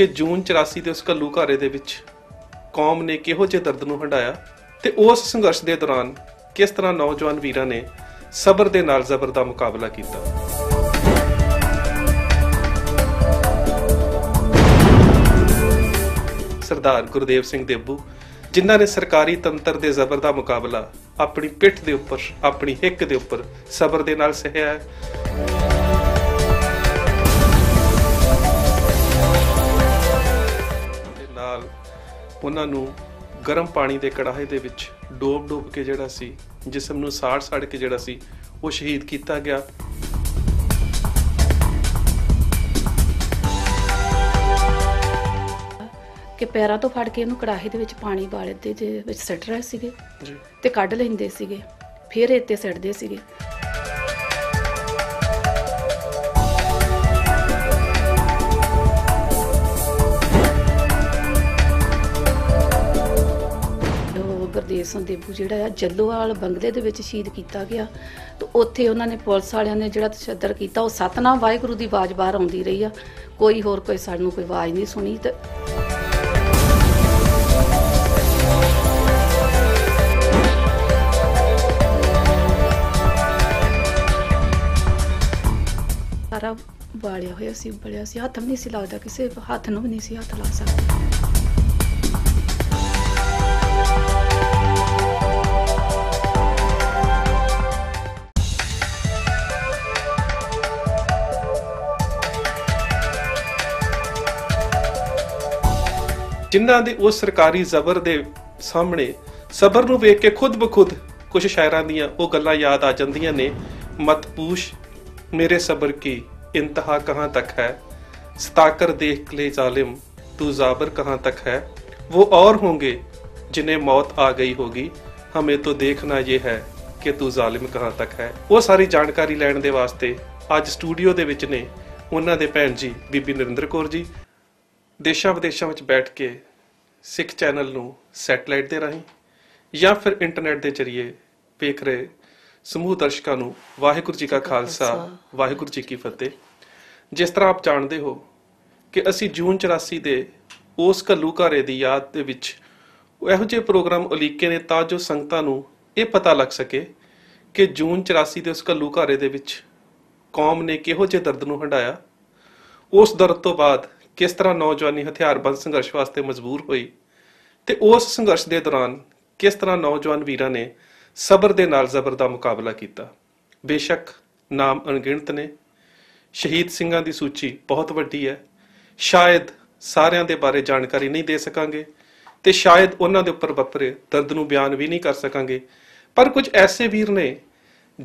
ਕਿ ਜੂਨ 84 ਦੇ ਉਸ ਕੱਲੂ ਘਾਰੇ ਦੇ ਵਿੱਚ ਕੌਮ ਨੇ ਕਿਹੋ ਜਿਹੇ ਦਰਦ ਨੂੰ ਹੰਡਾਇਆ ਤੇ ਉਸ ਸੰਘਰਸ਼ ਦੇ ਦੌਰਾਨ ਕਿਸ ਤਰ੍ਹਾਂ ਨੌਜਵਾਨ ਵੀਰਾਂ ਨੇ ਸਬਰ ਦੇ ਨਾਲ ਜ਼ਬਰ ਦਾ ਮੁਕਾਬਲਾ ਕੀਤਾ ਸਰਦਾਰ ਗੁਰਦੇਵ ਸਿੰਘ ਦੇਬੂ ਜਿਨ੍ਹਾਂ ਨੇ ਸਰਕਾਰੀ ਤੰਤਰ ਦੇ ਜ਼ਬਰ ਦਾ ਮੁਕਾਬਲਾ ਆਪਣੀ ਪਿੱਠ ਦੇ ਉੱਪਰ ਆਪਣੀ ਹਿੱਕ ਦੇ ਉੱਪਰ ਸਬਰ ਦੇ ਨਾਲ ਸਹਿਆ ਉਹਨਾਂ ਨੂੰ ਗਰਮ ਪਾਣੀ ਦੇ ਕੜਾਹੇ ਦੇ ਵਿੱਚ ਡੋਬ ਡੋਬ ਕੇ ਜਿਹੜਾ ਸੀ ਜਿਸਮ ਨੂੰ ਸਾੜ ਸਾੜ ਕੇ ਜਿਹੜਾ ਸੀ ਉਹ ਸ਼ਹੀਦ ਕੀਤਾ ਗਿਆ ਕਿ ਪੈਰਾਂ ਤੋਂ ਫੜ ਕੇ ਇਹਨੂੰ ਕੜਾਹੇ ਦੇ ਵਿੱਚ ਪਾਣੀ ਬਾਲਦੇ ਦੇ ਵਿੱਚ ਸੱਟ ਰਹੇ ਸੀਗੇ ਜੀ ਤੇ ਕੱਢ ਲੈਂਦੇ ਸੀਗੇ ਫਿਰ ਇੱਥੇ ਸੜਦੇ ਸੀਗੇ ਸੁਖਦੇਵ ਸੰਦੇਬੂ ਜਿਹੜਾ ਆ ਜੱਲੋਵਾਲ ਬੰਗਲੇ ਦੇ ਵਿੱਚ ਸ਼ਹੀਦ ਕੀਤਾ ਗਿਆ ਤੇ ਉੱਥੇ ਉਹਨਾਂ ਨੇ ਪੁਲਿਸ ਵਾਲਿਆਂ ਨੇ ਜਿਹੜਾ ਤਸ਼ੱਦਦ ਕੀਤਾ ਉਹ ਸਤਨਾਮ ਵਾਹਿਗੁਰੂ ਦੀ ਆਵਾਜ਼ ਬਾਹਰ ਆਉਂਦੀ ਰਹੀ ਆ ਕੋਈ ਹੋਰ ਕੋਈ ਸਾਨੂੰ ਕੋਈ ਆਵਾਜ਼ ਨਹੀਂ ਸੁਣੀ ਤੇ ਸਾਰਾ ਵਾਲਿਆ ਹੋਇਆ ਸੀ ਬੜਿਆ ਸੀ ਹੱਥ ਵੀ ਨਹੀਂ ਸੀ ਲੱਗਦਾ ਕਿਸੇ ਹੱਥ ਨੂੰ ਵੀ ਨਹੀਂ ਸੀ ਹੱਥ ਲਾ ਸਕਦਾ ਜਿਨ੍ਹਾਂ ਦੇ ਉਹ ਸਰਕਾਰੀ ਜ਼ਬਰ ਦੇ ਸਾਹਮਣੇ ਸਬਰ ਨੂੰ ਵੇਖ ਕੇ ਖੁਦ ਬਖੁਦ ਕੁਝ ਸ਼ਾਇਰਾਂ ਦੀਆਂ ਉਹ ਗੱਲਾਂ ਯਾਦ ਆ ਜਾਂਦੀਆਂ ਨੇ ਮਤ ਪੂਛ ਮੇਰੇ ਸਬਰ ਕੀ ਇੰਤਹਾ ਕਹਾਂ ਤੱਕ ਹੈ ਸਤਾਕਰ ਦੇਖ ਲੈ ਜ਼ਾਲਿਮ ਤੂੰ ਜ਼ਾਬਰ ਕਹਾਂ ਤੱਕ ਹੈ ਉਹ ਔਰ ਹੋਣਗੇ ਜਿਨੇ ਮੌਤ ਆ ਗਈ ਹੋਗੀ ਹਮੇ ਤੋ ਦੇਖਣਾ ਇਹ ਹੈ ਕਿ ਤੂੰ ਜ਼ਾਲਿਮ ਕਹਾਂ ਤੱਕ ਹੈ ਉਹ ਸਾਰੀ ਜਾਣਕਾਰੀ ਲੈਣ ਦੇ ਵਾਸਤੇ ਅੱਜ ਸਟੂਡੀਓ ਦੇ ਵਿੱਚ ਨੇ ਉਹਨਾਂ ਦੇ ਭੈਣ ਜੀ ਬੀਬੀ ਨਰਿੰਦਰ ਕੌਰ ਜੀ ਦੇਸ਼ਾਂ ਵਿਦੇਸ਼ਾਂ ਵਿੱਚ ਬੈਠ ਕੇ ਸਿੱਖ ਚੈਨਲ ਨੂੰ ਸੈਟਲਾਈਟ ਦੇ ਰਾਹੀਂ ਜਾਂ ਫਿਰ ਇੰਟਰਨੈਟ ਦੇ ਜ਼ਰੀਏ ਵੇਖ ਰਹੇ ਸਮੂਹ ਦਰਸ਼ਕਾਂ ਨੂੰ ਵਾਹਿਗੁਰੂ ਜੀ ਕਾ ਖਾਲਸਾ ਵਾਹਿਗੁਰੂ ਜੀ ਕੀ ਫਤਿਹ ਜਿਸ ਤਰ੍ਹਾਂ ਆਪ ਜਾਣਦੇ ਹੋ ਕਿ ਅਸੀਂ ਜੂਨ 84 ਦੇ ਉਸ ਘਾਰੇ ਦੀ ਯਾਦ ਦੇ ਵਿੱਚ ਇਹੋ ਜਿਹੇ ਪ੍ਰੋਗਰਾਮ ਉਲੀਕੇ ਨੇ ਤਾਂ ਜੋ ਸੰਗਤਾਂ ਨੂੰ ਇਹ ਪਤਾ ਲੱਗ ਸਕੇ ਕਿ ਜੂਨ 84 ਦੇ ਉਸ ਘਾਰੇ ਦੇ ਵਿੱਚ ਕੌਮ ਨੇ ਕਿਹੋ ਜਿਹੇ ਦਰਦ ਨੂੰ ਹੰਡਾਇਆ ਉਸ ਦਰਦ ਤੋਂ ਬਾਅਦ ਕਿਸ ਤਰ੍ਹਾਂ ਨੌਜਵਾਨੀ ਹਥਿਆਰਬੰਦ ਸੰਘਰਸ਼ ਵਾਸਤੇ ਮਜਬੂਰ ਹੋਈ ਤੇ ਉਸ ਸੰਘਰਸ਼ ਦੇ ਦੌਰਾਨ ਕਿਸ ਤਰ੍ਹਾਂ ਨੌਜਵਾਨ ਵੀਰਾਂ ਨੇ ਸਬਰ ਦੇ ਨਾਲ ਜ਼ਬਰ ਦਾ ਮੁਕਾਬਲਾ ਕੀਤਾ ਬੇਸ਼ੱਕ ਨਾਮ ਅਣਗਿਣਤ ਨੇ ਸ਼ਹੀਦ ਸਿੰਘਾਂ ਦੀ ਸੂਚੀ ਬਹੁਤ ਵੱਡੀ ਹੈ ਸ਼ਾਇਦ ਸਾਰਿਆਂ ਦੇ ਬਾਰੇ ਜਾਣਕਾਰੀ ਨਹੀਂ ਦੇ ਸਕਾਂਗੇ ਤੇ ਸ਼ਾਇਦ ਉਹਨਾਂ ਦੇ ਉੱਪਰ ਬੱਪਰੇ ਦਰਦ ਨੂੰ ਬਿਆਨ ਵੀ ਨਹੀਂ ਕਰ ਸਕਾਂਗੇ ਪਰ ਕੁਝ ਐਸੇ ਵੀਰ ਨੇ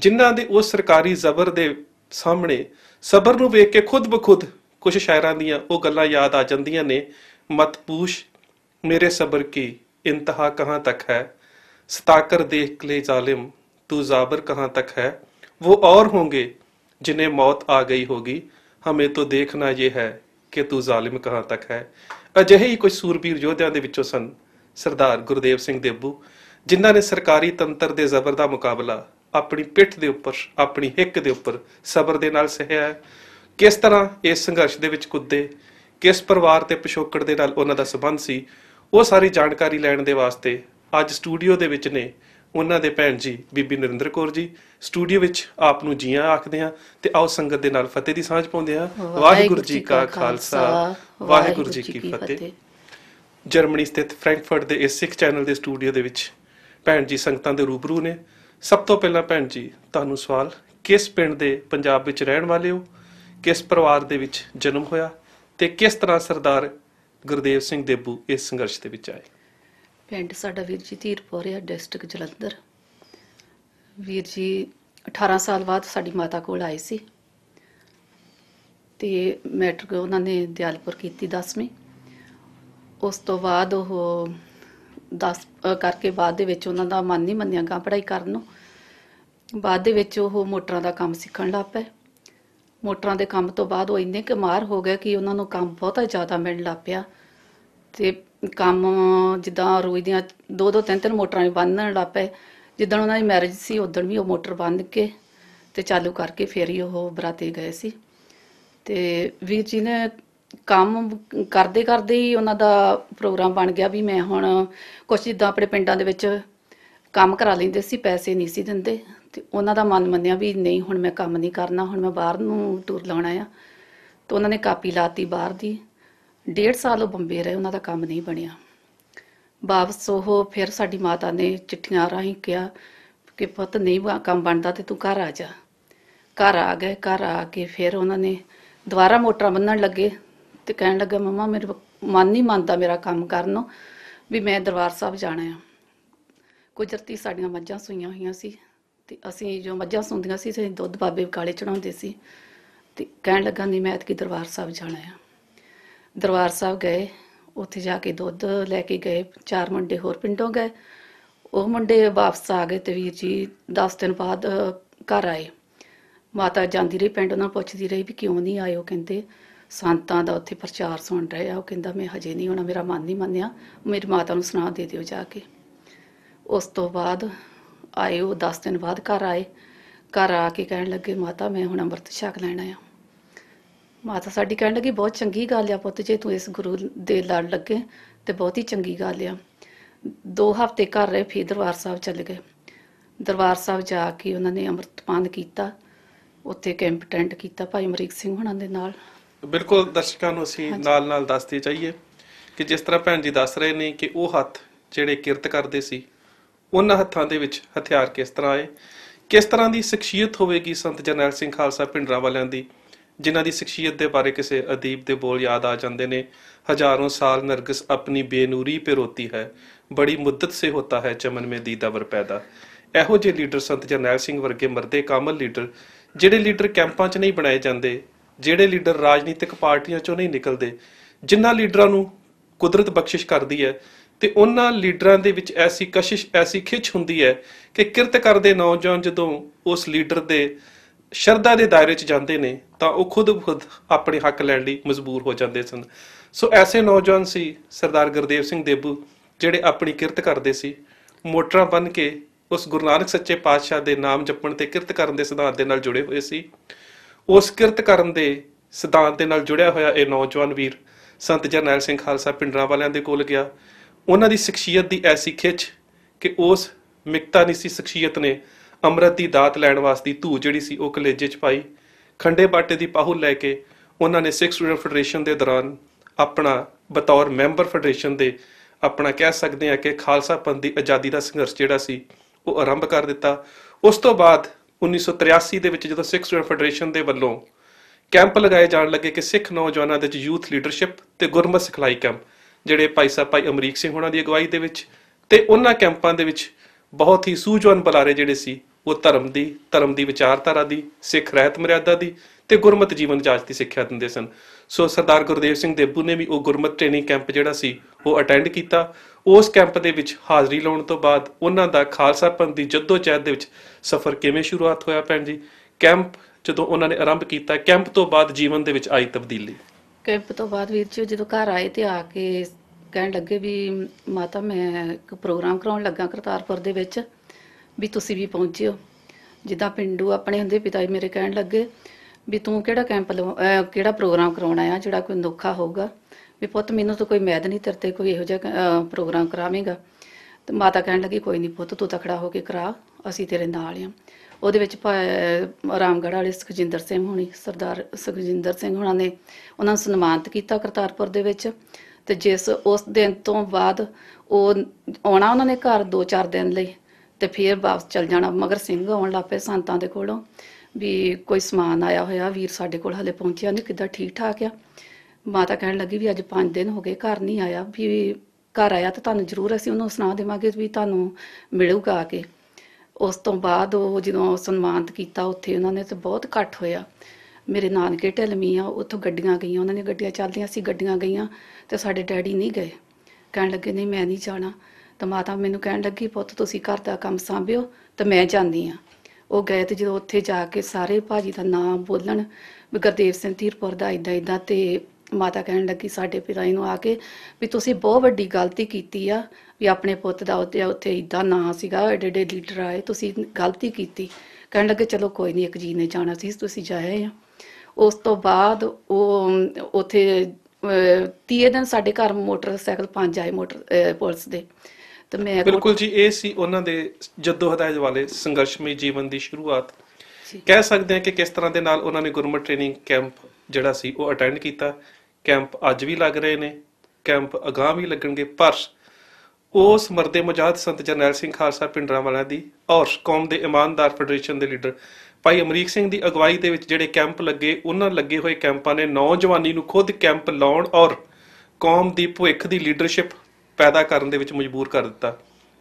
ਜਿਨ੍ਹਾਂ ਦੇ ਉਹ ਸਰਕਾਰੀ ਜ਼ਬਰ ਦੇ ਸਾਹਮਣੇ ਸਬਰ ਨੂੰ ਵੇਖ ਕੇ ਖੁਦ ਬਖੁਦ ਕੁਝ ਸ਼ਾਇਰਾਂ ਦੀਆਂ ਉਹ ਗੱਲਾਂ ਯਾਦ ਆ ਜਾਂਦੀਆਂ ਨੇ ਮਤ ਪੂਛ ਮੇਰੇ ਸਬਰ ਕੀ ਇੰਤਹਾ ਕਹਾਂ ਤੱਕ ਹੈ ਸਤਾਕਰ ਦੇਖ ਲੈ ਜ਼ਾਲਿਮ ਤੂੰ ਜ਼ਾਬਰ ਕਹਾਂ ਤੱਕ ਹੈ ਉਹ ਔਰ ਹੋਣਗੇ ਜਿਨੇ ਮੌਤ ਆ ਗਈ ਹੋਗੀ ਹਮੇ ਤੋ ਦੇਖਣਾ ਇਹ ਹੈ ਕਿ ਤੂੰ ਜ਼ਾਲਿਮ ਕਹਾਂ ਤੱਕ ਹੈ ਅਜਿਹੇ ਹੀ ਕੁਝ ਸੂਰਬੀਰ ਯੋਧਿਆਂ ਦੇ ਵਿੱਚੋਂ ਸਨ ਸਰਦਾਰ ਗੁਰਦੇਵ ਸਿੰਘ ਦੇਬੂ ਜਿਨ੍ਹਾਂ ਨੇ ਸਰਕਾਰੀ ਤੰਤਰ ਦੇ ਜ਼ਬਰ ਦਾ ਮੁਕਾਬਲਾ ਆਪਣੀ ਪਿੱਠ ਦੇ ਉੱਪਰ ਆਪਣੀ ਹਿੱਕ ਦੇ ਉੱਪਰ ਸਬਰ ਦੇ ਨਾਲ ਸਹਿਆ ਕਿਸ ਤਰ੍ਹਾਂ ਇਸ ਸੰਘਰਸ਼ ਦੇ ਵਿੱਚ ਕੁੱਦੇ ਕਿਸ ਪਰਿਵਾਰ ਤੇ ਪਿਸ਼ੋਕੜ ਦੇ ਨਾਲ ਉਹਨਾਂ ਦਾ ਸਬੰਧ ਸੀ ਉਹ ਸਾਰੀ ਜਾਣਕਾਰੀ ਲੈਣ ਦੇ ਵਾਸਤੇ ਅੱਜ ਸਟੂਡੀਓ ਦੇ ਵਿੱਚ ਨੇ ਉਹਨਾਂ ਦੇ ਭੈਣ ਜੀ ਬੀਬੀ ਨਰਿੰਦਰ ਕੌਰ ਜੀ ਸਟੂਡੀਓ ਵਿੱਚ ਆਪ ਨੂੰ ਜੀਆਂ ਆਖਦੇ ਆ ਤੇ ਆਓ ਸੰਗਤ ਦੇ ਨਾਲ ਫਤਿਹ ਦੀ ਸਾਂਝ ਪਾਉਂਦੇ ਆ ਵਾਹਿਗੁਰੂ ਜੀ ਕਾ ਖਾਲਸਾ ਵਾਹਿਗੁਰੂ ਜੀ ਕੀ ਫਤਿਹ ਜਰਮਨੀ ਸਥਿਤ ਫ੍ਰੈਂਕਫਰਟ ਦੇ ਇਸ ਸਿੱਖ ਚੈਨਲ ਦੇ ਸਟੂਡੀਓ ਦੇ ਵਿੱਚ ਭੈਣ ਜੀ ਸੰਗਤਾਂ ਦੇ ਰੂਬਰੂ ਨੇ ਸਭ ਤੋਂ ਪਹਿਲਾਂ ਭੈਣ ਜੀ ਤੁਹਾਨੂੰ ਸਵਾਲ ਕਿਸ ਪਿੰਡ ਦੇ ਪੰਜਾਬ ਵਿੱਚ ਰਹਿਣ ਵਾਲੇ ਹੋ ਕਿਸ ਪਰਿਵਾਰ ਦੇ ਵਿੱਚ ਜਨਮ ਹੋਇਆ ਤੇ ਕਿਸ ਤਰ੍ਹਾਂ ਸਰਦਾਰ ਗੁਰਦੇਵ ਸਿੰਘ ਦੇਬੂ ਇਸ ਸੰਘਰਸ਼ ਦੇ ਵਿੱਚ ਆਏ ਪਿੰਡ ਸਾਡਾ ਵੀਰ ਜੀ ਧੀਰਪੁਰ ਡਿਸਟ੍ਰਿਕਟ ਜਲੰਧਰ ਵੀਰ ਜੀ 18 ਸਾਲ ਬਾਅਦ ਸਾਡੀ ਮਾਤਾ ਕੋਲ ਆਏ ਸੀ ਤੇ ਮੈਟ੍ਰਿਕ ਉਹਨਾਂ ਨੇ ਦਿਆਲਪੁਰ ਕੀਤੀ 10ਵੀਂ ਉਸ ਤੋਂ ਬਾਅਦ ਉਹ 10 ਕਰਕੇ ਬਾਅਦ ਦੇ ਵਿੱਚ ਉਹਨਾਂ ਦਾ ਮਨ ਨਹੀਂ ਮੰਨਿਆ ਗਾ ਪੜ੍ਹਾਈ ਕਰਨ ਨੂੰ ਬਾਅਦ ਦੇ ਵਿੱਚ ਉਹ ਮੋਟਰਾਂ ਦਾ ਕੰਮ ਸਿੱਖਣ ਲੱਗ ਪਏ ਮੋਟਰਾਂ ਦੇ ਕੰਮ ਤੋਂ ਬਾਅਦ ਉਹ ਇੰਨੇ ਕਮਾਰ ਹੋ ਗਏ ਕਿ ਉਹਨਾਂ ਨੂੰ ਕੰਮ ਬਹੁਤਾ ਜ਼ਿਆਦਾ ਮਿਲਣ ਲੱਗ ਪਿਆ ਤੇ ਕੰਮ ਜਿੱਦਾਂ ਰੋਜ਼ ਦੀਆਂ ਦੋ ਦੋ ਤਿੰਨ ਤਿੰਨ ਮੋਟਰਾਂ ਵੀ ਬੰਨਣ ਲੱਗ ਪਏ ਜਿੱਦਣ ਉਹਨਾਂ ਦੀ ਮੈਰਿਜ ਸੀ ਉਦੋਂ ਵੀ ਉਹ ਮੋਟਰ ਬੰਨ ਕੇ ਤੇ ਚਾਲੂ ਕਰਕੇ ਫੇਰ ਹੀ ਉਹ ਬਰਾਤੇ ਗਏ ਸੀ ਤੇ ਵੀਰ ਜੀ ਨੇ ਕੰਮ ਕਰਦੇ ਕਰਦੇ ਹੀ ਉਹਨਾਂ ਦਾ ਪ੍ਰੋਗਰਾਮ ਬਣ ਗਿਆ ਵੀ ਮੈਂ ਹੁਣ ਕੁਝ ਜਿੱਦਾਂ ਆਪਣੇ ਪਿੰਡਾਂ ਦੇ ਵਿੱਚ ਕੰਮ ਕਰਾ ਲੈਂਦੇ ਸੀ ਪੈਸੇ ਨਹੀਂ ਸੀ ਦਿੰਦੇ ਤੇ ਉਹਨਾਂ ਦਾ ਮਨ ਮੰਨਿਆ ਵੀ ਨਹੀਂ ਹੁਣ ਮੈਂ ਕੰਮ ਨਹੀਂ ਕਰਨਾ ਹੁਣ ਮੈਂ ਬਾਹਰ ਨੂੰ ਟੂਰ ਲਾਉਣਾ ਆ ਤੇ ਉਹਨਾਂ ਨੇ ਕਾਪੀ ਲਾਤੀ ਬਾਹਰ ਦੀ ਡੇਢ ਸਾਲ ਉਹ ਬੰਬੇ ਰਹੇ ਉਹਨਾਂ ਦਾ ਕੰਮ ਨਹੀਂ ਬਣਿਆ ਵਾਪਸ ਉਹ ਫਿਰ ਸਾਡੀ ਮਾਤਾ ਨੇ ਚਿੱਠੀਆਂ ਰਾਹੀਂ ਕਿਹਾ ਕਿ ਪੁੱਤ ਨਹੀਂ ਕੰਮ ਬਣਦਾ ਤੇ ਤੂੰ ਘਰ ਆ ਜਾ ਘਰ ਆ ਗਏ ਘਰ ਆ ਕੇ ਫਿਰ ਉਹਨਾਂ ਨੇ ਦੁਬਾਰਾ ਮੋਟਰਾਂ ਬੰਨਣ ਲੱਗੇ ਤੇ ਕਹਿਣ ਲੱਗਾ ਮਮਾ ਮੇਰੇ ਮਨ ਨਹੀਂ ਮੰਨਦਾ ਮੇਰਾ ਕੰਮ ਕਰਨ ਨੂੰ ਵੀ ਮੈਂ ਦਰਬਾਰ ਸਾਹਿਬ ਜਾਣਾ ਆ ਰਤੀ ਸਾਡੀਆਂ ਮੱਝਾਂ ਸੁਈਆਂ ਹੋਈਆਂ ਸੀ ਤੇ ਅਸੀਂ ਜੋ ਮੱਝਾਂ ਸੁੰਦੀਆਂ ਸੀ ਅਸੀਂ ਦੁੱਧ ਬਾਬੇ ਕਾਲੇ ਚੜਾਉਂਦੇ ਸੀ ਤੇ ਕਹਿਣ ਲੱਗਾ ਨਹੀਂ ਮੈਂ ਕੀ ਦਰਬਾਰ ਸਾਹਿਬ ਜਾਣਾ ਆ ਦਰਬਾਰ ਸਾਹਿਬ ਗਏ ਉੱਥੇ ਜਾ ਕੇ ਦੁੱਧ ਲੈ ਕੇ ਗਏ ਚਾਰ ਮੁੰਡੇ ਹੋਰ ਪਿੰਡੋਂ ਗਏ ਉਹ ਮੁੰਡੇ ਵਾਪਸ ਆ ਗਏ ਤੇ ਵੀਰ ਜੀ 10 ਦਿਨ ਬਾਅਦ ਘਰ ਆਏ ਮਾਤਾ ਜਾਂਦੀ ਰਹੀ ਪਿੰਡ ਉਹਨਾਂ ਪੁੱਛਦੀ ਰਹੀ ਵੀ ਕਿਉਂ ਨਹੀਂ ਆਇਓ ਕਹਿੰਦੇ ਸੰਤਾਂ ਦਾ ਉੱਥੇ ਪ੍ਰਚਾਰ ਸੁਣ ਰਹੇ ਆ ਉਹ ਕਹਿੰਦਾ ਮੈਂ ਹਜੇ ਨਹੀਂ ਹੋਣਾ ਮੇਰਾ ਮਨ ਨਹੀਂ ਮੰਨਿਆ ਮੇਰੀ ਮਾਤਾ ਨੂੰ ਸੁਣਾ ਦੇ ਦਿਓ ਜਾ ਕੇ ਉਸ ਤੋਂ ਬਾਅਦ ਆਏ ਉਹ 10 ਦਿਨ ਬਾਅਦ ਘਰ ਆਏ ਘਰ ਆ ਕੇ ਕਹਿਣ ਲੱਗੇ ਮਾਤਾ ਮੈਂ ਹੁਣ ਅੰਮ੍ਰਿਤ ਛਕ ਲੈਣਾ ਆ ਮਾਤਾ ਸਾਡੀ ਕਹਿਣ ਲੱਗੀ ਬਹੁਤ ਚੰਗੀ ਗੱਲ ਆ ਪੁੱਤ ਜੇ ਤੂੰ ਇਸ ਗੁਰੂ ਦੇ ਲੜ ਲੱਗੇ ਤੇ ਬਹੁਤ ਹੀ ਚੰਗੀ ਗੱਲ ਆ ਦੋ ਹਫ਼ਤੇ ਘਰ ਰਹੇ ਫਿਰ ਦਰਬਾਰ ਸਾਹਿਬ ਚੱਲ ਗਏ ਦਰਬਾਰ ਸਾਹਿਬ ਜਾ ਕੇ ਉਹਨਾਂ ਨੇ ਅੰਮ੍ਰਿਤਪਾਨ ਕੀਤਾ ਉੱਥੇ ਕੈਂਪ ਟੈਂਟ ਕੀਤਾ ਭਾਈ ਅਮਰੀਕ ਸਿੰਘ ਹੁਣਾਂ ਦੇ ਨਾਲ ਬਿਲਕੁਲ ਦਰਸ਼ਕਾਂ ਨੂੰ ਅਸੀਂ ਨਾਲ-ਨਾਲ ਦੱਸਦੇ ਚਾਹੀਏ ਕਿ ਜਿਸ ਤਰ੍ਹਾਂ ਭੈਣ ਜੀ ਦੱਸ ਰਹੇ ਨੇ ਕਿ ਉਹ ਹੱਥ ਜਿਹੜੇ ਕਿਰਤ ਕਰਦੇ ਸੀ ਉਹਨਾਂ ਹੱਥਾਂ ਦੇ ਵਿੱਚ ਹਥਿਆਰ ਕਿਸ ਤਰ੍ਹਾਂ ਆਏ ਕਿਸ ਤਰ੍ਹਾਂ ਦੀ ਸ਼ਖਸੀਅਤ ਹੋਵੇਗੀ ਸੰਤ ਜਰਨੈਲ ਸਿੰਘ ਖਾਲਸਾ ਪਿੰਡਰਾ ਵਾਲਿਆਂ ਦੀ ਜਿਨ੍ਹਾਂ ਦੀ ਸ਼ਖਸੀਅਤ ਦੇ ਬਾਰੇ ਕਿਸੇ ਅਦੀਬ ਦੇ ਬੋਲ ਯਾਦ ਆ ਜਾਂਦੇ ਨੇ ਹਜ਼ਾਰਾਂ ਸਾਲ ਨਰਗਿਸ ਆਪਣੀ ਬੇਨੂਰੀ ਪੇ ਰੋਤੀ ਹੈ ਬੜੀ ਮੁੱਦਤ ਸੇ ਹੋਤਾ ਹੈ ਚਮਨ ਮੇ ਦੀਦਾ ਵਰ ਪੈਦਾ ਇਹੋ ਜਿਹੇ ਲੀਡਰ ਸੰਤ ਜਰਨੈਲ ਸਿੰਘ ਵਰਗੇ ਮਰਦੇ ਕਾਮਲ ਲੀਡਰ ਜਿਹੜੇ ਲੀਡਰ ਕੈਂਪਾਂ 'ਚ ਨਹੀਂ ਬਣਾਏ ਜਾਂਦੇ ਜਿਹੜੇ ਲੀਡਰ ਰਾਜਨੀਤਿਕ ਪਾਰਟੀਆਂ 'ਚੋਂ ਨਹੀਂ ਨਿਕਲਦੇ ਜਿਨ੍ਹਾਂ ਲੀਡਰਾਂ ਨੂੰ ਕੁਦਰਤ ਬਖਸ਼ਿਸ਼ ਕਰਦੀ ਹੈ ਤੇ ਉਹਨਾਂ ਲੀਡਰਾਂ ਦੇ ਵਿੱਚ ਐਸੀ ਕਸ਼ਿਸ਼ ਐਸੀ ਖਿੱਚ ਹੁੰਦੀ ਹੈ ਕਿ ਕਿਰਤ ਕਰਦੇ ਨੌਜਵਾਨ ਜਦੋਂ ਉਸ ਲੀਡਰ ਦੇ ਸ਼ਰਧਾ ਦੇ ਦਾਇਰੇ 'ਚ ਜਾਂਦੇ ਨੇ ਤਾਂ ਉਹ ਖੁਦ ਖੁਦ ਆਪਣੇ ਹੱਕ ਲੈਣ ਲਈ ਮਜਬੂਰ ਹੋ ਜਾਂਦੇ ਸਨ ਸੋ ਐਸੇ ਨੌਜਵਾਨ ਸੀ ਸਰਦਾਰ ਗੁਰਦੇਵ ਸਿੰਘ ਦੇਬੂ ਜਿਹੜੇ ਆਪਣੀ ਕਿਰਤ ਕਰਦੇ ਸੀ ਮੋਟਰਾਂ ਬਨ ਕੇ ਉਸ ਗੁਰੂ ਨਾਨਕ ਸੱਚੇ ਪਾਤਸ਼ਾਹ ਦੇ ਨਾਮ ਜਪਣ ਤੇ ਕਿਰਤ ਕਰਨ ਦੇ ਸਿਧਾਂਤ ਦੇ ਨਾਲ ਜੁੜੇ ਹੋਏ ਸੀ ਉਸ ਕਿਰਤ ਕਰਨ ਦੇ ਸਿਧਾਂਤ ਦੇ ਨਾਲ ਜੁੜਿਆ ਹੋਇਆ ਇਹ ਨੌਜਵਾਨ ਵੀਰ ਸੰਤ ਜਰਨੈਲ ਸਿੰਘ ਖਾਲਸਾ ਪਿੰਡਰਾਵਾਲਿਆਂ ਵਾਲਿਆਂ ਦੇ ਕੋਲ ਗਿਆ ਉਹਨਾਂ ਦੀ ਸ਼ਖਸੀਅਤ ਦੀ ਐਸੀ ਖਿੱਚ ਕਿ ਉਸ ਮਿਕਤਾ ਨਹੀਂ ਸੀ ਸ਼ਖਸੀਅਤ ਨੇ ਅੰਮ੍ਰਿਤ ਦੀ ਦਾਤ ਲੈਣ ਵਾਸਤੇ ਧੂ ਜਿਹੜੀ ਸੀ ਉਹ ਕਲੇਜੇ 'ਚ ਪਾਈ ਖੰਡੇ ਬਾਟੇ ਦੀ ਪਾਹੂ ਲੈ ਕੇ ਉਹਨਾਂ ਨੇ ਸਿੱਖ ਸਟੂਡੈਂਟ ਫੈਡਰੇਸ਼ਨ ਦੇ ਦੌਰਾਨ ਆਪਣਾ ਬਤੌਰ ਮੈਂਬਰ ਫੈਡਰੇਸ਼ਨ ਦੇ ਆਪਣਾ ਕਹਿ ਸਕਦੇ ਆ ਕਿ ਖਾਲਸਾ ਪੰਥ ਦੀ ਆਜ਼ਾਦੀ ਦਾ ਸੰਘਰਸ਼ ਜਿਹੜਾ ਸੀ ਉਹ ਆਰੰਭ ਕਰ ਦਿੱਤਾ ਉਸ ਤੋਂ ਬਾਅਦ 1983 ਦੇ ਵਿੱਚ ਜਦੋਂ ਸਿੱਖ ਸਟੂਡੈਂਟ ਫੈਡਰੇਸ਼ਨ ਦੇ ਵੱਲੋਂ ਕੈਂਪ ਲਗਾਏ ਜਾਣ ਲੱਗੇ ਕਿ ਸਿੱਖ ਨੌਜਵਾਨਾਂ ਦੇ ਵਿੱਚ ਯੂਥ ਲੀਡਰਸ਼ਿਪ ਤੇ ਗੁਰਮਤ ਸਿਖਲਾਈ ਕੈਂਪ ਜਿਹੜੇ ਭਾਈ ਸਾਹਿਬ ਭਾਈ ਅਮਰੀਕ ਸਿੰਘ ਹੋਣਾ ਦੀ ਅਗਵਾਈ ਦੇ ਵਿੱਚ ਤੇ ਉਹਨਾਂ ਕੈਂਪਾਂ ਦੇ ਵਿੱਚ ਬਹੁਤ ਹੀ ਸੂਝਵਾਨ ਬਲਾਰੇ ਜਿਹੜੇ ਸੀ ਉਹ ਧਰਮ ਦੀ ਧਰਮ ਦੀ ਵਿਚਾਰਧਾਰਾ ਦੀ ਸਿੱਖ ਰਹਿਤ ਮਰਿਆਦਾ ਦੀ ਤੇ ਗੁਰਮਤ ਜੀਵਨ ਜਾਚ ਦੀ ਸਿੱਖਿਆ ਦਿੰਦੇ ਸਨ ਸੋ ਸਰਦਾਰ ਗੁਰਦੇਵ ਸਿੰਘ ਦੇਬੂ ਨੇ ਵੀ ਉਹ ਗੁਰਮਤ ਟ੍ਰੇਨਿੰਗ ਕੈਂਪ ਜਿਹੜਾ ਸੀ ਉਹ ਅਟੈਂਡ ਕੀਤਾ ਉਸ ਕੈਂਪ ਦੇ ਵਿੱਚ ਹਾਜ਼ਰੀ ਲਾਉਣ ਤੋਂ ਬਾਅਦ ਉਹਨਾਂ ਦਾ ਖਾਲਸਾ ਪੰਥ ਦੀ ਜਦੋਜਹਿਦ ਦੇ ਵਿੱਚ ਸਫ਼ਰ ਕਿਵੇਂ ਸ਼ੁਰੂਆਤ ਹੋਇਆ ਭੈਣ ਜੀ ਕੈਂਪ ਜਦੋਂ ਉਹਨਾਂ ਨੇ ਆਰੰਭ ਕੀਤਾ ਕੈਂਪ ਤੋਂ ਬਾਅਦ ਜੀਵਨ ਦੇ ਵਿੱਚ ਆਈ ਤਬਦੀਲੀ ਕੈਂਪ ਤੋਂ ਬਾਅਦ ਵੀਰ ਜੀ ਜਦੋਂ ਘਰ ਆਏ ਤੇ ਆ ਕੇ ਕਹਿਣ ਲੱਗੇ ਵੀ ਮਾਤਾ ਮੈਂ ਇੱਕ ਪ੍ਰੋਗਰਾਮ ਕਰਾਉਣ ਲੱਗਾ ਕਰਤਾਰਪੁਰ ਦੇ ਵਿੱਚ ਵੀ ਤੁਸੀਂ ਵੀ ਪਹੁੰਚਿਓ ਜਿੱਦਾਂ ਪਿੰਡੂ ਆਪਣੇ ਹੁੰਦੇ ਪਿਤਾ ਜੀ ਮੇਰੇ ਕਹਿਣ ਲੱਗੇ ਵੀ ਤੂੰ ਕਿਹੜਾ ਕੈਂਪ ਕਿਹੜਾ ਪ੍ਰੋਗਰਾਮ ਕਰਾਉਣਾ ਆ ਜਿਹੜਾ ਕੋਈ ਨੁਖਾ ਹੋਊਗਾ ਵੀ ਪੁੱਤ ਮੈਨੂੰ ਤਾਂ ਕੋਈ ਮੈਦ ਨਹੀਂ ਤਰਤੇ ਕੋਈ ਇਹੋ ਜਿਹਾ ਪ੍ਰੋਗਰਾਮ ਕਰਾਵੇਂਗਾ ਤੇ ਮਾਤਾ ਕਹਿਣ ਲੱਗੀ ਕੋਈ ਨਹੀਂ ਪੁੱਤ ਤੂੰ ਤਖੜਾ ਹੋ ਕੇ ਕਰਾ ਅਸੀਂ ਤੇਰੇ ਨਾਲ ਆ ਉਹਦੇ ਵਿੱਚ ਆਰਾਮਗੜ੍ਹ ਵਾਲੇ ਸੁਖਜਿੰਦਰ ਸਿੰਘ ਹੋਣੀ ਸਰਦਾਰ ਸੁਖਜਿੰਦਰ ਸਿੰਘ ਹੋਣਾ ਨੇ ਉਹਨਾਂ ਨੂੰ ਸਨਮਾਨਿਤ ਕੀਤਾ ਕਰਤਾਰਪੁਰ ਦੇ ਵਿੱਚ ਤੇ ਜਿਸ ਉਸ ਦਿਨ ਤੋਂ ਬਾਅਦ ਉਹ ਆਉਣਾ ਉਹਨਾਂ ਨੇ ਘਰ 2-4 ਦਿਨ ਲਈ ਤੇ ਫਿਰ ਵਾਪਸ ਚਲ ਜਾਣਾ ਮਗਰ ਸਿੰਘ ਆਉਣ ਲੱਪੇ ਸੰਤਾਂ ਦੇ ਕੋਲੋਂ ਵੀ ਕੋਈ ਸਮਾਨ ਆਇਆ ਹੋਇਆ ਵੀਰ ਸਾਡੇ ਕੋਲ ਹਲੇ ਪਹੁੰਚਿਆ ਨਹੀਂ ਕਿੱਦਾਂ ਠੀਕ ਠਾਕ ਆ ਮਾਤਾ ਕਹਿਣ ਲੱਗੀ ਵੀ ਅੱਜ 5 ਦਿਨ ਹੋ ਗਏ ਘਰ ਨਹੀਂ ਆਇਆ ਵੀ ਘਰ ਆਇਆ ਤਾਂ ਤੁਹਾਨੂੰ ਜ਼ਰੂਰ ਅਸੀਂ ਉਹਨੂੰ ਸੁਣਾ ਦੇਵਾਂਗੇ ਵੀ ਤੁਹਾਨੂੰ ਮਿਲੂਗਾ ਆ ਕੇ ਉਸ ਤੋਂ ਬਾਅਦ ਉਹ ਜਦੋਂ ਸਨਮਾਨਿਤ ਕੀਤਾ ਉੱਥੇ ਉਹਨਾਂ ਨੇ ਤੇ ਬਹੁਤ ਘੱਟ ਹੋਇਆ ਮੇਰੇ ਨਾਨਕੇ ਢਲਮੀ ਆ ਉੱਥੋਂ ਗੱਡੀਆਂ ਗਈਆਂ ਉਹਨਾਂ ਨੇ ਗੱਡੀਆਂ ਚੱਲਦੀਆਂ ਸੀ ਗੱਡੀਆਂ ਗਈਆਂ ਤੇ ਸਾਡੇ ਡੈਡੀ ਨਹੀਂ ਗਏ ਕਹਿਣ ਲੱਗੇ ਨਹੀਂ ਮੈਂ ਨਹੀਂ ਜਾਣਾ ਤਾਂ ਮਾਤਾ ਮੈਨੂੰ ਕਹਿਣ ਲੱਗੀ ਪੁੱਤ ਤੁਸੀਂ ਘਰ ਦਾ ਕੰਮ ਸੰਭਿਓ ਤੇ ਮੈਂ ਜਾਂਦੀ ਆ ਉਹ ਗਏ ਤੇ ਜਦੋਂ ਉੱਥੇ ਜਾ ਕੇ ਸਾਰੇ ਭਾਜੀ ਦਾ ਨਾਮ ਬੋਲਣ ਵੀ ਗੁਰਦੇਵ ਸਿੰਘ ਧੀਰਪੁਰ ਦਾ ਇਦਾਂ ਇਦਾਂ ਤੇ ਮਾਤਾ ਕਹਿਣ ਲੱਗੀ ਸਾਡੇ ਪਿਤਾ ਜੀ ਨੂੰ ਆ ਕੇ ਵੀ ਤੁਸੀਂ ਬਹੁਤ ਵੱਡੀ ਗਲਤੀ ਕੀਤੀ ਆ ਵੀ ਆਪਣੇ ਪੁੱਤ ਦਾ ਉੱਤੇ ਉੱਥੇ ਇਦਾਂ ਨਾਂ ਸੀਗਾ ਐਡੇ ਐਡੇ ਲੀਡਰ ਆਏ ਤੁਸੀਂ ਗਲਤੀ ਕੀਤੀ ਕਹਿਣ ਲੱਗੇ ਚਲੋ ਕੋਈ ਨਹੀਂ ਇੱਕ ਜੀ ਨੇ ਜਾਣਾ ਸੀ ਤੁਸੀਂ ਜਾਏ ਆ ਉਸ ਤੋਂ ਬਾਅਦ ਉਹ ਉੱਥੇ ਤੀਏ ਦਿਨ ਸਾਡੇ ਘਰ ਮੋਟਰਸਾਈਕਲ ਪੰਜ ਆਏ ਮੋਟਰ ਪੁਲਿਸ ਦੇ ਤੇ ਮੈਂ ਬਿਲਕੁਲ ਜੀ ਇਹ ਸੀ ਉਹਨਾਂ ਦੇ ਜਦੋਂ ਹਦਾਇਤ ਵਾਲੇ ਸੰਘਰਸ਼ਮਈ ਜੀਵਨ ਦੀ ਸ਼ੁਰੂਆਤ ਕਹਿ ਸਕਦੇ ਆ ਕਿ ਕਿਸ ਤਰ੍ਹਾਂ ਦੇ ਨਾਲ ਉਹਨਾਂ ਨੇ ਗੁਰਮਤ ਟ੍ਰੇਨਿੰਗ ਕੈਂਪ ਜਿਹੜਾ ਸੀ ਉਹ ਅਟੈਂਡ ਕੀਤਾ ਕੈਂਪ ਅੱਜ ਵੀ ਲੱਗ ਰਹੇ ਨੇ ਕੈਂਪ ਅਗਾਹ ਵੀ ਲੱਗਣਗੇ ਪਰ ਉਸ ਮਰਦੇ ਮਜਾਦ ਸੰਤ ਜਰਨੈਲ ਸਿੰਘ ਖਾਲਸਾ ਪਿੰਡਰਾਂ ਵਾਲਿਆਂ ਦੀ ਔਰ ਕੌਮ ਦੇ ਇਮਾਨਦਾਰ ਫੈਡਰੇਸ਼ਨ ਦੇ ਲੀਡਰ ਭਾਈ ਅਮਰੀਕ ਸਿੰਘ ਦੀ ਅਗਵਾਈ ਦੇ ਵਿੱਚ ਜਿਹੜੇ ਕੈਂਪ ਲੱਗੇ ਉਹਨਾਂ ਲੱਗੇ ਹੋਏ ਕੈਂਪਾਂ ਨੇ ਨੌਜਵਾਨੀ ਨੂੰ ਖੁਦ ਕੈਂਪ ਲਾਉਣ ਔਰ ਕੌਮ ਦੀ ਭੁੱਖ ਦੀ ਲੀਡਰਸ਼ਿਪ ਪੈਦਾ ਕਰਨ ਦੇ ਵਿੱਚ ਮਜਬੂਰ ਕਰ ਦਿੱਤਾ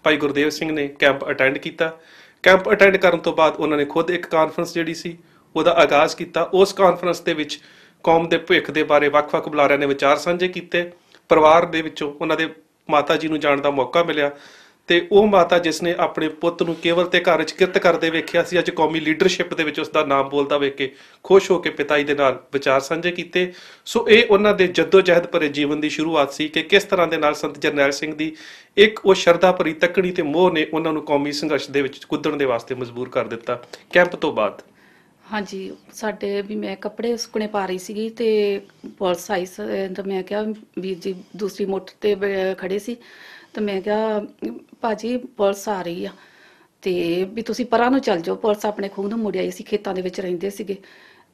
ਭਾਈ ਗੁਰਦੇਵ ਸਿੰਘ ਨੇ ਕੈਂਪ ਅਟੈਂਡ ਕੀਤਾ ਕੈਂਪ ਅਟੈਂਡ ਕਰਨ ਤੋਂ ਬਾਅਦ ਉਹਨਾਂ ਨੇ ਖੁਦ ਇੱਕ ਕਾਨਫਰੰਸ ਜਿਹੜੀ ਸੀ ਉਹਦਾ ਆਗਾਜ਼ ਕੀਤਾ ਉਸ ਕਾਨਫਰੰਸ ਦੇ ਵਿੱਚ ਕੌਮ ਦੇ ਭਵਿੱਖ ਦੇ ਬਾਰੇ ਵੱਖ-ਵੱਖ ਬੁਲਾਰਿਆਂ ਨੇ ਵਿਚਾਰ ਸਾਂਝੇ ਕੀਤੇ ਪਰਿਵਾਰ ਦੇ ਵਿੱਚੋਂ ਉਹਨਾਂ ਦੇ ਮਾਤਾ ਜੀ ਨੂੰ ਜਾਣ ਦਾ ਮੌਕਾ ਮਿਲਿਆ ਤੇ ਉਹ ਮਾਤਾ ਜਿਸ ਨੇ ਆਪਣੇ ਪੁੱਤ ਨੂੰ ਕੇਵਲ ਤੇ ਘਰ ਵਿੱਚ ਕਿਰਤ ਕਰਦੇ ਵੇਖਿਆ ਸੀ ਅੱਜ ਕੌਮੀ ਲੀਡਰਸ਼ਿਪ ਦੇ ਵਿੱਚ ਉਸ ਦਾ ਨਾਮ ਬੋਲਦਾ ਵੇਖ ਕੇ ਖੁਸ਼ ਹੋ ਕੇ ਪਿਤਾਈ ਦੇ ਨਾਲ ਵਿਚਾਰ ਸਾਂਝੇ ਕੀਤੇ ਸੋ ਇਹ ਉਹਨਾਂ ਦੇ ਜਦੋਜਹਿਦ ਭਰੇ ਜੀਵਨ ਦੀ ਸ਼ੁਰੂਆਤ ਸੀ ਕਿ ਕਿਸ ਤਰ੍ਹਾਂ ਦੇ ਨਾਲ ਸੰਤ ਜਰਨੈਲ ਸਿੰਘ ਦੀ ਇੱਕ ਉਹ ਸ਼ਰਧਾ ਭਰੀ ਤੱਕੜੀ ਤੇ ਮੋਹ ਨੇ ਉਹਨਾਂ ਨੂੰ ਕੌਮੀ ਸੰਘਰਸ਼ ਦੇ ਵਿੱਚ ਕੁੱਦਣ ਦੇ ਵਾਸਤੇ ਮਜਬੂਰ ਕਰ ਦਿੱਤਾ ਕੈਂਪ ਤੋਂ ਬਾਅਦ ਹਾਂਜੀ ਸਾਡੇ ਵੀ ਮੈਂ ਕੱਪੜੇ ਸੁਕਣੇ ਪਾ ਰਹੀ ਸੀਗੀ ਤੇ ਪੁਲਿਸ ਆਈ ਤਾਂ ਤੇ ਮੈਂ ਕਿਹਾ ਵੀਰ ਜੀ ਦੂਸਰੀ ਮੋਟਰ ਤੇ ਖੜੇ ਸੀ ਤੇ ਮੈਂ ਕਿਹਾ ਭਾਜੀ ਪੁਲਿਸ ਆ ਰਹੀ ਆ ਤੇ ਵੀ ਤੁਸੀਂ ਪਰਾਂ ਨੂੰ ਚੱਲ ਜਾਓ ਪੁਲਿਸ ਆਪਣੇ ਖੂਨ ਨੂੰ ਮੁੜਿਆ ਸੀ ਖੇਤਾਂ ਦੇ ਵਿੱਚ ਰਹਿੰਦੇ ਸੀਗੇ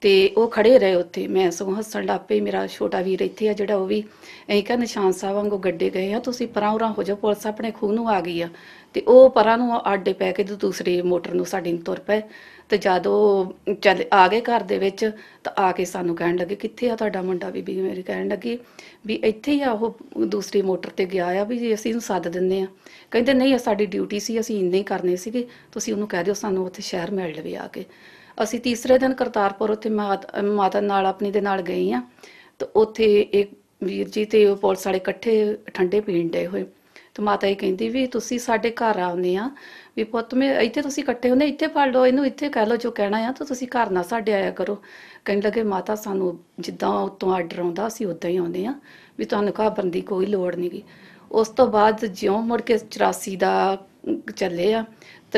ਤੇ ਉਹ ਖੜੇ ਰਹੇ ਉੱਥੇ ਮੈਂ ਸਗੋਂ ਹੱਸਣ ਲੱਪੇ ਮੇਰਾ ਛੋਟਾ ਵੀਰ ਇੱਥੇ ਆ ਜਿਹੜਾ ਉਹ ਵੀ ਐਂ ਕਾ ਨਿਸ਼ਾਨ ਸਾਹਿਬ ਵਾਂਗੂ ਗੱਡੇ ਗਏ ਆ ਤੁਸੀਂ ਪਰਾਂ ਉਰਾਂ ਹੋ ਜਾਓ ਪੁਲਿਸ ਆਪਣੇ ਖੂਨ ਨੂੰ ਆ ਗਈ ਆ ਤੇ ਉਹ ਪਰਾਂ ਨੂੰ ਆੜੇ ਪੈ ਕੇ ਦੂਸਰੀ ਮੋਟਰ ਨੂੰ ਸਾਡੀ ਨੂੰ ਤੁਰ ਪਏ ਤੇ ਜਦ ਉਹ ਚਲ ਆ ਗਏ ਘਰ ਦੇ ਵਿੱਚ ਤਾਂ ਆ ਕੇ ਸਾਨੂੰ ਕਹਿਣ ਲੱਗੇ ਕਿੱਥੇ ਆ ਤੁਹਾਡਾ ਮੁੰਡਾ ਬੀਬੀ ਮੇਰੀ ਕਹਿਣ ਲੱਗੀ ਵੀ ਇੱਥੇ ਹੀ ਆ ਉਹ ਦੂਸਰੀ ਮੋਟਰ ਤੇ ਗਿਆ ਆ ਵੀ ਅਸੀਂ ਉਹਨੂੰ ਸੱਦ ਦਿੰਨੇ ਆ ਕਹਿੰਦੇ ਨਹੀਂ ਆ ਸਾਡੀ ਡਿਊਟੀ ਸੀ ਅਸੀਂ ਇੰਨੇ ਹੀ ਕਰਨੇ ਸੀਗੇ ਤੁਸੀਂ ਉਹਨੂੰ ਕਹਿ ਦਿਓ ਸਾਨੂੰ ਉੱਥੇ ਸ਼ਹਿਰ ਮਿਲ ਲਵੇ ਆ ਕੇ ਅਸੀਂ ਤੀਸਰੇ ਦਿਨ ਕਰਤਾਰਪੁਰ ਉੱਥੇ ਮਾਤਾ ਨਾਲ ਆਪਣੀ ਦੇ ਨਾਲ ਗਈ ਆ ਤੇ ਉੱਥੇ ਇੱਕ ਵੀਰ ਜੀ ਤੇ ਉਹ ਪੁਲਿਸ ਵਾਲੇ ਇਕੱਠੇ ਠੰਡੇ ਪੀਣ ਡਏ ਹੋਏ ਤੇ ਮਾਤਾ ਇਹ ਕਹਿੰਦੀ ਵੀ ਤੁਸੀਂ ਸਾਡੇ ਘਰ ਆਉਂਦੇ ਆ ਵੀ ਪੁੱਤ ਮੈਂ ਇੱਥੇ ਤੁਸੀਂ ਇਕੱਠੇ ਹੁੰਦੇ ਇੱਥੇ ਫੜ ਲਓ ਇਹਨੂੰ ਇੱਥੇ ਕਹਿ ਲਓ ਜੋ ਕਹਿਣਾ ਆ ਤਾਂ ਤੁਸੀਂ ਘਰ ਨਾ ਸਾਡੇ ਆਇਆ ਕਰੋ ਕਹਿਣ ਲੱਗੇ ਮਾਤਾ ਸਾਨੂੰ ਜਿੱਦਾਂ ਉਤੋਂ ਆਰਡਰ ਆਉਂਦਾ ਅਸੀਂ ਉਦਾਂ ਹੀ ਆਉਂਦੇ ਆ ਵੀ ਤੁਹਾਨੂੰ ਘਾਬਰਨ ਦੀ ਕੋਈ ਲੋੜ ਨਹੀਂ ਗਈ ਉਸ ਤੋਂ ਬਾਅਦ ਜਿਉਂ ਮੁੜ ਕੇ 84 ਦਾ ਚੱਲੇ ਆ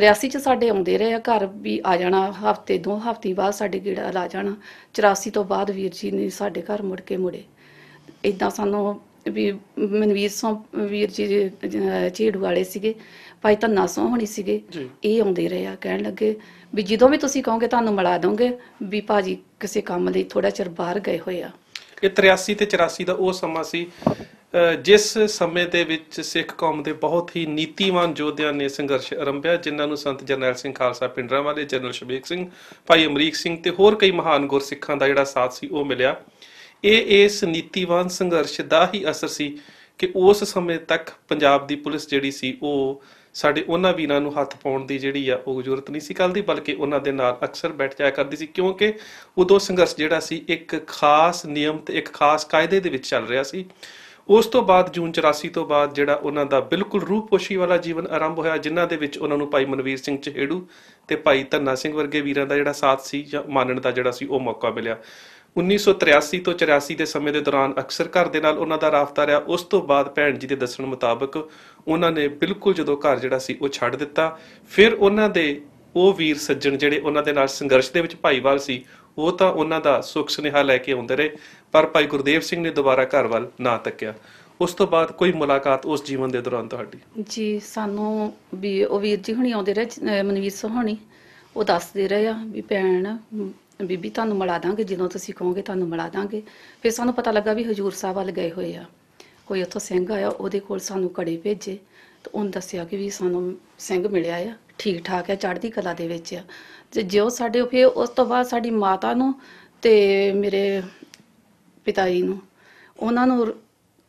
83 ਚ ਸਾਡੇ ਆਉਂਦੇ ਰਹੇ ਆ ਘਰ ਵੀ ਆ ਜਾਣਾ ਹਫਤੇ ਦੋ ਹਫਤੇ ਬਾਅਦ ਸਾਡੇ ਗੇੜਾ ਆ ਜਾਣਾ 84 ਤੋਂ ਬਾਅਦ ਵੀਰ ਜੀ ਨੇ ਸਾਡੇ ਘਰ ਮੁੜ ਕੇ ਮੁੜੇ ਇਦਾਂ ਸਾਨੂੰ ਵੀ ਮਨਵੀਰ ਸੋ ਵੀਰ ਜੀ ਝੇੜੂ ਵਾਲੇ ਸੀਗੇ ਭਾਈ ਧੰਨਾ ਸੋ ਹੋਣੀ ਸੀਗੇ ਇਹ ਆਉਂਦੇ ਰਹੇ ਆ ਕਹਿਣ ਲੱਗੇ ਵੀ ਜਦੋਂ ਵੀ ਤੁਸੀਂ ਕਹੋਗੇ ਤੁਹਾਨੂੰ ਮਿਲਾ ਦੋਗੇ ਵੀ ਭਾਜੀ ਕਿਸੇ ਕੰਮ ਲਈ ਥੋੜਾ ਚਿਰ ਬਾਹਰ ਗਏ ਹੋਏ ਆ ਇਹ 83 ਤੇ 84 ਦਾ ਉਹ ਸਮਾਂ ਸੀ ਜਿਸ ਸਮੇਂ ਦੇ ਵਿੱਚ ਸਿੱਖ ਕੌਮ ਦੇ ਬਹੁਤ ਹੀ ਨੀਤੀਵਾਨ ਯੋਧਿਆਂ ਨੇ ਸੰਘਰਸ਼ ਆਰੰਭਿਆ ਜਿਨ੍ਹਾਂ ਨੂੰ ਸੰਤ ਜਰਨੈਲ ਸਿੰਘ ਖਾਲਸਾ ਪਿੰਡਰਾਂ ਵਾਲੇ ਜਨਰਲ ਸ਼ਬੀਕ ਸਿੰਘ ਭਾਈ ਅਮਰੀਕ ਸਿੰਘ ਤੇ ਹੋਰ ਕਈ ਮਹਾਨ ਗੁਰਸਿੱਖਾਂ ਦਾ ਜਿਹੜਾ ਸਾਥ ਸੀ ਉਹ ਮਿਲਿਆ ਇਹ ਇਸ ਨੀਤੀਵਾਨ ਸੰਘਰਸ਼ ਦਾ ਹੀ ਅਸਰ ਸੀ ਕਿ ਉਸ ਸਮੇਂ ਤੱਕ ਪੰਜਾਬ ਦੀ ਪੁਲਿਸ ਜਿਹੜੀ ਸੀ ਉਹ ਸਾਡੇ ਉਹਨਾਂ ਵੀਰਾਂ ਨੂੰ ਹੱਥ ਪਾਉਣ ਦੀ ਜਿਹੜੀ ਆ ਉਹ ਜ਼ਰੂਰਤ ਨਹੀਂ ਸੀ ਕੱਲ ਦੀ ਬਲਕਿ ਉਹਨਾਂ ਦੇ ਨਾਲ ਅਕਸਰ ਬੈਠ ਜਾਇਆ ਕਰਦੀ ਸੀ ਕਿਉਂਕਿ ਉਦੋਂ ਸੰਘਰਸ਼ ਜਿਹੜਾ ਸੀ ਇੱਕ ਖਾਸ ਨਿਯਮ ਤੇ ਇੱਕ ਖਾਸ ਕਾਇਦੇ ਦੇ ਵਿੱਚ ਚੱਲ ਰਿਹਾ ਸੀ ਉਸ ਤੋਂ ਬਾਅਦ ਜੂਨ 84 ਤੋਂ ਬਾਅਦ ਜਿਹੜਾ ਉਹਨਾਂ ਦਾ ਬਿਲਕੁਲ ਰੂਪੋਸ਼ੀ ਵਾਲਾ ਜੀਵਨ ਆਰੰਭ ਹੋਇਆ ਜਿਨ੍ਹਾਂ ਦੇ ਵਿੱਚ ਉਹਨਾਂ ਨੂੰ ਭਾਈ ਮਨਵੀਰ ਸਿੰਘ ਚਹੇੜੂ ਤੇ ਭਾਈ ਧੰਨਾ ਸਿੰਘ ਵਰਗੇ ਵੀਰਾਂ ਦਾ ਜਿਹੜਾ ਸਾਥ ਸੀ ਜਾਂ ਮਾਨਣ ਦਾ ਜਿਹੜਾ ਸੀ ਉਹ ਮੌਕਾ ਮਿਲਿਆ 1983 ਤੋਂ 84 ਦੇ ਸਮੇਂ ਦੇ ਦੌਰਾਨ ਅਕਸਰ ਘਰ ਦੇ ਨਾਲ ਉਹਨਾਂ ਦਾ ਰਾਫਤਾ ਰਿਹਾ ਉਸ ਤੋਂ ਬਾਅਦ ਭੈਣ ਜੀ ਦੇ ਦੱਸਣ ਮੁਤਾਬਕ ਉਹਨਾਂ ਨੇ ਬਿਲਕੁਲ ਜਦੋਂ ਘਰ ਜਿਹੜਾ ਸੀ ਉਹ ਛੱਡ ਦਿੱਤਾ ਫਿਰ ਉਹਨਾਂ ਦੇ ਉਹ ਵੀਰ ਸੱਜਣ ਜਿਹੜੇ ਉਹਨਾਂ ਦੇ ਨਾਲ ਸੰਘਰਸ਼ ਦੇ ਵਿੱਚ ਭਾਈਵਾਲ ਸੀ ਉਹ ਤਾਂ ਉਹਨਾਂ ਦਾ ਸੁਖ ਸੁਨੇਹਾ ਲੈ ਕੇ ਆਉਂਦੇ ਰਹੇ ਪਰ ਭਾਈ ਗੁਰਦੇਵ ਸਿੰਘ ਨੇ ਦੁਬਾਰਾ ਘਰ ਵੱਲ ਨਾ ਤੱਕਿਆ ਉਸ ਤੋਂ ਬਾਅਦ ਕੋਈ ਮੁਲਾਕਾਤ ਉਸ ਜੀਵਨ ਦੇ ਦੌਰਾਨ ਤੁਹਾਡੀ ਜੀ ਸਾਨੂੰ ਵੀ ਉਹ ਵੀਰ ਜੀ ਹੁਣੀ ਆਉਂਦੇ ਰਹੇ ਮਨਵੀਰ ਸੋਹਣੀ ਉਹ ਦੱਸਦੇ ਰਹੇ ਆ ਵੀ ਭੈਣ ਬੀਬੀ ਤੁਹਾਨੂੰ ਮਿਲਾ ਦਾਂਗੇ ਜਦੋਂ ਤੁਸੀਂ ਕਹੋਗੇ ਤੁਹਾਨੂੰ ਮਿਲਾ ਦਾਂਗੇ ਫਿਰ ਸਾਨੂੰ ਪਤਾ ਲੱਗਾ ਵੀ ਹਜੂਰ ਸਾਹਿਬ ਵੱਲ ਗਏ ਹੋਏ ਆ ਕੋਈ ਉੱਥੋਂ ਸਿੰਘ ਆਇਆ ਉਹਦੇ ਕੋਲ ਸਾਨੂੰ ਕੜੇ ਭੇਜੇ ਤੇ ਉਹਨ ਦੱਸਿਆ ਕਿ ਵੀ ਸਾਨੂੰ ਸਿੰਘ ਮਿਲਿਆ ਆ ਠੀਕ ਠਾਕ ਆ ਚੜ੍ਹਦੀ ਕਲਾ ਦੇ ਵਿੱਚ ਆ ਤੇ ਜਿਉ ਸਾਡੇ ਫਿਰ ਉਸ ਤੋਂ ਬਾਅਦ ਸਾਡੀ ਮਾਤਾ ਨੂੰ ਤੇ ਮੇਰੇ ਪਿਤਾ ਜੀ ਨੂੰ ਉਹਨਾਂ ਨੂੰ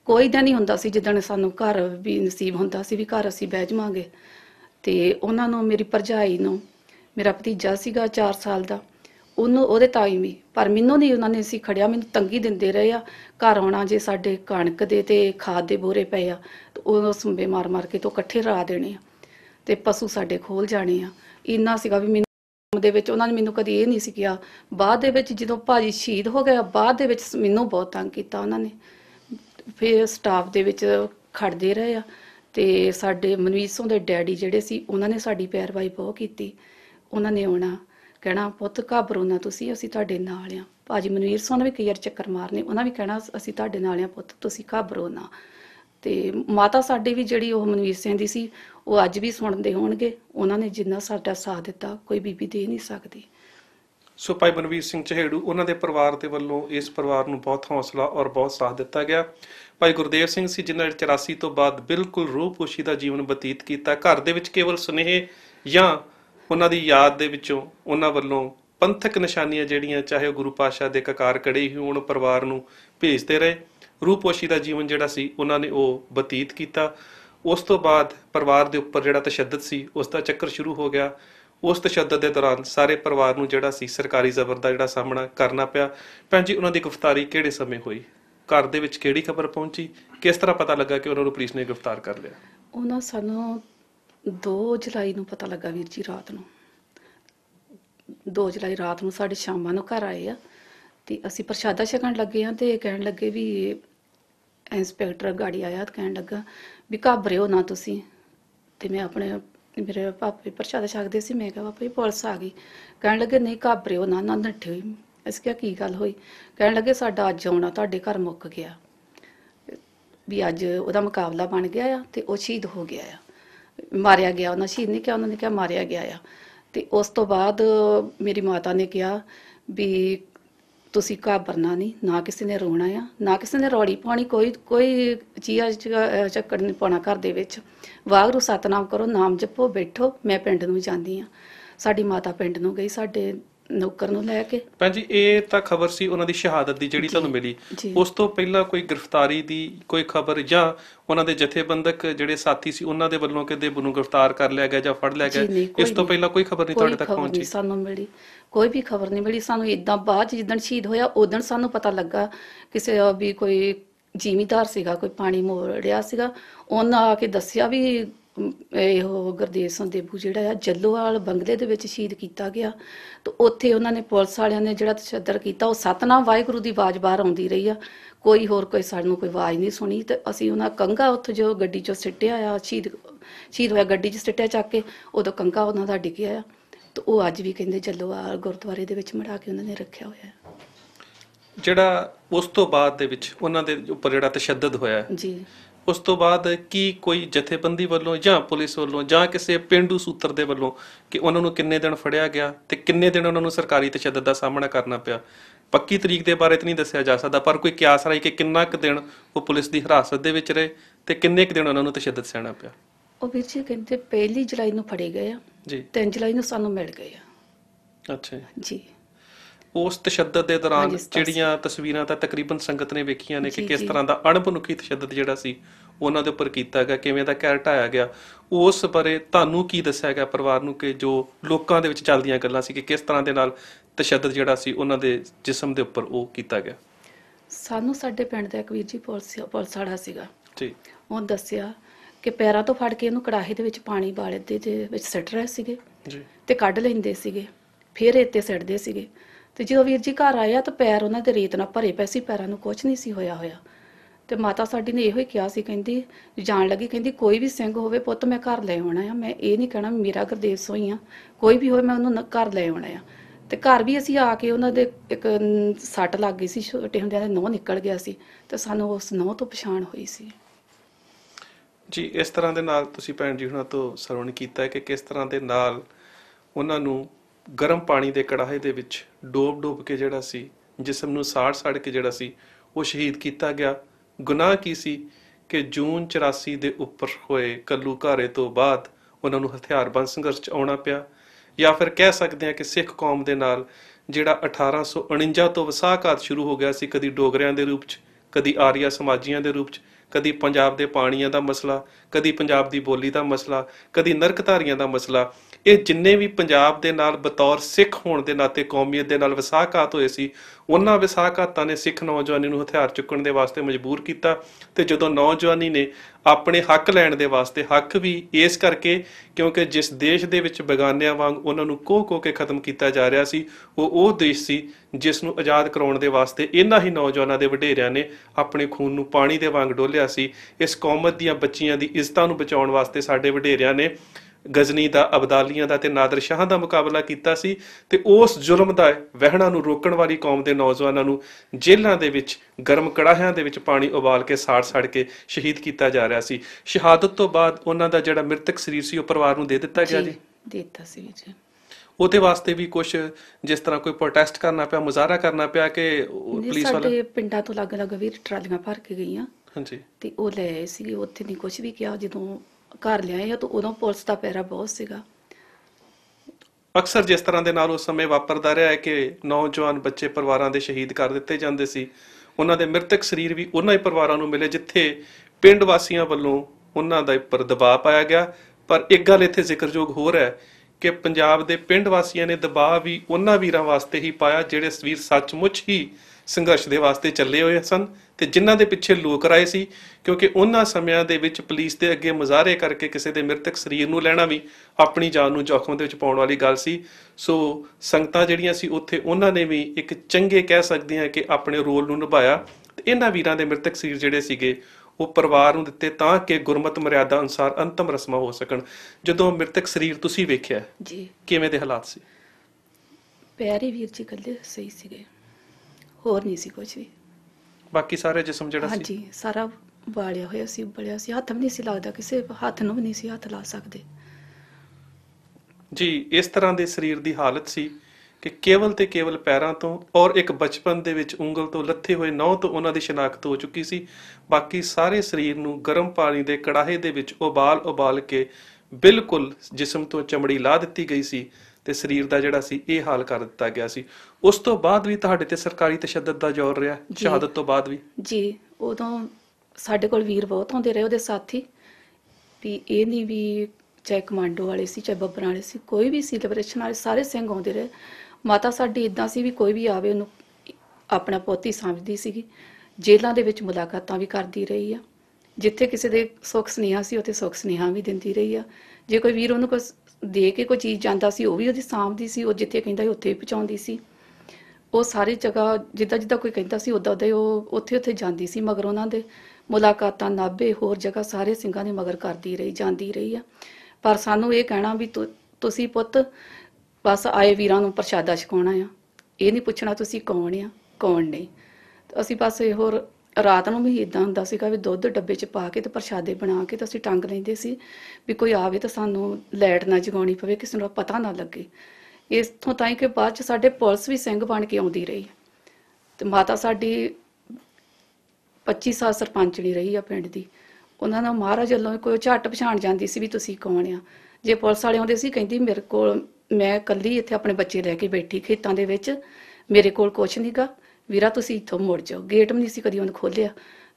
ਕੋਈ ਦਿਨ ਨਹੀਂ ਹੁੰਦਾ ਸੀ ਜਿੱਦਣ ਸਾਨੂੰ ਘਰ ਵੀ ਨਸੀਬ ਹੁੰਦਾ ਸੀ ਵੀ ਘਰ ਅਸੀਂ ਬਹਿ ਜਾਵਾਂਗੇ ਤੇ ਉਹਨਾਂ ਨੂੰ ਮੇਰੀ ਭਰਜਾਈ ਨੂੰ ਮੇਰਾ ਭਤੀਜਾ ਸੀਗਾ 4 ਸਾਲ ਦਾ ਉਹਨੂੰ ਉਹਦੇ ਤਾਈ ਵੀ ਪਰ ਮੈਨੂੰ ਨਹੀਂ ਉਹਨਾਂ ਨੇ ਅਸੀਂ ਖੜਿਆ ਮੈਨੂੰ ਤੰਗੀ ਦਿੰਦੇ ਰਹੇ ਆ ਘਰ ਆਉਣਾ ਜੇ ਸਾਡੇ ਕਣਕ ਦੇ ਤੇ ਖਾਦ ਦੇ ਬੋਰੇ ਪਏ ਆ ਤੇ ਉਹ ਸੁੰਬੇ ਮਾਰ ਮਾਰ ਕੇ ਤੋਂ ਇਕੱਠੇ ਰਾ ਦੇਣੇ ਆ ਤੇ ਪਸ਼ੂ ਸਾਡੇ ਖੋਲ ਜਾਣੇ ਆ ਇੰਨਾ ਸੀਗਾ ਵੀ ਮੈਨੂੰ ਦੇ ਵਿੱਚ ਉਹਨਾਂ ਨੇ ਮੈਨੂੰ ਕਦੀ ਇਹ ਨਹੀਂ ਸੀ ਕਿਹਾ ਬਾਅਦ ਦੇ ਵਿੱਚ ਜਦੋਂ ਭਾਜੀ ਸ਼ਹੀਦ ਹੋ ਗਿਆ ਬਾਅਦ ਦੇ ਵਿੱਚ ਮੈਨੂੰ ਬਹੁਤ ਤੰਗ ਕੀਤਾ ਉਹਨਾਂ ਨੇ ਫਿਰ ਸਟਾਫ ਦੇ ਵਿੱਚ ਖੜਦੇ ਰਹੇ ਆ ਤੇ ਸਾਡੇ ਮਨਵੀਰ ਸਿੰਘ ਦੇ ਡੈਡੀ ਜਿਹੜੇ ਸੀ ਉਹਨਾਂ ਨੇ ਸਾਡੀ ਪੈਰਵਾਈ ਬਹੁਤ ਕੀਤੀ ਉਹਨਾਂ ਨੇ ਆਉਣਾ ਕਹਿਣਾ ਪੁੱਤ ਘਾਬਰੋ ਨਾ ਤੁਸੀਂ ਅਸੀਂ ਤੁਹਾਡੇ ਨਾਲ ਆ ਭਾਜੀ ਮਨਵੀਰ ਸੋਨ ਵੀ ਕਈ ਵਾਰ ਚੱਕਰ ਮਾਰਨੇ ਉਹਨਾਂ ਵੀ ਕਹਿਣਾ ਅਸੀਂ ਤੁਹਾਡੇ ਨਾਲ ਆ ਪੁੱਤ ਤੁਸੀਂ ਘਾਬਰੋ ਨਾ ਤੇ ਮਾਤਾ ਸਾਡੇ ਵੀ ਜਿਹੜੀ ਉਹ ਮਨਵੀਰ ਸਿੰਘ ਦੀ ਸੀ ਉਹ ਅੱਜ ਵੀ ਸੁਣਦੇ ਹੋਣਗੇ ਉਹਨਾਂ ਨੇ ਜਿੰਨਾ ਸਾਡਾ ਸਾਥ ਦਿੱਤਾ ਕੋਈ ਬੀਬੀ ਦੇ ਨਹੀਂ ਸਕਦੀ ਸੋ ਭਾਈ ਬਨਵੀਰ ਸਿੰਘ ਚਹੇੜੂ ਉਹਨਾਂ ਦੇ ਪਰਿਵਾਰ ਦੇ ਵੱਲੋਂ ਇਸ ਪਰਿਵਾਰ ਨੂੰ ਬਹੁਤ ਹੌਸਲਾ ਔਰ ਬਹੁਤ ਸਾਥ ਦਿੱਤਾ ਗਿਆ ਭਾਈ ਗੁਰਦੇਵ ਸਿੰਘ ਸੀ ਜਿਨ੍ਹਾਂ ਨੇ 84 ਤੋਂ ਬਾਅਦ ਬਿਲਕੁਲ ਰੂਪੋਸ਼ੀ ਦਾ ਜੀਵਨ ਬਤੀਤ ਕੀਤਾ ਘਰ ਦੇ ਵਿੱਚ ਕੇਵਲ ਸੁਨੇਹੇ ਜਾਂ ਉਹਨਾਂ ਦੀ ਯਾਦ ਦੇ ਵਿੱਚੋਂ ਉਹਨਾਂ ਵੱਲੋਂ ਪੰਥਕ ਨਿਸ਼ਾਨੀਆਂ ਜਿਹੜੀਆਂ ਚਾਹੇ ਗੁਰੂ ਪਾਸ਼ਾ ਦੇ ਕਕਾਰ ਕੜੇ ਹੀ ਹੋਣ ਪਰਿਵਾਰ ਨੂੰ ਭੇਜਦੇ ਰਹੇ ਰੂਪੋਸ਼ੀ ਦਾ ਜੀਵਨ ਜਿਹੜਾ ਸੀ ਉਹਨਾਂ ਨੇ ਉਹ ਬਤੀਤ ਕੀਤਾ ਉਸ ਤੋਂ ਬਾਅਦ ਪਰਿਵਾਰ ਦੇ ਉੱਪਰ ਜਿਹੜਾ ਤਸ਼ੱਦਦ ਸੀ ਉਸ ਦਾ ਚੱਕਰ ਸ਼ੁਰੂ ਹੋ ਗਿਆ ਉਸ ਤਸ਼ੱਦਦ ਦੇ ਦੌਰਾਨ ਸਾਰੇ ਪਰਿਵਾਰ ਨੂੰ ਜਿਹੜਾ ਸੀ ਸਰਕਾਰੀ ਜ਼ਬਰ ਦਾ ਜਿਹੜਾ ਸਾਹਮਣਾ ਕਰਨਾ ਪਿਆ ਭੈਣ ਜੀ ਉਹਨਾਂ ਦੀ ਗ੍ਰਿਫਤਾਰੀ ਕਿਹੜੇ ਸਮੇਂ ਹੋਈ ਘਰ ਦੇ ਵਿੱਚ ਕਿਹੜੀ ਖਬਰ ਪਹੁੰਚੀ ਕਿਸ ਤਰ੍ਹਾਂ ਪਤਾ ਲੱਗਾ ਕਿ ਉਹਨਾਂ ਨੂੰ ਪੁਲਿਸ ਨੇ ਗ੍ਰਿਫਤਾਰ ਕਰ ਲਿਆ ਉਹਨਾਂ ਸਾਨੂੰ 2 ਜੁਲਾਈ ਨੂੰ ਪਤਾ ਲੱਗਾ ਵੀਰ ਜੀ ਰਾਤ ਨੂੰ 2 ਜੁਲਾਈ ਰਾਤ ਨੂੰ ਸਾਡੇ ਸ਼ਾਮਾਂ ਨੂੰ ਘਰ ਆਏ ਆ ਤੇ ਅਸੀਂ ਪ੍ਰਸ਼ਾਦਾ ਛਕਣ ਲੱਗੇ ਆ ਤੇ ਕਹਿਣ ਲੱਗੇ ਵੀ ਇੰਸਪੈਕਟਰ ਗਾੜੀ ਆਇਆ ਤੇ ਕਹਿਣ ਲੱਗਾ ਵੀ ਘਾਬਰਿਓ ਨਾ ਤੁਸੀਂ ਤੇ ਮੈਂ ਆਪਣੇ ਮੇਰੇ ਪਾਪੇ ਪ੍ਰਸ਼ਾਦਾ ਛਕਦੇ ਸੀ ਮੈਂ ਕਿਹਾ ਪਾਪਾ ਪੁਲਿਸ ਆ ਗਈ ਕਹਿਣ ਲੱਗੇ ਨਹੀਂ ਘਾਬਰਿਓ ਨਾ ਨਾ ਨੱਠੇ ਹੋਈ ਅਸੀਂ ਕਿਹਾ ਕੀ ਗੱਲ ਹੋਈ ਕਹਿਣ ਲੱਗੇ ਸਾਡਾ ਅੱਜ ਆਉਣਾ ਤੁਹਾਡੇ ਘਰ ਮੁੱਕ ਗਿਆ ਵੀ ਅੱਜ ਉਹਦਾ ਮੁਕਾਬਲਾ ਬਣ ਗਿਆ ਆ ਤੇ ਉਹ ਸ਼ਹੀਦ ਹੋ ਗਿਆ ਆ ਮਾਰਿਆ ਗਿਆ ਉਹਨਾਂ ਸ਼ਹੀਦ ਨਹੀਂ ਕਿਹਾ ਉਹਨਾਂ ਨੇ ਕਿਹਾ ਮਾਰਿਆ ਗਿਆ ਆ ਤੇ ਉਸ ਤੋਂ ਬਾਅਦ ਮੇਰੀ ਮਾਤਾ ਨੇ ਕਿਹਾ ਵੀ ਤੁਸੀਂ ਘਾਬਰਨਾ ਨਹੀਂ ਨਾ ਕਿਸੇ ਨੇ ਰੋਣਾ ਆ ਨਾ ਕਿਸੇ ਨੇ ਰੋੜੀ ਪਾਣੀ ਕੋਈ ਕੋਈ ਚੀਜ਼ ਚੱਕੜ ਨਹੀਂ ਪਾਉਣਾ ਘਰ ਦੇ ਵਿੱਚ ਵਾਗਰੂ ਸਤਨਾਮ ਕਰੋ ਨਾਮ ਜਪੋ ਬੈਠੋ ਮੈਂ ਪਿੰਡ ਨੂੰ ਜਾਂਦੀ ਆ ਸਾਡੀ ਮਾਤਾ ਪਿੰਡ ਨੂੰ ਗਈ ਸਾਡੇ ਨੌਕਰ ਨੂੰ ਲੈ ਕੇ ਭੈਣ ਜੀ ਇਹ ਤਾਂ ਖਬਰ ਸੀ ਉਹਨਾਂ ਦੀ ਸ਼ਹਾਦਤ ਦੀ ਜਿਹੜੀ ਤੁਹਾਨੂੰ ਮਿਲੀ ਉਸ ਤੋਂ ਪਹਿਲਾਂ ਕੋਈ ਗ੍ਰਿਫਤਾਰੀ ਦੀ ਕੋਈ ਖਬਰ ਜਾਂ ਉਹਨਾਂ ਦੇ ਜਥੇਬੰਦਕ ਜਿਹੜੇ ਸਾਥੀ ਸੀ ਉਹਨਾਂ ਦੇ ਵੱਲੋਂ ਕਿਤੇ ਨੂੰ ਗ੍ਰਿਫਤਾਰ ਕਰ ਲਿਆ ਗਿਆ ਜਾਂ ਫੜ ਲਿਆ ਗਿਆ ਇਸ ਤੋਂ ਪਹਿਲਾਂ ਕੋਈ ਖਬਰ ਨਹੀਂ ਤੁਹਾਡੇ ਕੋਈ ਤੱਕ ਖਬਰ ਨਹੀਂ ਪਹੁੰਚੀ ਸਾਨੂੰ ਮਿਲੀ ਕੋਈ ਵੀ ਖਬਰ ਨਹੀਂ ਮਿਲੀ ਸਾਨੂੰ ਇਦਾਂ ਬਾਅਦ ਜਿੱਦਣ ਸ਼ਹੀਦ ਹੋਇਆ ਉਦੋਂ ਸਾਨੂੰ ਪਤਾ ਲੱਗਾ ਕਿਸੇ ਵੀ ਕੋਈ ਜ਼ਿਮੀਦਾਰ ਸੀਗਾ ਕੋਈ ਪਾਣੀ ਮੋੜ ਰਿਹਾ ਸੀਗਾ ਉਹਨਾਂ ਆ ਕੇ ਦੱਸਿਆ ਵੀ ਉਹ ਗੁਰਦੇਵ ਸਿੰਘ ਦੇਬੂ ਜਿਹੜਾ ਆ ਜੱਲੋਵਾਲ ਬੰਗਲੇ ਦੇ ਵਿੱਚ ਸ਼ਹੀਦ ਕੀਤਾ ਗਿਆ ਤੇ ਉੱਥੇ ਉਹਨਾਂ ਨੇ ਪੁਲਿਸ ਵਾਲਿਆਂ ਨੇ ਜਿਹੜਾ ਤਸ਼ੱਦਦ ਕੀਤਾ ਉਹ ਸਤਨਾਮ ਵਾਹਿਗੁਰੂ ਦੀ ਆਵਾਜ਼ ਬਾਹਰ ਆਉਂਦੀ ਰਹੀ ਆ ਕੋਈ ਹੋਰ ਕੋਈ ਸਾਨੂੰ ਕੋਈ ਆਵਾਜ਼ ਨਹੀਂ ਸੁਣੀ ਤੇ ਅਸੀਂ ਉਹਨਾਂ ਕੰਗਾ ਉੱਥੇ ਜੋ ਗੱਡੀ ਚੋਂ ਸਿੱਟਿਆ ਆ ਸ਼ਹੀਦ ਸ਼ਹੀਦ ਹੋਇਆ ਗੱਡੀ 'ਚ ਸਿੱਟਿਆ ਚੱਕ ਕੇ ਉਦੋਂ ਕੰਗਾ ਉਹਨਾਂ ਦਾ ਡਿੱਗਿਆ ਆ ਤੇ ਉਹ ਅੱਜ ਵੀ ਕਹਿੰਦੇ ਜੱਲੋਵਾਲ ਗੁਰਦੁਆਰੇ ਦੇ ਵਿੱਚ ਮੜਾ ਕੇ ਉਹਨਾਂ ਨੇ ਰੱਖਿਆ ਹੋਇਆ ਹੈ ਜਿਹੜਾ ਉਸ ਤੋਂ ਬਾਅਦ ਦੇ ਵਿੱਚ ਉਹਨਾਂ ਦੇ ਉੱਪਰ ਜਿਹੜਾ ਤਸ਼ੱਦਦ ਹੋਇਆ ਜੀ ਉਸ ਤੋਂ ਬਾਅਦ ਕੀ ਕੋਈ ਜਥੇਬੰਦੀ ਵੱਲੋਂ ਜਾਂ ਪੁਲਿਸ ਵੱਲੋਂ ਜਾਂ ਕਿਸੇ ਪਿੰਡੂ ਸੂਤਰ ਦੇ ਵੱਲੋਂ ਕਿ ਉਹਨਾਂ ਨੂੰ ਕਿੰਨੇ ਦਿਨ ਫੜਿਆ ਗਿਆ ਤੇ ਕਿੰਨੇ ਦਿਨ ਉਹਨਾਂ ਨੂੰ ਸਰਕਾਰੀ ਤਸ਼ੱਦਦ ਦਾ ਸਾਹਮਣਾ ਕਰਨਾ ਪਿਆ ਪੱਕੀ ਤਰੀਕ ਦੇ ਬਾਰੇ ਤਾਂ ਨਹੀਂ ਦੱਸਿਆ ਜਾ ਸਕਦਾ ਪਰ ਕੋਈ ਕਿਆਸ ਰਾਈ ਕਿ ਕਿੰਨਾ ਕੁ ਦਿਨ ਉਹ ਪੁਲਿਸ ਦੀ ਹਿਰਾਸਤ ਦੇ ਵਿੱਚ ਰਹੇ ਤੇ ਕਿੰਨੇ ਕੁ ਦਿਨ ਉਹਨਾਂ ਨੂੰ ਤਸ਼ੱਦਦ ਸਹਿਣਾ ਪਿਆ ਉਹ ਵੀਰ ਜੀ ਕਹਿੰਦੇ ਪਹਿਲੀ ਜੁਲਾਈ ਨੂੰ ਫੜੇ ਗਏ ਆ ਜੀ 3 ਜੁਲਾਈ ਨੂੰ ਸਾਨੂੰ ਮਿਲ ਗਏ ਆ ਅੱਛਾ ਜੀ ਉਸ ਤਸ਼ੱਦਦ ਦੇ ਦੌਰਾਨ ਜਿਹੜੀਆਂ ਤਸਵੀਰਾਂ ਤਾਂ ਤਕਰੀਬਨ ਸੰਗਤ ਨੇ ਵੇਖੀਆਂ ਨੇ ਕਿ ਕਿਸ ਤਰ੍ਹਾਂ ਦਾ ਅਣਬਨੁਕੀ ਤਸ਼ੱਦਦ ਜਿਹੜਾ ਸੀ ਉਹਨਾਂ ਦੇ ਉੱਪਰ ਕੀਤਾ ਗਿਆ ਕਿਵੇਂ ਦਾ ਕਹਿਰ ਟਾਇਆ ਗਿਆ ਉਸ ਬਾਰੇ ਤੁਹਾਨੂੰ ਕੀ ਦੱਸਿਆ ਗਿਆ ਪਰਿਵਾਰ ਨੂੰ ਕਿ ਜੋ ਲੋਕਾਂ ਦੇ ਵਿੱਚ ਚੱਲਦੀਆਂ ਗੱਲਾਂ ਸੀ ਕਿ ਕਿਸ ਤਰ੍ਹਾਂ ਦੇ ਨਾਲ ਤਸ਼ੱਦਦ ਜਿਹੜਾ ਸੀ ਉਹਨਾਂ ਦੇ ਜਿਸਮ ਦੇ ਉੱਪਰ ਉਹ ਕੀਤਾ ਗਿਆ ਸਾਨੂੰ ਸਾਡੇ ਪਿੰਡ ਦਾ ਇੱਕ ਵੀਰ ਜੀ ਪੁਲਿਸ ਪੁਲਿਸ ਵਾਲਾ ਸੀਗਾ ਜੀ ਉਹ ਦੱਸਿਆ ਕਿ ਪੈਰਾਂ ਤੋਂ ਫੜ ਕੇ ਉਹਨੂੰ ਕੜਾਹੀ ਦੇ ਵਿੱਚ ਪਾਣੀ ਬਾਲਦੇ ਦੇ ਵਿੱਚ ਸੱਟ ਰਹੇ ਸੀਗੇ ਜੀ ਤੇ ਕੱਢ ਲੈਂਦੇ ਸੀਗੇ ਫਿਰ ਇੱਥੇ ਸੱਟਦੇ ਸੀਗੇ ਤੇ ਜਦੋਂ ਵੀਰ ਜੀ ਘਰ ਆਇਆ ਤਾਂ ਪੈਰ ਉਹਨਾਂ ਦੇ ਰੇਤ ਨਾਲ ਭਰੇ ਪਏ ਸੀ ਪੈਰਾਂ ਨੂੰ ਕੁਝ ਨਹੀਂ ਸੀ ਹੋਇਆ ਹੋਇਆ ਤੇ ਮਾਤਾ ਸਾਡੀ ਨੇ ਇਹੋ ਹੀ ਕਿਹਾ ਸੀ ਕਹਿੰਦੀ ਜਾਣ ਲੱਗੀ ਕਹਿੰਦੀ ਕੋਈ ਵੀ ਸਿੰਘ ਹੋਵੇ ਪੁੱਤ ਮੈਂ ਘਰ ਲੈ ਆਉਣਾ ਆ ਮੈਂ ਇਹ ਨਹੀਂ ਕਹਿਣਾ ਮੇਰਾ ਗੁਰਦੇਵ ਸੋਈ ਆ ਕੋਈ ਵੀ ਹੋਵੇ ਮੈਂ ਉਹਨੂੰ ਘਰ ਲੈ ਆਉਣਾ ਆ ਤੇ ਘਰ ਵੀ ਅਸੀਂ ਆ ਕੇ ਉਹਨਾਂ ਦੇ ਇੱਕ ਸੱਟ ਲੱਗ ਗਈ ਸੀ ਛੋਟੇ ਹੁੰਦਿਆਂ ਦੇ ਨੋਹ ਨਿਕਲ ਗਿਆ ਸੀ ਤੇ ਸਾਨੂੰ ਉਸ ਨੋਹ ਤੋਂ ਪਛਾਣ ਹੋਈ ਸੀ ਜੀ ਇਸ ਤਰ੍ਹਾਂ ਦੇ ਨਾਲ ਤੁਸੀਂ ਭੈਣ ਜੀ ਹੁਣਾਂ ਤੋਂ ਸਰਵਣ ਕੀਤਾ ਕਿ ਕਿਸ ਤਰ੍ਹਾਂ ਦੇ ਨਾਲ ਉਹਨਾਂ ਨੂੰ ਗਰਮ ਪਾਣੀ ਦੇ ਕੜਾਹੇ ਦੇ ਵਿੱਚ ਡੋਬ ਡੋਬ ਕੇ ਜਿਹੜਾ ਸੀ ਜਿਸਮ ਨੂੰ ਸਾੜ ਸਾੜ ਕੇ ਜਿਹੜਾ ਸੀ ਉਹ ਸ਼ਹੀਦ ਕੀਤਾ ਗਿਆ ਗੁਨਾਹ ਕੀ ਸੀ ਕਿ ਜੂਨ 84 ਦੇ ਉੱਪਰ ਹੋਏ ਕੱਲੂ ਘਾਰੇ ਤੋਂ ਬਾਅਦ ਉਹਨਾਂ ਨੂੰ ਹਥਿਆਰਬੰਦ ਸੰਘਰਸ਼ 'ਚ ਆਉਣਾ ਪਿਆ ਜਾਂ ਫਿਰ ਕਹਿ ਸਕਦੇ ਹਾਂ ਕਿ ਸਿੱਖ ਕੌਮ ਦੇ ਨਾਲ ਜਿਹੜਾ 1849 ਤੋਂ ਵਸਾਹਤ ਸ਼ੁਰੂ ਹੋ ਗਿਆ ਸੀ ਕਦੀ ਡੋਗਰਿਆਂ ਦੇ ਰੂਪ 'ਚ ਕਦੀ ਆਰੀਆ ਸਮਾਜੀਆਂ ਦੇ ਰੂਪ 'ਚ ਕਦੀ ਪੰਜਾਬ ਦੇ ਪਾਣੀਆਂ ਦਾ ਮਸਲਾ ਕਦੀ ਪੰਜਾਬ ਦੀ ਬੋਲੀ ਦਾ ਮਸਲਾ ਕਦੀ ਨਰਕਧਾਰੀਆਂ ਦਾ ਮਸਲਾ ਇਹ ਜਿੰਨੇ ਵੀ ਪੰਜਾਬ ਦੇ ਨਾਲ ਬਤੌਰ ਸਿੱਖ ਹੋਣ ਦੇ ਨਾਤੇ ਕੌਮੀਅਤ ਦੇ ਨਾਲ ਵਿਸਾਖਾਤ ਹੋਏ ਸੀ ਉਹਨਾਂ ਵਿਸਾਖਾਤਾਂ ਨੇ ਸਿੱਖ ਨੌਜਵਾਨੀ ਨੂੰ ਹਥਿਆਰ ਚੁੱਕਣ ਦੇ ਵਾਸਤੇ ਮਜਬੂਰ ਕੀਤਾ ਤੇ ਜਦੋਂ ਨੌਜਵਾਨੀ ਨੇ ਆਪਣੇ ਹੱਕ ਲੈਣ ਦੇ ਵਾਸਤੇ ਹੱਕ ਵੀ ਇਸ ਕਰਕੇ ਕਿਉਂਕਿ ਜਿਸ ਦੇਸ਼ ਦੇ ਵਿੱਚ ਬਗਾਨਿਆਂ ਵਾਂਗ ਉਹਨਾਂ ਨੂੰ ਕੋਹ-ਕੋਹ ਕੇ ਖਤਮ ਕੀਤਾ ਜਾ ਰਿਹਾ ਸੀ ਉਹ ਉਹ ਦੇਸ਼ ਸੀ ਜਿਸ ਨੂੰ ਆਜ਼ਾਦ ਕਰਾਉਣ ਦੇ ਵਾਸਤੇ ਇਹਨਾਂ ਹੀ ਨੌਜਵਾਨਾਂ ਦੇ ਵਡੇਰਿਆਂ ਨੇ ਆਪਣੇ ਖੂਨ ਨੂੰ ਪਾਣੀ ਦੇ ਵਾਂਗ ਡੋਲਿਆ ਸੀ ਇਸ ਕੌਮਤ ਦੀਆਂ ਬੱਚੀਆਂ ਦੀ ਇੱਜ਼ਤਾਂ ਨੂੰ ਬਚਾਉਣ ਵਾਸਤੇ ਸਾਡੇ ਵਡੇਰਿਆਂ ਨੇ ਗਜ਼ਨੀ ਦਾ ਅਬਦਾਲੀਆਂ ਦਾ ਤੇ ਨਾਦਰ ਸ਼ਾਹਾਂ ਦਾ ਮੁਕਾਬਲਾ ਕੀਤਾ ਸੀ ਤੇ ਉਸ ਜ਼ੁਲਮ ਦਾ ਵਹਿਣਾ ਨੂੰ ਰੋਕਣ ਵਾਲੀ ਕੌਮ ਦੇ ਨੌਜਵਾਨਾਂ ਨੂੰ ਜੇਲ੍ਹਾਂ ਦੇ ਵਿੱਚ ਗਰਮ ਕੜਾਹਿਆਂ ਦੇ ਵਿੱਚ ਪਾਣੀ ਉਬਾਲ ਕੇ ਸਾੜ-ਸਾੜ ਕੇ ਸ਼ਹੀਦ ਕੀਤਾ ਜਾ ਰਿਹਾ ਸੀ ਸ਼ਹਾਦਤ ਤੋਂ ਬਾਅਦ ਉਹਨਾਂ ਦਾ ਜਿਹੜਾ ਮ੍ਰਿਤਕ ਸਰੀਰ ਸੀ ਉਹ ਪਰਿਵਾਰ ਨੂੰ ਦੇ ਦਿੱਤਾ ਗਿਆ ਜੀ ਦੇ ਦਿੱਤਾ ਸੀ ਜੀ ਉਹਦੇ ਵਾਸਤੇ ਵੀ ਕੁਝ ਜਿਸ ਤਰ੍ਹਾਂ ਕੋਈ ਪ੍ਰੋਟੈਸਟ ਕਰਨਾ ਪਿਆ ਮੁਜ਼ਾਹਰਾ ਕਰਨਾ ਪਿਆ ਕਿ ਪੁਲਿਸ ਵਾਲੇ ਸਾਡੇ ਪਿੰਡਾਂ ਤੋਂ ਲੱਗ ਲੱਗ ਵੀ ਟਰਾਲੀਆਂ ਭਰ ਕੇ ਗਈਆਂ ਹਾਂਜੀ ਤੇ ਉਹ ਲੈ ਆਏ ਸੀ ਉੱਥੇ ਨਹੀਂ ਕੁਝ ਵੀ ਕਿਹਾ ਜਦੋਂ ਘਰ ਲਿਆਏ ਆ ਤਾਂ ਉਦੋਂ ਪੁਲਿਸ ਦਾ ਪਹਿਰਾ ਬਹੁਤ ਸੀਗਾ ਅਕਸਰ ਜਿਸ ਤਰ੍ਹਾਂ ਦੇ ਨਾਲ ਉਸ ਸਮੇਂ ਵਾਪਰਦਾ ਰਿਹਾ ਹੈ ਕਿ ਨੌਜਵਾਨ ਬੱਚੇ ਪਰਿਵਾਰਾਂ ਦੇ ਸ਼ਹੀਦ ਕਰ ਦਿੱਤੇ ਜਾਂਦੇ ਸੀ ਉਹਨਾਂ ਦੇ ਮ੍ਰਿਤਕ ਸਰੀਰ ਵੀ ਉਹਨਾਂ ਹੀ ਪਰਿਵਾਰਾਂ ਨੂੰ ਮਿਲੇ ਜਿੱਥੇ ਪਿੰਡ ਵਾਸੀਆਂ ਵੱਲੋਂ ਉਹਨਾਂ ਦਾ ਉੱਪਰ ਦਬਾਅ ਪਾਇਆ ਗਿਆ ਪਰ ਇੱਕ ਗੱਲ ਇੱਥੇ ਜ਼ਿਕਰਯੋਗ ਹੋਰ ਹੈ ਕਿ ਪੰਜਾਬ ਦੇ ਪਿੰਡ ਵਾਸੀਆਂ ਨੇ ਦਬਾਅ ਵੀ ਉਹਨਾਂ ਵੀਰਾਂ ਵਾਸਤੇ ਹੀ ਪਾਇਆ ਜਿਹੜੇ ਵੀਰ ਸੱਚਮੁੱਚ ਹੀ ਸੰਘਰਸ਼ ਦੇ ਵਾਸਤੇ ਚੱਲੇ ਹੋਏ ਸਨ ਤੇ ਜਿਨ੍ਹਾਂ ਦੇ ਪਿੱਛੇ ਲੋਕ ਰਾਏ ਸੀ ਕਿਉਂਕਿ ਉਹਨਾਂ ਸਮਿਆਂ ਦੇ ਵਿੱਚ ਪੁਲਿਸ ਦੇ ਅੱਗੇ ਮਜ਼ਾਰੇ ਕਰਕੇ ਕਿਸੇ ਦੇ ਮ੍ਰਿਤਕ ਸਰੀਰ ਨੂੰ ਲੈਣਾ ਵੀ ਆਪਣੀ ਜਾਨ ਨੂੰ ਜੋਖਮ ਦੇ ਵਿੱਚ ਪਾਉਣ ਵਾਲੀ ਗੱਲ ਸੀ ਸੋ ਸੰਗਤਾਂ ਜਿਹੜੀਆਂ ਸੀ ਉੱਥੇ ਉਹਨਾਂ ਨੇ ਵੀ ਇੱਕ ਚੰਗੇ ਕਹਿ ਸਕਦੇ ਹਾਂ ਕਿ ਆਪਣੇ ਰੋਲ ਨੂੰ ਨਿਭਾਇਆ ਤੇ ਇਹਨਾਂ ਵੀਰਾਂ ਦੇ ਮ੍ਰਿਤਕ ਸਰੀਰ ਜਿਹੜੇ ਸੀਗੇ ਉਹ ਪਰਿਵਾਰ ਨੂੰ ਦਿੱਤੇ ਤਾਂ ਕਿ ਗੁਰਮਤ ਮਰਿਆਦਾ ਅਨੁਸਾਰ ਅੰਤਮ ਰਸਮਾਂ ਹੋ ਸਕਣ ਜਦੋਂ ਮ੍ਰਿਤਕ ਸਰੀਰ ਤੁਸੀਂ ਵੇਖਿਆ ਜੀ ਕਿਵੇਂ ਦੇ ਹਾਲਾਤ ਸੀ ਪਿਆਰੇ ਵੀਰ ਜੀ ਕੱਲੇ ਸਹੀ ਸੀਗੇ ਹੋਰ ਨਹੀਂ ਸੀ ਕੁਝ ਵੀ ਬਾਕੀ ਸਾਰੇ ਜਿਸਮ ਜਿਹੜਾ ਸੀ ਹਾਂਜੀ ਸਾਰਾ ਬਾਲਿਆ ਹੋਇਆ ਸੀ ਉਬਲਿਆ ਸੀ ਹੱਥ ਵੀ ਨਹੀਂ ਸੀ ਲੱਗਦਾ ਕਿਸੇ ਹੱਥ ਨੂੰ ਵੀ ਨਹੀਂ ਸੀ ਹੱਥ ਲਾ ਸਕਦੇ ਜੀ ਇਸ ਤਰ੍ਹਾਂ ਦੇ ਸਰੀਰ ਦੀ ਹਾਲਤ ਸੀ ਕਿ ਕੇਵਲ ਤੇ ਕੇਵਲ ਪੈਰਾਂ ਤੋਂ ਔਰ ਇੱਕ ਬਚਪਨ ਦੇ ਵਿੱਚ ਉਂਗਲ ਤੋਂ ਲੱਥੇ ਹੋਏ ਨੌ ਤੋਂ ਉਹਨਾਂ ਦੀ ਸ਼ਨਾਖਤ ਹੋ ਚੁੱਕੀ ਸੀ ਬਾਕੀ ਸਾਰੇ ਸਰੀਰ ਨੂੰ ਗਰਮ ਪਾਣੀ ਦੇ ਕੜਾਹੇ ਦੇ ਵਿੱਚ ਉਬਾਲ ਉਬਾਲ ਕੇ ਬਿਲਕੁਲ ਜਿਸਮ ਤੋਂ ਚਮੜੀ ਲਾ ਦਿੱਤੀ ਗਈ ਸੀ ਤੇ ਸਰੀਰ ਦਾ ਜਿਹੜਾ ਸੀ ਇਹ ਹਾਲ ਕਰ ਦਿੱਤਾ ਗਿਆ ਸੀ ਉਸ ਤੋਂ ਬਾਅਦ ਵੀ ਤੁਹਾਡੇ ਤੇ ਸਰਕਾਰੀ ਤਸ਼ੱਦਦ ਦਾ ਜ਼ੋਰ ਰਿਹਾ ਸ਼ਹਾਦਤ ਤੋਂ ਬਾਅਦ ਵੀ ਜੀ ਉਦੋਂ ਸਾਡੇ ਕੋਲ ਵੀਰ ਬਹੁਤ ਆਉਂਦੇ ਰਹੇ ਉਹਦੇ ਸਾਥੀ ਵੀ ਇਹ ਨਹੀਂ ਵੀ ਚਾਹੇ ਕਮਾਂਡੋ ਵਾਲੇ ਸੀ ਚਾਹੇ ਬੱਬਰ ਵਾਲੇ ਸੀ ਕੋਈ ਵੀ ਸੀ ਲਿਬਰੇਸ਼ਨ ਵਾਲੇ ਸਾਰੇ ਸਿੰਘ ਆਉਂਦੇ ਰਹੇ ਮਾਤਾ ਸਾਡੀ ਇਦਾਂ ਸੀ ਵੀ ਕੋਈ ਵੀ ਆਵੇ ਉਹਨੂੰ ਆਪਣਾ ਪੋਤੀ ਸਮਝਦੀ ਸੀਗੀ ਜੇਲਾਂ ਦੇ ਵਿੱਚ ਮੁਲਾਕਾਤਾਂ ਵੀ ਕਰਦੀ ਰਹੀ ਆ ਜਿੱਥੇ ਕਿਸੇ ਦੇ ਸੁੱਖ ਸੁਨੇਹਾ ਸੀ ਉੱਥੇ ਸੁੱਖ ਸੁਨੇਹਾ ਵੀ ਦਿੰਦੀ ਰਹੀ ਆ ਜੇ ਕੋਈ ਵੀਰ ਉਹਨੂੰ ਕੋਈ ਦੇ ਕੇ ਕੋਈ ਚੀਜ਼ ਜਾਂਦਾ ਸੀ ਉਹ ਵੀ ਉਹਦੀ ਸਾਂਭਦੀ ਸੀ ਉਹ ਜਿੱਥੇ ਕਹਿੰਦਾ ਸੀ ਉੱਥੇ ਪਹੁੰਚਾਉਂਦੀ ਸੀ ਉਹ ਸਾਰੀ ਜਗ੍ਹਾ ਜਿੱਦਾਂ ਜਿੱਦਾਂ ਕੋਈ ਕਹਿੰਦਾ ਸੀ ਉਦਾਂ ਉਦਾਂ ਉਹ ਉੱਥੇ ਉੱਥੇ ਜਾਂਦੀ ਸੀ ਮਗਰ ਉਹਨਾਂ ਦੇ ਮੁਲਾਕਾਤਾਂ ਨਾਬੇ ਹੋਰ ਜਗ੍ਹਾ ਸਾਰੇ ਸਿੰਘਾਂ ਦੇ ਮਗਰ ਕਰਦੀ ਰਹੀ ਜਾਂਦੀ ਰਹੀ ਆ ਪਰ ਸਾਨੂੰ ਇਹ ਕਹਿਣਾ ਵੀ ਤੁਸੀਂ ਪੁੱਤ ਬਸ ਆਏ ਵੀਰਾਂ ਨੂੰ ਪ੍ਰਸ਼ਾਦਾ ਛਕਾਉਣਾ ਆ ਇਹ ਨਹੀਂ ਪੁੱਛਣਾ ਤੁਸੀਂ ਕੌਣ ਆ ਕੌਣ ਨਹੀਂ ਅਸੀਂ ਬਸ ਹੋਰ ਰਾਤ ਨੂੰ ਵੀ ਇਦਾਂ ਹੁੰਦਾ ਸੀਗਾ ਵੀ ਦੁੱਧ ਡੱਬੇ 'ਚ ਪਾ ਕੇ ਤੇ ਪ੍ਰਸ਼ਾਦੇ ਬਣਾ ਕੇ ਤੇ ਅਸੀਂ ਟੰਗ ਲੈਂਦੇ ਸੀ ਵੀ ਕੋਈ ਆਵੇ ਤਾਂ ਸਾਨੂੰ ਲੈਟ ਨਾ ਜਗਾਉਣੀ ਪਵੇ ਕਿਸੇ ਨੂੰ ਪਤਾ ਨਾ ਲੱਗੇ ਇਸ ਤੋਂ ਤਾਂ ਕਿ ਬਾਅਦ 'ਚ ਸਾਡੇ ਪੁਲਿਸ ਵੀ ਸਿੰਘ ਬਣ ਕੇ ਆਉਂਦੀ ਰਹੀ ਤੇ ਮਾਤਾ ਸਾਡੀ 25 ਸਾਲ ਸਰਪੰਚਣੀ ਰਹੀ ਆ ਪਿੰਡ ਦੀ ਉਹਨਾਂ ਦਾ ਮਹਾਰਾਜ ਵੱਲੋਂ ਕੋਈ ਝੱਟ ਪਛਾਣ ਜਾਂਦੀ ਸੀ ਵੀ ਤੁਸੀਂ ਕੌਣ ਆ ਜੇ ਪੁਲਿਸ ਵਾਲੇ ਆਉਂਦੇ ਸੀ ਕਹਿੰਦੀ ਮੇਰੇ ਕੋਲ ਮੈਂ ਇਕੱਲੀ ਇੱਥੇ ਆਪਣੇ ਬੱਚੇ ਲੈ ਕੇ ਬੈਠੀ ਖੇਤਾਂ ਦੇ ਵਿੱਚ ਮੇਰੇ ਕੋਲ ਕੁਝ ਨਹੀਂਗਾ ਵੀਰਾ ਤੁਸੀਂ ਇੱਥੋਂ ਮੁੜ ਜਾਓ ਗੇਟ ਵੀ ਨਹੀਂ ਸੀ ਕਦੀ ਉਹਨੇ ਖੋਲਿਆ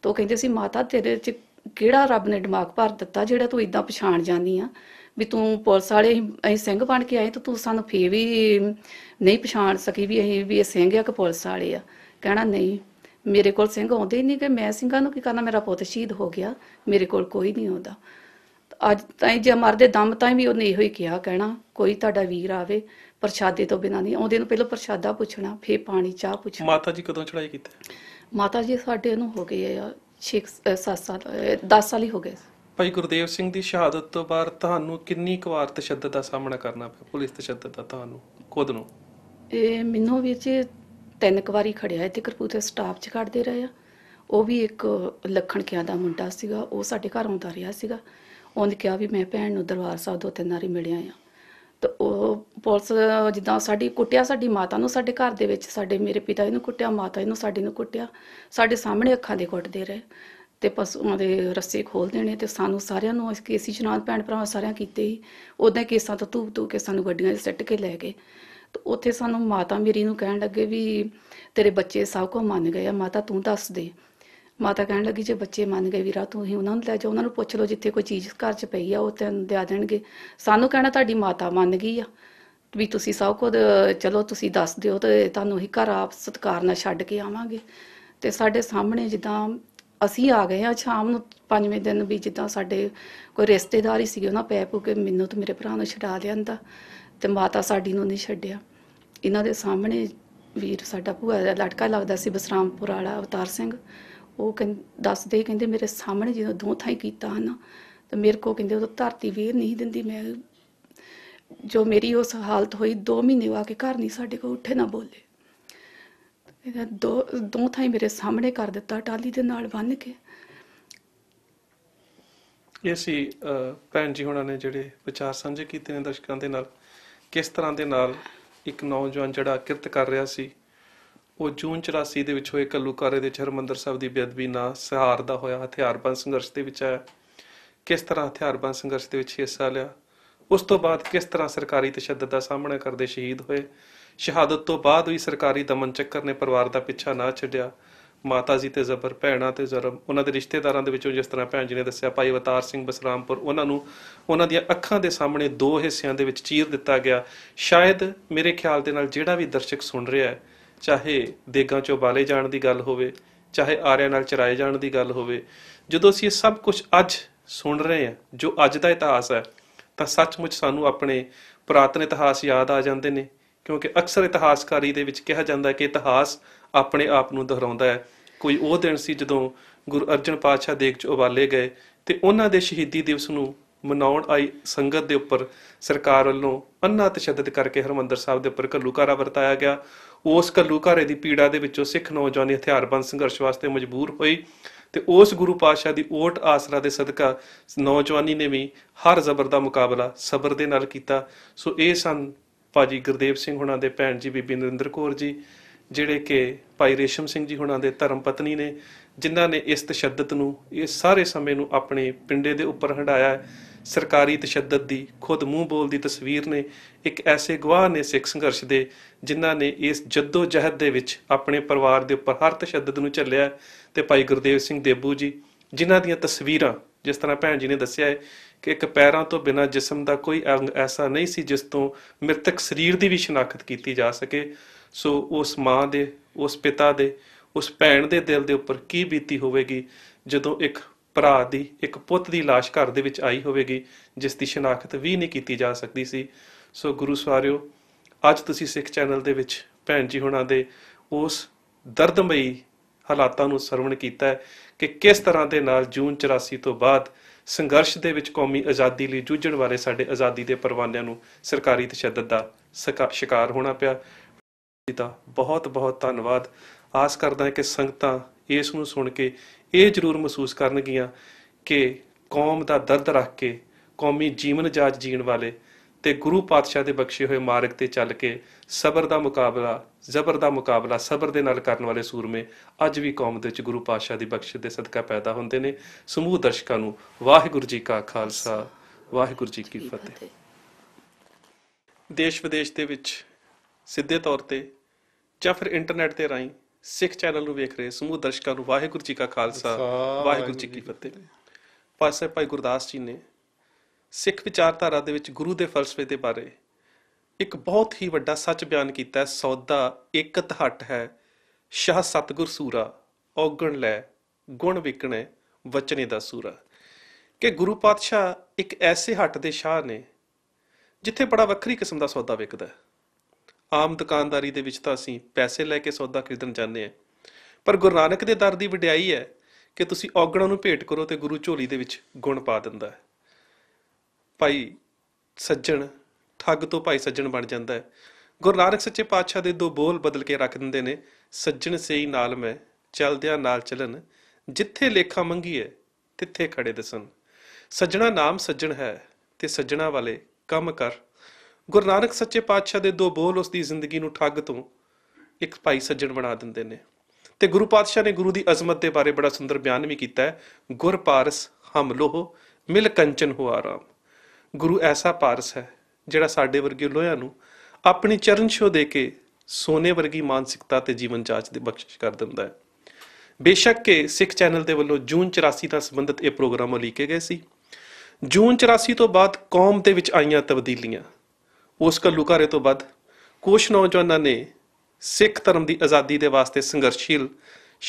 ਤੋ ਉਹ ਕਹਿੰਦੇ ਸੀ ਮਾਤਾ ਤੇਰੇ 'ਚ ਕਿਹੜਾ ਰੱਬ ਨੇ ਦਿਮਾਗ ਭਰ ਦਿੱਤਾ ਜਿਹੜਾ ਤੂੰ ਇਦਾਂ ਪਛਾਣ ਜਾਂਦੀ ਆ ਵੀ ਤੂੰ ਪੁਲਿਸ ਵਾਲੇ ਅਸੀਂ ਸਿੰਘ ਬਣ ਕੇ ਆਏ ਤਾਂ ਤੂੰ ਸਾਨੂੰ ਫੇਰ ਵੀ ਨਹੀਂ ਪਛਾਣ ਸਕੀ ਵੀ ਅਸੀਂ ਵੀ ਇਹ ਸਿੰਘ ਆ ਕਿ ਪੁਲਿਸ ਵਾਲੇ ਆ ਕਹਿਣਾ ਨਹੀਂ ਮੇਰੇ ਕੋਲ ਸਿੰਘ ਆਉਂਦੇ ਹੀ ਨਹੀਂ ਕਿ ਮੈਂ ਸਿੰਘਾਂ ਨੂੰ ਕੀ ਕਰਨਾ ਮੇਰਾ ਪੁੱਤ ਸ਼ਹੀਦ ਹੋ ਗਿਆ ਮੇਰੇ ਕੋਲ ਕੋਈ ਨਹੀਂ ਆਉਂਦਾ ਅੱਜ ਤਾਈ ਜੇ ਮਰਦੇ ਦਮ ਤਾਈ ਵੀ ਉਹਨੇ ਇਹੋ ਹੀ ਕਿਹਾ ਕਹਿਣਾ ਕੋਈ ਤੁਹਾਡਾ ਵੀਰ ਆਵੇ ਪ੍ਰਸ਼ਾਦੇ ਤੋਂ ਬਿਨਾਂ ਨਹੀਂ ਆਉਂਦੇ ਨੂੰ ਪਹਿਲਾਂ ਪ੍ਰਸ਼ਾਦਾ ਪੁੱਛਣਾ ਫੇਰ ਪਾਣੀ ਚਾਹ ਪੁੱਛਣਾ ਮਾਤਾ ਜੀ ਕਦੋਂ ਚੜਾਈ ਕੀਤੀ ਮਾਤਾ ਜੀ ਸਾਡੇ ਨੂੰ ਹੋ ਗਏ ਆ 6 7 ਸਾਲ 10 ਸਾਲ ਹੀ ਹੋ ਗਏ ਭਾਈ ਗੁਰਦੇਵ ਸਿੰਘ ਦੀ ਸ਼ਹਾਦਤ ਤੋਂ ਬਾਅਦ ਤੁਹਾਨੂੰ ਕਿੰਨੀ ਕੁ ਵਾਰ ਤਸ਼ੱਦਦ ਦਾ ਸਾਹਮਣਾ ਕਰਨਾ ਪਿਆ ਪੁਲਿਸ ਤਸ਼ੱਦਦ ਦਾ ਤੁਹਾਨੂੰ ਖੁਦ ਨੂੰ ਇਹ ਮੈਨੂੰ ਵੀ ਜੀ ਤਿੰਨ ਕੁ ਵਾਰੀ ਖੜਿਆ ਤੇ ਕਰਪੂਤੇ ਸਟਾਫ 'ਚ ਕੱਢਦੇ ਰਹੇ ਆ ਉਹ ਵੀ ਇੱਕ ਲਖਣ ਕਿਆ ਦਾ ਮੁੰਡਾ ਸੀਗਾ ਉਹ ਸਾਡੇ ਘਰ ਆਉਂਦਾ ਰਿਹਾ ਸੀਗਾ ਉਹਨੇ ਕਿਹਾ ਵੀ ਮੈਂ ਭੈਣ ਨੂੰ ਦਰਬਾਰ ਸਾਹਿਬ ਦੋ ਤਿੰਨ ਵਾਰੀ ਮਿਲਿਆ ਆ ਤਾਂ ਉਹ ਪੁਲਿਸ ਜਿੱਦਾਂ ਸਾਡੀ ਕੁੱਟਿਆ ਸਾਡੀ ਮਾਤਾ ਨੂੰ ਸਾਡੇ ਘਰ ਦੇ ਵਿੱਚ ਸਾਡੇ ਮੇਰੇ ਪਿਤਾ ਜੀ ਨੂੰ ਕੁੱਟਿਆ ਮਾਤਾ ਜੀ ਨੂੰ ਸਾਡੀ ਨੂੰ ਕੁੱਟਿਆ ਸਾਡੇ ਸਾਹਮਣੇ ਅੱਖਾਂ ਦੇ ਕੁੱਟਦੇ ਰਹੇ ਤੇ ਪਸ਼ੂਆਂ ਦੇ ਰੱਸੇ ਖੋਲ ਦੇਣੇ ਤੇ ਸਾਨੂੰ ਸਾਰਿਆਂ ਨੂੰ ਇਸ ਕੇਸੀ ਜਨਾਨ ਭੈਣ ਭਰਾਵਾਂ ਸਾਰਿਆਂ ਕੀਤੇ ਹੀ ਉਹਦੇ ਕੇਸਾਂ ਤੋਂ ਧੂਪ ਧੂ ਕੇ ਸਾਨੂੰ ਗੱਡੀਆਂ 'ਚ ਸੱਟ ਕੇ ਲੈ ਗਏ ਤੇ ਉੱਥੇ ਸਾਨੂੰ ਮਾਤਾ ਮੇਰੀ ਨੂੰ ਕਹਿਣ ਲੱਗੇ ਵੀ ਤੇਰੇ ਬੱਚੇ ਸਭ ਕੁਝ ਮੰਨ ਗਏ ਆ ਮਾਤਾ ਤੂੰ ਦੱਸ ਦੇ ਮਾਤਾ ਕਹਿਣ ਲੱਗੀ ਜੇ ਬੱਚੇ ਮੰਨ ਗਏ ਵੀਰਾ ਤੂੰ ਹੀ ਉਹਨਾਂ ਨੂੰ ਲੈ ਜਾ ਉਹਨਾਂ ਨੂੰ ਪੁੱਛ ਲਓ ਜਿੱਥੇ ਕੋਈ ਚੀਜ਼ ਘਰ 'ਚ ਪਈ ਆ ਉਹ ਤੈਨੂੰ ਦੇ ਆ ਦੇਣਗੇ ਸਾਨੂੰ ਕਹਿਣਾ ਤੁਹਾਡੀ ਮਾਤਾ ਮੰਨ ਗਈ ਆ ਵੀ ਤੁਸੀਂ ਸਭ ਕੁਝ ਚਲੋ ਤੁਸੀਂ ਦੱਸ ਦਿਓ ਤੇ ਤੁਹਾਨੂੰ ਹੀ ਘਰ ਆਪ ਸਤਕਾਰ ਨਾਲ ਛੱਡ ਕੇ ਆਵਾਂਗੇ ਤੇ ਸਾਡੇ ਸਾਹਮਣੇ ਜਿੱਦਾਂ ਅਸੀਂ ਆ ਗਏ ਆ ਸ਼ਾਮ ਨੂੰ ਪੰਜਵੇਂ ਦਿਨ ਵੀ ਜਿੱਦਾਂ ਸਾਡੇ ਕੋਈ ਰਿਸ਼ਤੇਦਾਰ ਹੀ ਸੀਗੇ ਉਹਨਾਂ ਪੈ ਪੂ ਕੇ ਮੈਨੂੰ ਤੇ ਮੇਰੇ ਭਰਾ ਨੂੰ ਛਡਾ ਲਿਆਂਦਾ ਤੇ ਮਾਤਾ ਸਾਡੀ ਨੂੰ ਨਹੀਂ ਛੱਡਿਆ ਇਹਨਾਂ ਦੇ ਸਾਹਮਣੇ ਵੀਰ ਸਾਡਾ ਭੂਆ ਦਾ ਲੜਕਾ ਲੱਗਦਾ ਸੀ ਬਸਰਾਮਪੁਰ ਵਾਲਾ ਅਵਤਾਰ ਸਿੰਘ ਉਹ ਦੱਸਦੇ ਕਹਿੰਦੇ ਮੇਰੇ ਸਾਹਮਣੇ ਜਦੋਂ ਦੋ ਥਾਈ ਕੀਤਾ ਹਨਾ ਤਾਂ ਮੇਰੇ ਕੋ ਕਹਿੰਦੇ ਉਹ ਧਰਤੀ ਵੀਰ ਨਹੀਂ ਦਿੰਦੀ ਮੈਂ ਜੋ ਮੇਰੀ ਉਸ ਹਾਲਤ ਹੋਈ 2 ਮਹੀਨੇ ਵਾ ਕੇ ਘਰ ਨਹੀਂ ਸਾਡੇ ਕੋ ਉੱਠੇ ਨਾ ਬੋਲੇ ਇਹਦਾ ਦੋ ਦੋ ਥਾਈ ਮੇਰੇ ਸਾਹਮਣੇ ਕਰ ਦਿੱਤਾ ਟਾਲੀ ਦੇ ਨਾਲ ਬੰਨ ਕੇ ਇਹ ਸੀ ਭੈਣ ਜੀ ਹੁਣਾਂ ਨੇ ਜਿਹੜੇ ਵਿਚਾਰ ਸਾਂਝੇ ਕੀਤੇ ਨੇ ਦਰਸ਼ਕਾਂ ਦੇ ਨਾਲ ਕਿਸ ਤਰ੍ਹਾਂ ਦੇ ਨਾਲ ਇੱਕ ਨੌਜਵਾਨ ਜਿਹੜਾ ਕਿਰਤ ਕਰ ਰਿਹਾ ਸੀ ਉਹ ਜੂਨ 84 ਦੇ ਵਿੱਚ ਹੋਏ ਕੱਲੂਕਾਰੇ ਦੇ ਚਰਮੰਦਰ ਸਾਹਿਬ ਦੀ ਬੇਅਦਬੀ ਨਾਲ ਸਹਾਰ ਦਾ ਹੋਇਆ ਹਥਿਆਰਬੰਦ ਸੰਘਰਸ਼ ਦੇ ਵਿੱਚ ਆਇਆ ਕਿਸ ਤਰ੍ਹਾਂ ਹਥਿਆਰਬੰਦ ਸੰਘਰਸ਼ ਦੇ ਵਿੱਚ ਹਿੱਸਾ ਲਿਆ ਉਸ ਤੋਂ ਬਾਅਦ ਕਿਸ ਤਰ੍ਹਾਂ ਸਰਕਾਰੀ ਤਸ਼ੱਦਦ ਦਾ ਸਾਹਮਣਾ ਕਰਦੇ ਸ਼ਹੀਦ ਹੋਏ ਸ਼ਹਾਦਤ ਤੋਂ ਬਾਅਦ ਵੀ ਸਰਕਾਰੀ ਦਮਨ ਚੱਕਰ ਨੇ ਪਰਿਵਾਰ ਦਾ ਪਿੱਛਾ ਨਾ ਛੱਡਿਆ ਮਾਤਾ ਜੀ ਤੇ ਜ਼ਬਰ ਭੈਣਾ ਤੇ ਜ਼ਰਮ ਉਹਨਾਂ ਦੇ ਰਿਸ਼ਤੇਦਾਰਾਂ ਦੇ ਵਿੱਚੋਂ ਜਿਸ ਤਰ੍ਹਾਂ ਭੈਣ ਜੀ ਨੇ ਦੱਸਿਆ ਭਾਈ ਅਵਤਾਰ ਸਿੰਘ ਬਸਰਾਮਪੁਰ ਉਹਨਾਂ ਨੂੰ ਉਹਨਾਂ ਦੀਆਂ ਅੱਖਾਂ ਦੇ ਸਾਹਮਣੇ ਦੋ ਹਿੱਸਿਆਂ ਦੇ ਵਿੱਚ ਚੀਰ ਦਿੱਤਾ ਗਿਆ ਸ਼ਾਇਦ ਮੇਰੇ ਖਿਆਲ ਦੇ ਨਾਲ ਜਿਹੜਾ ਵੀ ਦਰਸ਼ਕ ਸੁਣ ਰਿਹਾ ਹੈ ਚਾਹੇ ਦੇਗਾਂ ਚੋਂ ਬਾਲੇ ਜਾਣ ਦੀ ਗੱਲ ਹੋਵੇ ਚਾਹੇ ਆਰਿਆਂ ਨਾਲ ਚਰਾਏ ਜਾਣ ਦੀ ਗੱਲ ਹੋਵੇ ਜਦੋਂ ਅਸੀਂ ਇਹ ਸਭ ਕੁਝ ਅੱਜ ਸੁਣ ਰਹੇ ਹਾਂ ਜੋ ਅੱਜ ਦਾ ਇਤਿਹਾਸ ਹੈ ਤਾਂ ਸੱਚਮੁੱਚ ਸਾਨੂੰ ਆਪਣੇ ਪੁਰਾਤਨ ਇਤਿਹਾਸ ਯਾਦ ਆ ਜਾਂਦੇ ਨੇ ਕਿਉਂਕਿ ਅਕਸਰ ਇਤਿਹਾਸਕਾਰੀ ਦੇ ਵਿੱਚ ਕਿਹਾ ਜਾਂਦਾ ਹੈ ਕਿ ਇਤਿਹਾਸ ਆਪਣੇ ਆਪ ਨੂੰ ਦੁਹਰਾਉਂਦਾ ਹੈ ਕੋਈ ਉਹ ਦਿਨ ਸੀ ਜਦੋਂ ਗੁਰੂ ਅਰਜਨ ਪਾਤਸ਼ਾਹ ਦੇਗ ਚ ਉਬਾਲੇ ਗਏ ਤੇ ਉਹਨਾਂ ਦੇ ਸ਼ਹੀਦੀ ਦਿਵਸ ਨੂੰ ਮਨਾਉਣ ਆਈ ਸੰਗਤ ਦੇ ਉੱਪਰ ਸਰਕਾਰ ਵੱਲੋਂ ਅੰਨਾ ਤਸ਼ੱਦਦ ਕਰਕੇ ਹਰਮੰਦਰ ਸਾਹਿਬ ਦੇ ਉੱਪਰ ਘੱਲੂਕਾਰਾ ਵਰਤਾਇਆ ਗਿਆ ਉਸ ਘਾਰੇ ਦੀ ਪੀੜਾ ਦੇ ਵਿੱਚੋਂ ਸਿੱਖ ਨੌਜਵਾਨੀ ਹਥਿਆਰਬੰਦ ਸੰਘਰਸ਼ ਵਾਸਤੇ ਮਜਬੂਰ ਹੋਈ ਤੇ ਉਸ ਗੁਰੂ ਪਾਤਸ਼ਾਹ ਦੀ ਓਟ ਆਸਰਾ ਦੇ ਸਦਕਾ ਨੌਜਵਾਨੀ ਨੇ ਵੀ ਹਰ ਜ਼ਬਰ ਦਾ ਮੁਕਾਬਲਾ ਸਬਰ ਦੇ ਨਾਲ ਕੀਤਾ ਸੋ ਇਹ ਸਨ ਭਾਜੀ ਗੁਰਦੇਵ ਸਿੰਘ ਹੁਣਾਂ ਦੇ ਭੈਣ ਜੀ ਬੀਬੀ ਨਰਿੰਦਰ ਕੌਰ ਜੀ ਜਿਹੜੇ ਕਿ ਭਾਈ ਰੇਸ਼ਮ ਸਿੰਘ ਜੀ ਹੁਣਾਂ ਦੇ ਧਰਮ ਪਤਨੀ ਨੇ ਜਿਨ੍ਹਾਂ ਨੇ ਇਸ ਤਸ਼ੱਦਦ ਨੂੰ ਇਹ ਸਾਰੇ ਸਮੇਂ ਨੂੰ ਆਪਣੇ ਪਿੰਡੇ ਦੇ ਉੱਪਰ ਹੰਡਾਇਆ ਸਰਕਾਰੀ ਤਸ਼ੱਦਦ ਦੀ ਖੁਦ ਮੂੰਹ ਬੋਲ ਦੀ ਤਸਵੀਰ ਨੇ ਇੱਕ ਐਸੇ ਗਵਾਹ ਨੇ ਸਿੱਖ ਸੰਘਰਸ਼ ਦੇ ਜਿਨ੍ਹਾਂ ਨੇ ਇਸ ਜੱਦੋ ਜਹਿਦ ਦੇ ਵਿੱਚ ਆਪਣੇ ਪਰਿਵਾਰ ਦੇ ਉੱਪਰ ਹਰ ਤਸ਼ੱਦਦ ਨੂੰ ਝੱਲਿਆ ਤੇ ਭਾਈ ਗੁਰਦੇਵ ਸਿੰਘ ਦੇਬੂ ਜੀ ਜਿਨ੍ਹਾਂ ਦੀਆਂ ਤਸਵੀਰਾਂ ਜਿਸ ਤਰ੍ਹਾਂ ਭੈਣ ਜੀ ਨੇ ਦੱਸਿਆ ਹੈ ਕਿ ਇੱਕ ਪੈਰਾਂ ਤੋਂ ਬਿਨਾਂ ਜਿਸਮ ਦਾ ਕੋਈ ਅੰਗ ਐਸਾ ਨਹੀਂ ਸੀ ਜਿਸ ਤੋਂ ਮ੍ਰਿਤਕ ਸਰੀਰ ਦੀ ਵੀ ਸ਼ਨਾਖਤ ਕੀਤੀ ਜਾ ਸਕੇ ਸੋ ਉਸ ਮਾਂ ਦੇ ਉਸ ਪਿਤਾ ਦੇ ਉਸ ਭੈਣ ਦੇ ਦਿਲ ਦੇ ਉੱਪਰ ਕੀ ਬੀਤੀ ਹੋਵੇਗੀ ਜਦੋਂ ਇੱਕ ਭਰਾ ਦੀ ਇੱਕ ਪੁੱਤ ਦੀ লাশ ਘਰ ਦੇ ਵਿੱਚ ਆਈ ਹੋਵੇਗੀ ਜਿਸ ਦੀ ਸ਼ਨਾਖਤ ਵੀ ਨਹੀਂ ਕੀਤੀ ਜਾ ਸਕਦੀ ਸੀ ਸੋ ਗੁਰੂ ਸਵਾਰਿਓ ਅੱਜ ਤੁਸੀਂ ਸਿੱਖ ਚੈਨਲ ਦੇ ਵਿੱਚ ਭੈਣ ਜੀ ਹੁਣਾਂ ਦੇ ਉਸ ਦਰਦਮਈ ਹਾਲਾਤਾਂ ਨੂੰ ਸਰਵਣ ਕੀਤਾ ਹੈ ਕਿ ਕਿਸ ਤਰ੍ਹਾਂ ਦੇ ਨਾਲ ਜੂਨ 84 ਤੋਂ ਬਾਅਦ ਸੰਘਰਸ਼ ਦੇ ਵਿੱਚ ਕੌਮੀ ਆਜ਼ਾਦੀ ਲਈ ਜੂਝਣ ਵਾਲੇ ਸਾਡੇ ਆਜ਼ਾਦੀ ਦੇ ਪਰਵਾਨਿਆਂ ਨੂੰ ਸਰਕਾਰੀ ਤਸ਼ੱਦਦ ਦਾ ਸ਼ਿਕਾਰ ਹੋਣਾ ਪਿਆ ਜੀ ਦਾ ਬਹੁਤ ਬਹੁਤ ਧੰਨਵਾਦ ਆਸ ਕਰਦਾ ਹਾਂ ਕਿ ਸੰਗਤਾਂ ਇਸ ਨੂੰ ਸੁਣ ਕੇ ਇਹ ਜ਼ਰੂਰ ਮਹਿਸੂਸ ਕਰਨਗੀਆਂ ਕਿ ਕੌਮ ਦਾ ਦਰਦ ਰੱਖ ਕੇ ਕੌਮੀ ਜੀਵਨ ਜਾਚ ਜੀਣ ਵਾਲੇ ਤੇ ਗੁਰੂ ਪਾਤਸ਼ਾਹ ਦੇ ਬਖਸ਼ੇ ਹੋਏ ਮਾਰਗ ਤੇ ਚੱਲ ਕੇ ਸਬਰ ਦਾ ਮੁਕਾਬਲਾ ਜ਼ਬਰ ਦਾ ਮੁਕਾਬਲਾ ਸਬਰ ਦੇ ਨਾਲ ਕਰਨ ਵਾਲੇ ਸੂਰਮੇ ਅੱਜ ਵੀ ਕੌਮ ਦੇ ਵਿੱਚ ਗੁਰੂ ਪਾਤਸ਼ਾਹ ਦੀ ਬਖਸ਼ਿਸ਼ ਦੇ ਸਦਕਾ ਪੈਦਾ ਹੁੰਦੇ ਨੇ ਸਮੂਹ ਦਰਸ਼ਕਾਂ ਨੂੰ ਵਾਹਿਗੁਰੂ ਜੀ ਕਾ ਖਾਲਸਾ ਵਾਹਿਗੁਰੂ ਜੀ ਕੀ ਫਤਿਹ ਦੇਸ਼ ਵਿਦੇਸ਼ ਦੇ ਵਿੱਚ ਸਿੱਧੇ ਤੌਰ ਤੇ ਜਾਂ ਫਿਰ ਇੰਟਰਨੈਟ ਤੇ ਰਾਈ ਸਿੱਖ ਚੈਨਲ ਨੂੰ ਵੇਖ ਰਹੇ ਸਮੂਹ ਦਰਸ਼ਕਾਂ ਨੂੰ ਵਾਹਿਗੁਰੂ ਜੀ ਕਾ ਖਾਲਸਾ ਵਾਹਿਗੁਰੂ ਜੀ ਕੀ ਫਤਿਹ ਪਾਸੇ ਭਾਈ ਗੁਰਦਾਸ ਜੀ ਨੇ ਸਿੱਖ ਵਿਚਾਰਧਾਰਾ ਦੇ ਵਿੱਚ ਗੁਰੂ ਦੇ ਫਲਸਫੇ ਦੇ ਬਾਰੇ ਇੱਕ ਬਹੁਤ ਹੀ ਵੱਡਾ ਸੱਚ ਬਿਆਨ ਕੀਤਾ ਹੈ ਸੌਦਾ ਇਕਤ ਤਹਟ ਹੈ ਸ਼ਾਹ ਸਤਗੁਰ ਸੂਰਾ ਔਗਣ ਲੈ ਗੁਣ ਵਿਕਣੇ ਵਚਨੇ ਦਾ ਸੂਰਾ ਕਿ ਗੁਰੂ ਪਾਤਸ਼ਾਹ ਇੱਕ ਐਸੇ ਹੱਟ ਦੇ ਸ਼ਾਹ ਨੇ ਜਿੱਥੇ ਬੜਾ ਵੱਖਰੀ ਕਿਸਮ ਦਾ ਸੌਦਾ ਵਿਕਦਾ ਹੈ ਆਮ ਦੁਕਾਨਦਾਰੀ ਦੇ ਵਿੱਚ ਤਾਂ ਅਸੀਂ ਪੈਸੇ ਲੈ ਕੇ ਸੌਦਾ ਖਰੀਦਣ ਜਾਂਦੇ ਆ ਪਰ ਗੁਰੂ ਨਾਨਕ ਦੇ ਦਰ ਦੀ ਵਡਿਆਈ ਹੈ ਕਿ ਤੁਸੀਂ ਔਗਣਾਂ ਨੂੰ ਭੇਟ ਕਰੋ ਤੇ ਗੁਰੂ ਝੋਲੀ ਦੇ ਵਿੱਚ ਗੁਣ ਪਾ ਦਿੰਦਾ ਹੈ ਭਾਈ ਸੱਜਣ ਠੱਗ ਤੋਂ ਭਾਈ ਸੱਜਣ ਬਣ ਜਾਂਦਾ ਹੈ ਗੁਰੂ ਨਾਨਕ ਸੱਚੇ ਪਾਤਸ਼ਾਹ ਦੇ ਦੋ ਬੋਲ ਬਦਲ ਕੇ ਰੱਖ ਦਿੰਦੇ ਨੇ ਸੱਜਣ ਸੇਈ ਨਾਲ ਮੈਂ ਚਲਦਿਆਂ ਨਾਲ ਚਲਨ ਜਿੱਥੇ ਲੇਖਾ ਮੰਗੀਏ ਤਿੱਥੇ ਖੜੇ ਦਸਨ ਸੱਜਣਾ ਨਾਮ ਸੱਜਣ ਹੈ ਤੇ ਸੱਜਣਾ ਵਾਲੇ ਕੰਮ ਕਰ ਗੁਰੂ ਨਾਨਕ ਸੱਚੇ ਪਾਤਸ਼ਾਹ ਦੇ ਦੋ ਬੋਲ ਉਸ ਦੀ ਜ਼ਿੰਦਗੀ ਨੂੰ ਠੱਗ ਤੋਂ ਇੱਕ ਭਾਈ ਸੱਜਣ ਬਣਾ ਦਿੰਦੇ ਨੇ ਤੇ ਗੁਰੂ ਪਾਤਸ਼ਾਹ ਨੇ ਗੁਰੂ ਦੀ ਅਜ਼ਮਤ ਦੇ ਬਾਰੇ ਬੜਾ ਸੁੰਦਰ ਬਿਆਨ ਵੀ ਕੀਤਾ ਹੈ ਗੁਰ ਪਾਰਸ ਹਮ ਲੋਹ ਮਿਲ ਕੰਚਨ ਹੋ ਆਰਾਮ ਗੁਰੂ ਐਸਾ ਪਾਰਸ ਹੈ ਜਿਹੜਾ ਸਾਡੇ ਵਰਗੇ ਲੋਹਿਆਂ ਨੂੰ ਆਪਣੀ ਚਰਨ ਛੋ ਦੇ ਕੇ ਸੋਨੇ ਵਰਗੀ ਮਾਨਸਿਕਤਾ ਤੇ ਜੀਵਨ ਜਾਚ ਦੇ ਬਖਸ਼ਿਸ਼ ਕਰ ਦਿੰਦਾ ਹੈ ਬੇਸ਼ੱਕ ਕਿ ਸਿੱਖ ਚੈਨਲ ਦੇ ਵੱਲੋਂ ਜੂਨ 84 ਦਾ ਸੰਬੰਧਿਤ ਇਹ ਪ੍ਰੋਗਰਾਮ ਉਲੀਕੇ ਗਏ ਸੀ ਜੂਨ 84 ਤੋਂ ਬਾਅਦ ਕੌਮ ਦੇ ਵਿੱਚ ਆਈਆਂ ਤਬਦੀਲੀਆਂ ਉਸ ਕੱਲੂਕਾਰੇ ਤੋਂ ਬਾਅਦ ਕੁਝ ਨੌਜਵਾਨਾਂ ਨੇ ਸਿੱਖ ਧਰਮ ਦੀ ਆਜ਼ਾਦੀ ਦੇ ਵਾਸਤੇ ਸੰਘਰਸ਼ੀਲ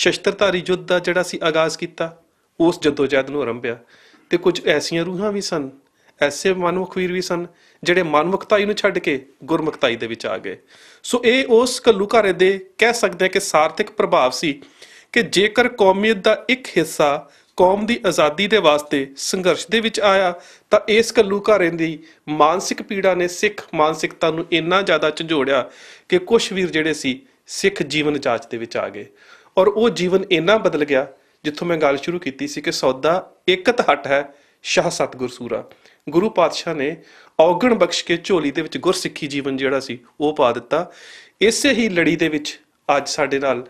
ਸ਼ਸਤਰਧਾਰੀ ਯੁੱਧ ਦਾ ਜਿਹੜਾ ਸੀ ਆਗਾਜ਼ ਕੀਤਾ ਉਸ ਜਦੋਜਹਿਦ ਨੂੰ ਆਰੰਭਿਆ ਤੇ ਕੁਝ ਐਸੀਆਂ ਰੂਹਾਂ ਵੀ ਸਨ ਐਸੇ ਮਨਮੁਖ ਵੀਰ ਵੀ ਸਨ ਜਿਹੜੇ ਮਨਮੁਖਤਾਈ ਨੂੰ ਛੱਡ ਕੇ ਗੁਰਮੁਖਤਾਈ ਦੇ ਵਿੱਚ ਆ ਗਏ ਸੋ ਇਹ ਉਸ ਕੱਲੂਕਾਰੇ ਦੇ ਕਹਿ ਸਕਦੇ ਕਿ ਸਾਰਥਿਕ ਪ੍ਰਭਾਵ ਸੀ ਕਿ ਜੇਕਰ ਕੌਮੀਅਤ ਦਾ ਇੱਕ ਹਿੱਸਾ ਕੌਮ ਦੀ ਆਜ਼ਾਦੀ ਦੇ ਵਾਸਤੇ ਸੰਘਰਸ਼ ਦੇ ਵਿੱਚ ਆਇਆ ਤਾਂ ਇਸ ਘੱਲੂਘਾਰੇ ਦੀ ਮਾਨਸਿਕ ਪੀੜਾ ਨੇ ਸਿੱਖ ਮਾਨਸਿਕਤਾ ਨੂੰ ਇੰਨਾ ਜ਼ਿਆਦਾ ਝੰਜੋੜਿਆ ਕਿ ਕੁਝ ਵੀਰ ਜਿਹੜੇ ਸੀ ਸਿੱਖ ਜੀਵਨ ਜਾਚ ਦੇ ਵਿੱਚ ਆ ਗਏ ਔਰ ਉਹ ਜੀਵਨ ਇੰਨਾ ਬਦਲ ਗਿਆ ਜਿੱਥੋਂ ਮੈਂ ਗੱਲ ਸ਼ੁਰੂ ਕੀਤੀ ਸੀ ਕਿ ਸੌਦਾ ਇਕਤ ਹਟ ਹੈ ਸ਼ਾਹ ਸਤਗੁਰ ਸੂਰਾ ਗੁਰੂ ਪਾਤਸ਼ਾਹ ਨੇ ਔਗਣ ਬਖਸ਼ ਕੇ ਝੋਲੀ ਦੇ ਵਿੱਚ ਗੁਰਸਿੱਖੀ ਜੀਵਨ ਜਿਹੜਾ ਸੀ ਉਹ ਪਾ ਦਿੱਤਾ ਇਸੇ ਹੀ ਲੜੀ ਦੇ ਵਿੱਚ ਅੱਜ ਸਾਡੇ ਨਾਲ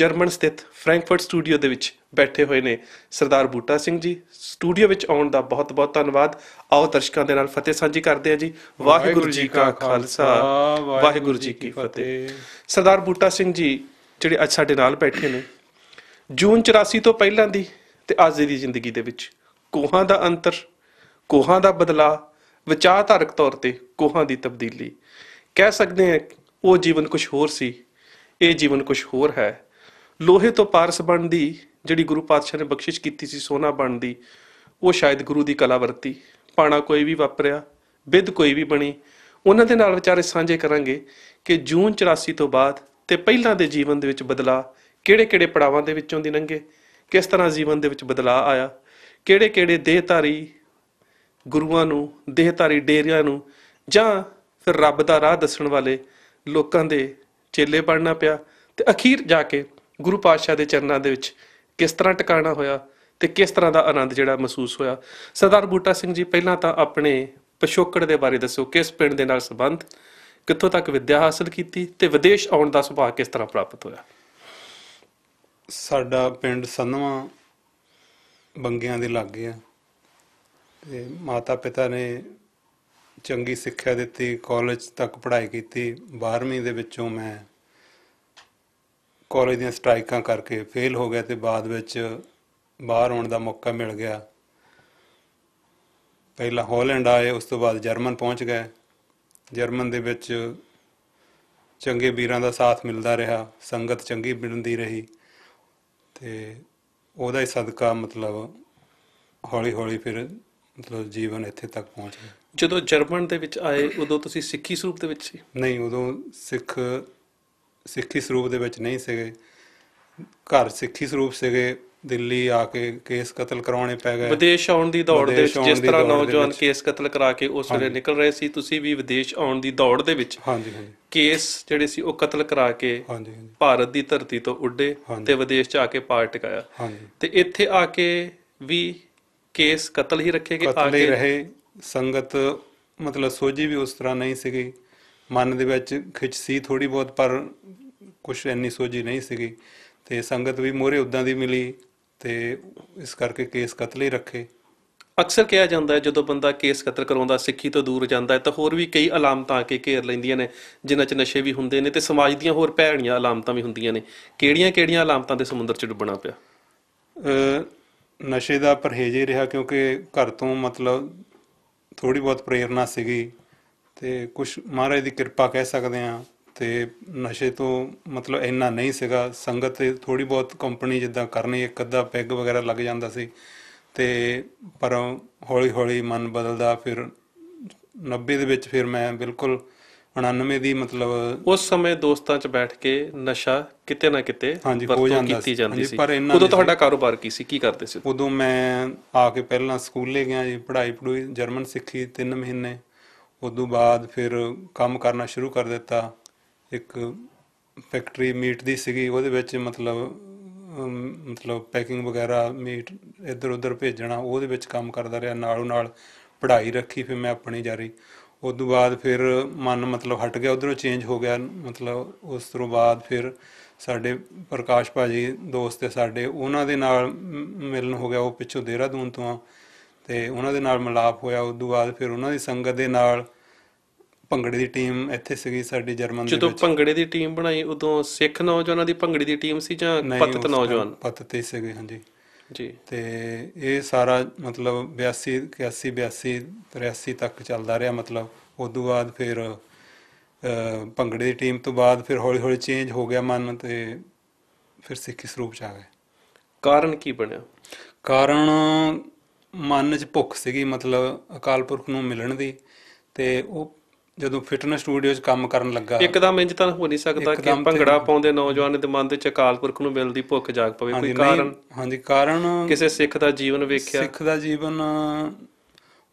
ਜਰਮਨ ਸਥਿਤ ਫ੍ਰੈਂਕਫਰਟ ਸਟੂਡੀਓ ਦੇ ਵਿੱਚ ਬੈਠੇ ਹੋਏ ਨੇ ਸਰਦਾਰ ਬੂਟਾ ਸਿੰਘ ਜੀ ਸਟੂਡੀਓ ਵਿੱਚ ਆਉਣ ਦਾ ਬਹੁਤ-ਬਹੁਤ ਧੰਨਵਾਦ ਆਓ ਦਰਸ਼ਕਾਂ ਦੇ ਨਾਲ ਫਤਿਹ ਸਾਂਝੀ ਕਰਦੇ ਹਾਂ ਜੀ ਵਾਹਿਗੁਰੂ ਜੀ ਕਾ ਖਾਲਸਾ ਵਾਹਿਗੁਰੂ ਜੀ ਕੀ ਫਤਿਹ ਸਰਦਾਰ ਬੂਟਾ ਸਿੰਘ ਜੀ ਜਿਹੜੇ ਅੱਜ ਸਾਡੇ ਨਾਲ ਬੈਠੇ ਨੇ ਜੂਨ 84 ਤੋਂ ਪਹਿਲਾਂ ਦੀ ਤੇ ਅੱਜ ਦੀ ਜ਼ਿੰਦਗੀ ਦੇ ਵਿੱਚ ਕੋਹਾਂ ਦਾ ਅੰਤਰ ਕੋਹਾਂ ਦਾ ਬਦਲਾ ਵਿਚਾਰਧਾਰਕ ਤੌਰ ਤੇ ਕੋਹਾਂ ਦੀ ਤਬਦੀਲੀ ਕਹਿ ਸਕਦੇ ਹਾਂ ਉਹ ਜੀਵਨ ਕੁਝ ਹੋਰ ਸੀ ਇਹ ਜੀਵਨ ਕੁਝ ਹੋਰ ਹੈ ਲੋਹੇ ਤੋਂ ਪਾਰਸ ਬਣਦੀ ਜਿਹੜੀ ਗੁਰੂ ਪਾਤਸ਼ਾਹ ਨੇ ਬਖਸ਼ਿਸ਼ ਕੀਤੀ ਸੀ ਸੋਨਾ ਬਣਦੀ ਉਹ ਸ਼ਾਇਦ ਗੁਰੂ ਦੀ ਕਲਾ ਵਰਤੀ ਪਾਣਾ ਕੋਈ ਵੀ ਵਾਪਰਿਆ ਵਿਦ ਕੋਈ ਵੀ ਬਣੀ ਉਹਨਾਂ ਦੇ ਨਾਲ ਵਿਚਾਰੇ ਸਾਂਝੇ ਕਰਾਂਗੇ ਕਿ ਜੂਨ 84 ਤੋਂ ਬਾਅਦ ਤੇ ਪਹਿਲਾਂ ਦੇ ਜੀਵਨ ਦੇ ਵਿੱਚ ਬਦਲਾ ਕਿਹੜੇ-ਕਿਹੜੇ ਪੜਾਵਾਂ ਦੇ ਵਿੱਚੋਂ ਦੀ ਲੰਘੇ ਕਿਸ ਤਰ੍ਹਾਂ ਜੀਵਨ ਦੇ ਵਿੱਚ ਬਦਲਾ ਆਇਆ ਕਿਹੜੇ-ਕਿਹੜੇ ਦੇਹਧਾਰੀ ਗੁਰੂਆਂ ਨੂੰ ਦੇਹਧਾਰੀ ਡੇਰਿਆਂ ਨੂੰ ਜਾਂ ਫਿਰ ਰੱਬ ਦਾ ਰਾਹ ਦੱਸਣ ਵਾਲੇ ਲੋਕਾਂ ਦੇ ਚੇਲੇ ਬਣਨਾ ਪਿਆ ਤੇ ਅਖੀਰ ਜਾ ਕੇ ਗੁਰੂ ਪਾਤਸ਼ਾਹ ਦੇ ਚਰਨਾਂ ਦੇ ਵਿੱਚ ਕਿਸ ਤਰ੍ਹਾਂ ਟਿਕਾਣਾ ਹੋਇਆ ਤੇ ਕਿਸ ਤਰ੍ਹਾਂ ਦਾ ਆਨੰਦ ਜਿਹੜਾ ਮਹਿਸੂਸ ਹੋਇਆ ਸਰਦਾਰ ਬੂਟਾ ਸਿੰਘ ਜੀ ਪਹਿਲਾਂ ਤਾਂ ਆਪਣੇ ਪਿਛੋਕੜ ਦੇ ਬਾਰੇ ਦੱਸੋ ਕਿਸ ਪਿੰਡ ਦੇ ਨਾਲ ਸੰਬੰਧ ਕਿੱਥੋਂ ਤੱਕ ਵਿੱਦਿਆ ਹਾਸਲ ਕੀਤੀ ਤੇ ਵਿਦੇਸ਼ ਆਉਣ ਦਾ ਸੁਭਾਅ ਕਿਸ ਤਰ੍ਹਾਂ ਪ੍ਰਾਪਤ ਹੋਇਆ ਸਾਡਾ ਪਿੰਡ ਸੰਨਵਾ ਬੰਗਿਆਂ ਦੇ ਲੱਗ ਆ ਤੇ ਮਾਤਾ ਪਿਤਾ ਨੇ ਚੰਗੀ ਸਿੱਖਿਆ ਦਿੱਤੀ ਕਾਲਜ ਤੱਕ ਪੜ੍ਹਾਈ ਕੀਤੀ 12ਵੀਂ ਦੇ ਵਿੱਚੋਂ ਮੈਂ ਕਾਲਜ ਦੀਆਂ ਸਟ੍ਰਾਈਕਾਂ ਕਰਕੇ ਫੇਲ ਹੋ ਗਿਆ ਤੇ ਬਾਅਦ ਵਿੱਚ ਬਾਹਰ ਆਉਣ ਦਾ ਮੌਕਾ ਮਿਲ ਗਿਆ ਪਹਿਲਾਂ ਹਾਲੈਂਡ ਆਏ ਉਸ ਤੋਂ ਬਾਅਦ ਜਰਮਨ ਪਹੁੰਚ ਗਏ ਜਰਮਨ ਦੇ ਵਿੱਚ ਚੰਗੇ ਵੀਰਾਂ ਦਾ ਸਾਥ ਮਿਲਦਾ ਰਿਹਾ ਸੰਗਤ ਚੰਗੀ ਮਿਲਦੀ ਰਹੀ ਤੇ ਉਹਦਾ ਹੀ ਸਦਕਾ ਮਤਲਬ ਹੌਲੀ ਹੌਲੀ ਫਿਰ ਮਤਲਬ ਜੀਵਨ ਇੱਥੇ ਤੱਕ ਪਹੁੰਚ ਗਿਆ ਜਦੋਂ ਜਰਮਨ ਦੇ ਵਿੱਚ ਆਏ ਉਦੋਂ ਤੁਸੀਂ ਸਿੱਖੀ ਸਰੂਪ ਦੇ ਵਿੱਚ ਸੀ ਨਹੀਂ ਉਦੋਂ ਸਿੱਖ ਸਿੱਖੀ ਸਰੂਪ ਦੇ ਵਿੱਚ ਨਹੀਂ ਸੀਗੇ ਘਰ ਸਿੱਖੀ ਸਰੂਪ ਸੀਗੇ ਦਿੱਲੀ ਆ ਕੇ ਕੇਸ ਕਤਲ ਕਰਾਉਣੇ ਪੈ ਗਏ ਵਿਦੇਸ਼ ਆਉਣ ਦੀ ਦੌੜ ਦੇ ਵਿੱਚ ਜਿਸ ਤਰ੍ਹਾਂ ਨੌਜਵਾਨ ਕੇਸ ਕਤਲ ਕਰਾ ਕੇ ਉਸ ਵੇਲੇ ਨਿਕਲ ਰਹੇ ਸੀ ਤੁਸੀਂ ਵੀ ਵਿਦੇਸ਼ ਆਉਣ ਦੀ ਦੌੜ ਦੇ ਵਿੱਚ ਹਾਂਜੀ ਹਾਂਜੀ ਕੇਸ ਜਿਹੜੇ ਸੀ ਉਹ ਕਤਲ ਕਰਾ ਕੇ ਹਾਂਜੀ ਹਾਂਜੀ ਭਾਰਤ ਦੀ ਧਰਤੀ ਤੋਂ ਉੱਡੇ ਤੇ ਵਿਦੇਸ਼ 'ਚ ਆ ਕੇ ਪਾਰ ਟਿਕਾਇਆ ਹਾਂਜੀ ਤੇ ਇੱਥੇ ਆ ਕੇ ਵੀ ਕੇਸ ਕਤਲ ਹੀ ਰੱਖੇ ਕਿ ਆ ਕੇ ਰਹੇ ਸੰਗਤ ਮਤਲਬ ਸੋਝੀ ਵੀ ਉਸ ਤਰ੍ਹਾਂ ਨਹੀਂ ਸੀਗੀ ਮਨ ਦੇ ਵਿੱਚ ਖਿੱਚ ਸੀ ਥੋੜੀ ਬਹੁਤ ਪਰ ਕੁਝ ਇੰਨੀ ਸੋਝੀ ਨਹੀਂ ਸੀਗੀ ਤੇ ਸੰਗਤ ਵੀ ਮੋਰੇ ਉਦਾਂ ਦੀ ਮਿਲੀ ਤੇ ਇਸ ਕਰਕੇ ਕੇਸ ਕਤਲ ਹੀ ਰੱਖੇ ਅਕਸਰ ਕਿਹਾ ਜਾਂਦਾ ਹੈ ਜਦੋਂ ਬੰਦਾ ਕੇਸ ਕਤਲ ਕਰਾਉਂਦਾ ਸਿੱਖੀ ਤੋਂ ਦੂਰ ਜਾਂਦਾ ਹੈ ਤਾਂ ਹੋਰ ਵੀ ਕਈ ਅਲਾਮਤਾਂ ਆ ਕੇ ਘੇਰ ਲੈਂਦੀਆਂ ਨੇ ਜਿਨ੍ਹਾਂ 'ਚ ਨਸ਼ੇ ਵੀ ਹੁੰਦੇ ਨੇ ਤੇ ਸਮਾਜ ਦੀਆਂ ਹੋਰ ਭੈੜੀਆਂ ਅਲਾਮਤਾਂ ਵੀ ਹੁੰਦੀਆਂ ਨੇ ਕਿਹੜੀਆਂ-ਕਿਹੜੀਆਂ ਅਲਾਮਤਾਂ ਦੇ ਸਮੁੰਦਰ 'ਚ ਡੁੱਬਣਾ ਪਿਆ ਨਸ਼ੇ ਦਾ ਪਰਹੇਜ਼ ਹੀ ਰਿਹਾ ਕਿਉਂਕਿ ਘਰ ਤੋਂ ਮਤਲਬ ਥੋੜੀ ਬਹੁਤ ਪ੍ਰੇਰਣਾ ਸੀਗੀ ਤੇ ਕੁਝ ਮਹਾਰਾਜ ਦੀ ਕਿਰਪਾ ਕਹਿ ਸਕਦੇ ਆ ਤੇ ਨਸ਼ੇ ਤੋਂ ਮਤਲਬ ਇੰਨਾ ਨਹੀਂ ਸੀਗਾ ਸੰਗਤ ਤੇ ਥੋੜੀ ਬਹੁਤ ਕੰਪਨੀ ਜਿੱਦਾਂ ਕਰਨੀ ਇੱਕ ਅੱਧਾ ਪੈਗ ਵਗੈਰਾ ਲੱਗ ਜਾਂਦਾ ਸੀ ਤੇ ਪਰ ਹੌਲੀ ਹੌਲੀ ਮਨ ਬਦਲਦਾ ਫਿਰ 90 ਦੇ ਵਿੱਚ ਫਿਰ ਮੈਂ ਬਿਲਕੁਲ 99 ਦੀ ਮਤਲਬ ਉਸ ਸਮੇਂ ਦੋਸਤਾਂ 'ਚ ਬੈਠ ਕੇ ਨਸ਼ਾ ਕਿਤੇ ਨਾ ਕਿਤੇ ਵਰਤੋਂ ਕੀਤੀ ਜਾਂਦੀ ਸੀ ਉਦੋਂ ਤੁਹਾਡਾ ਕਾਰੋਬਾਰ ਕੀ ਸੀ ਕੀ ਕਰਦੇ ਸੀ ਉਦੋਂ ਮੈਂ ਆ ਕੇ ਪਹਿਲਾਂ ਸਕੂਲੇ ਗਿਆ ਜੀ ਪੜ੍ਹਾਈ ਪੜੂਈ ਜਰਮਨ ਸਿੱਖੀ 3 ਮਹੀਨੇ ਉਦੋਂ ਬਾਅਦ ਫਿਰ ਕੰਮ ਕਰਨਾ ਸ਼ੁਰੂ ਕਰ ਦਿੱਤਾ ਇੱਕ ਫੈਕਟਰੀ ਮੀਟ ਦੀ ਸੀਗੀ ਉਹਦੇ ਵਿੱਚ ਮਤਲਬ ਮਤਲਬ ਪੈਕਿੰਗ ਵਗੈਰਾ ਮੀਟ ਇੱਧਰ ਉੱਧਰ ਭੇਜਣਾ ਉਹਦੇ ਵਿੱਚ ਕੰਮ ਕਰਦਾ ਰਿਹਾ ਨਾਲੋਂ ਨਾਲ ਪੜ੍ਹਾਈ ਰੱਖੀ ਫਿਰ ਮੈਂ ਆਪਣੀ ਜਾਰੀ ਉਦੋਂ ਬਾਅਦ ਫਿਰ ਮਨ ਮਤਲਬ ਹਟ ਗਿਆ ਉਧਰੋਂ ਚੇਂਜ ਹੋ ਗਿਆ ਮਤਲਬ ਉਸ ਤੋਂ ਬਾਅਦ ਫਿਰ ਸਾਡੇ ਪ੍ਰਕਾਸ਼ ਭਾਜੀ ਦੋਸਤ ਤੇ ਸਾਡੇ ਉਹਨਾਂ ਦੇ ਨਾਲ ਮਿਲਣ ਹੋ ਗਿਆ ਉਹ ਪਿੱਛੋਂ ਦੇਹਰਾਦੂਨ ਤੋਂ ਆ ਤੇ ਉਹਨਾਂ ਦੇ ਨਾਲ ਮਲਾਪ ਹੋਇਆ ਉਸ ਤੋਂ ਬਾਅਦ ਫਿਰ ਉਹਨਾਂ ਦੀ ਸੰਗਤ ਦੇ ਨਾਲ ਭੰਗੜੇ ਦੀ ਟੀਮ ਇੱਥੇ ਸੀਗੀ ਸਾਡੀ ਜਰਮਨ ਦੇ ਵਿੱਚ ਜਦੋਂ ਭੰਗੜੇ ਦੀ ਟੀਮ ਬਣਾਈ ਉਦੋਂ ਸਿੱਖ ਨੌਜਵਾਨਾਂ ਦੀ ਭੰਗੜੇ ਦੀ ਟੀਮ ਸੀ ਜਾਂ ਪਤਤ ਨੌਜਵਾਨ ਪਤਤ ਹੀ ਸੀਗੇ ਹਾਂਜੀ ਜੀ ਤੇ ਇਹ ਸਾਰਾ ਮਤਲਬ 82 81 82 83 ਤੱਕ ਚੱਲਦਾ ਰਿਹਾ ਮਤਲਬ ਉਸ ਤੋਂ ਬਾਅਦ ਫਿਰ ਭੰਗੜੇ ਦੀ ਟੀਮ ਤੋਂ ਬਾਅਦ ਫਿਰ ਹੌਲੀ ਹੌਲੀ ਚੇਂਜ ਹੋ ਗਿਆ ਮਨ ਤੇ ਫਿਰ ਸਿੱਖੀ ਸਰੂਪ ਚ ਆ ਗਏ ਕਾਰਨ ਕੀ ਬਣਿਆ ਕਾਰਨ ਮਨ 'ਚ ਭੁੱਖ ਸੀਗੀ ਮਤਲਬ ਅਕਾਲ ਪੁਰਖ ਨੂੰ ਮਿਲਣ ਦੀ ਤੇ ਉਹ ਜਦੋਂ ਫਿਟਨੈਸ ਸਟੂਡੀਓ 'ਚ ਕੰਮ ਕਰਨ ਲੱਗਾ ਇੱਕਦਮ ਇੰਜ ਤਾਂ ਹੋ ਨਹੀਂ ਸਕਦਾ ਕਿ ਭੰਗੜਾ ਪਾਉਂਦੇ ਨੌਜਵਾਨ ਦੇ ਮਨ ਦੇ ਚ ਅਕਾਲ ਪੁਰਖ ਨੂੰ ਮਿਲਦੀ ਭੁੱਖ ਜਾਗ ਪਵੇ ਕੋਈ ਕਾਰਨ ਹਾਂਜੀ ਕਾਰਨ ਕਿਸੇ ਸਿੱਖ ਦਾ ਜੀਵਨ ਵੇਖਿਆ ਸਿੱਖ ਦਾ ਜੀਵਨ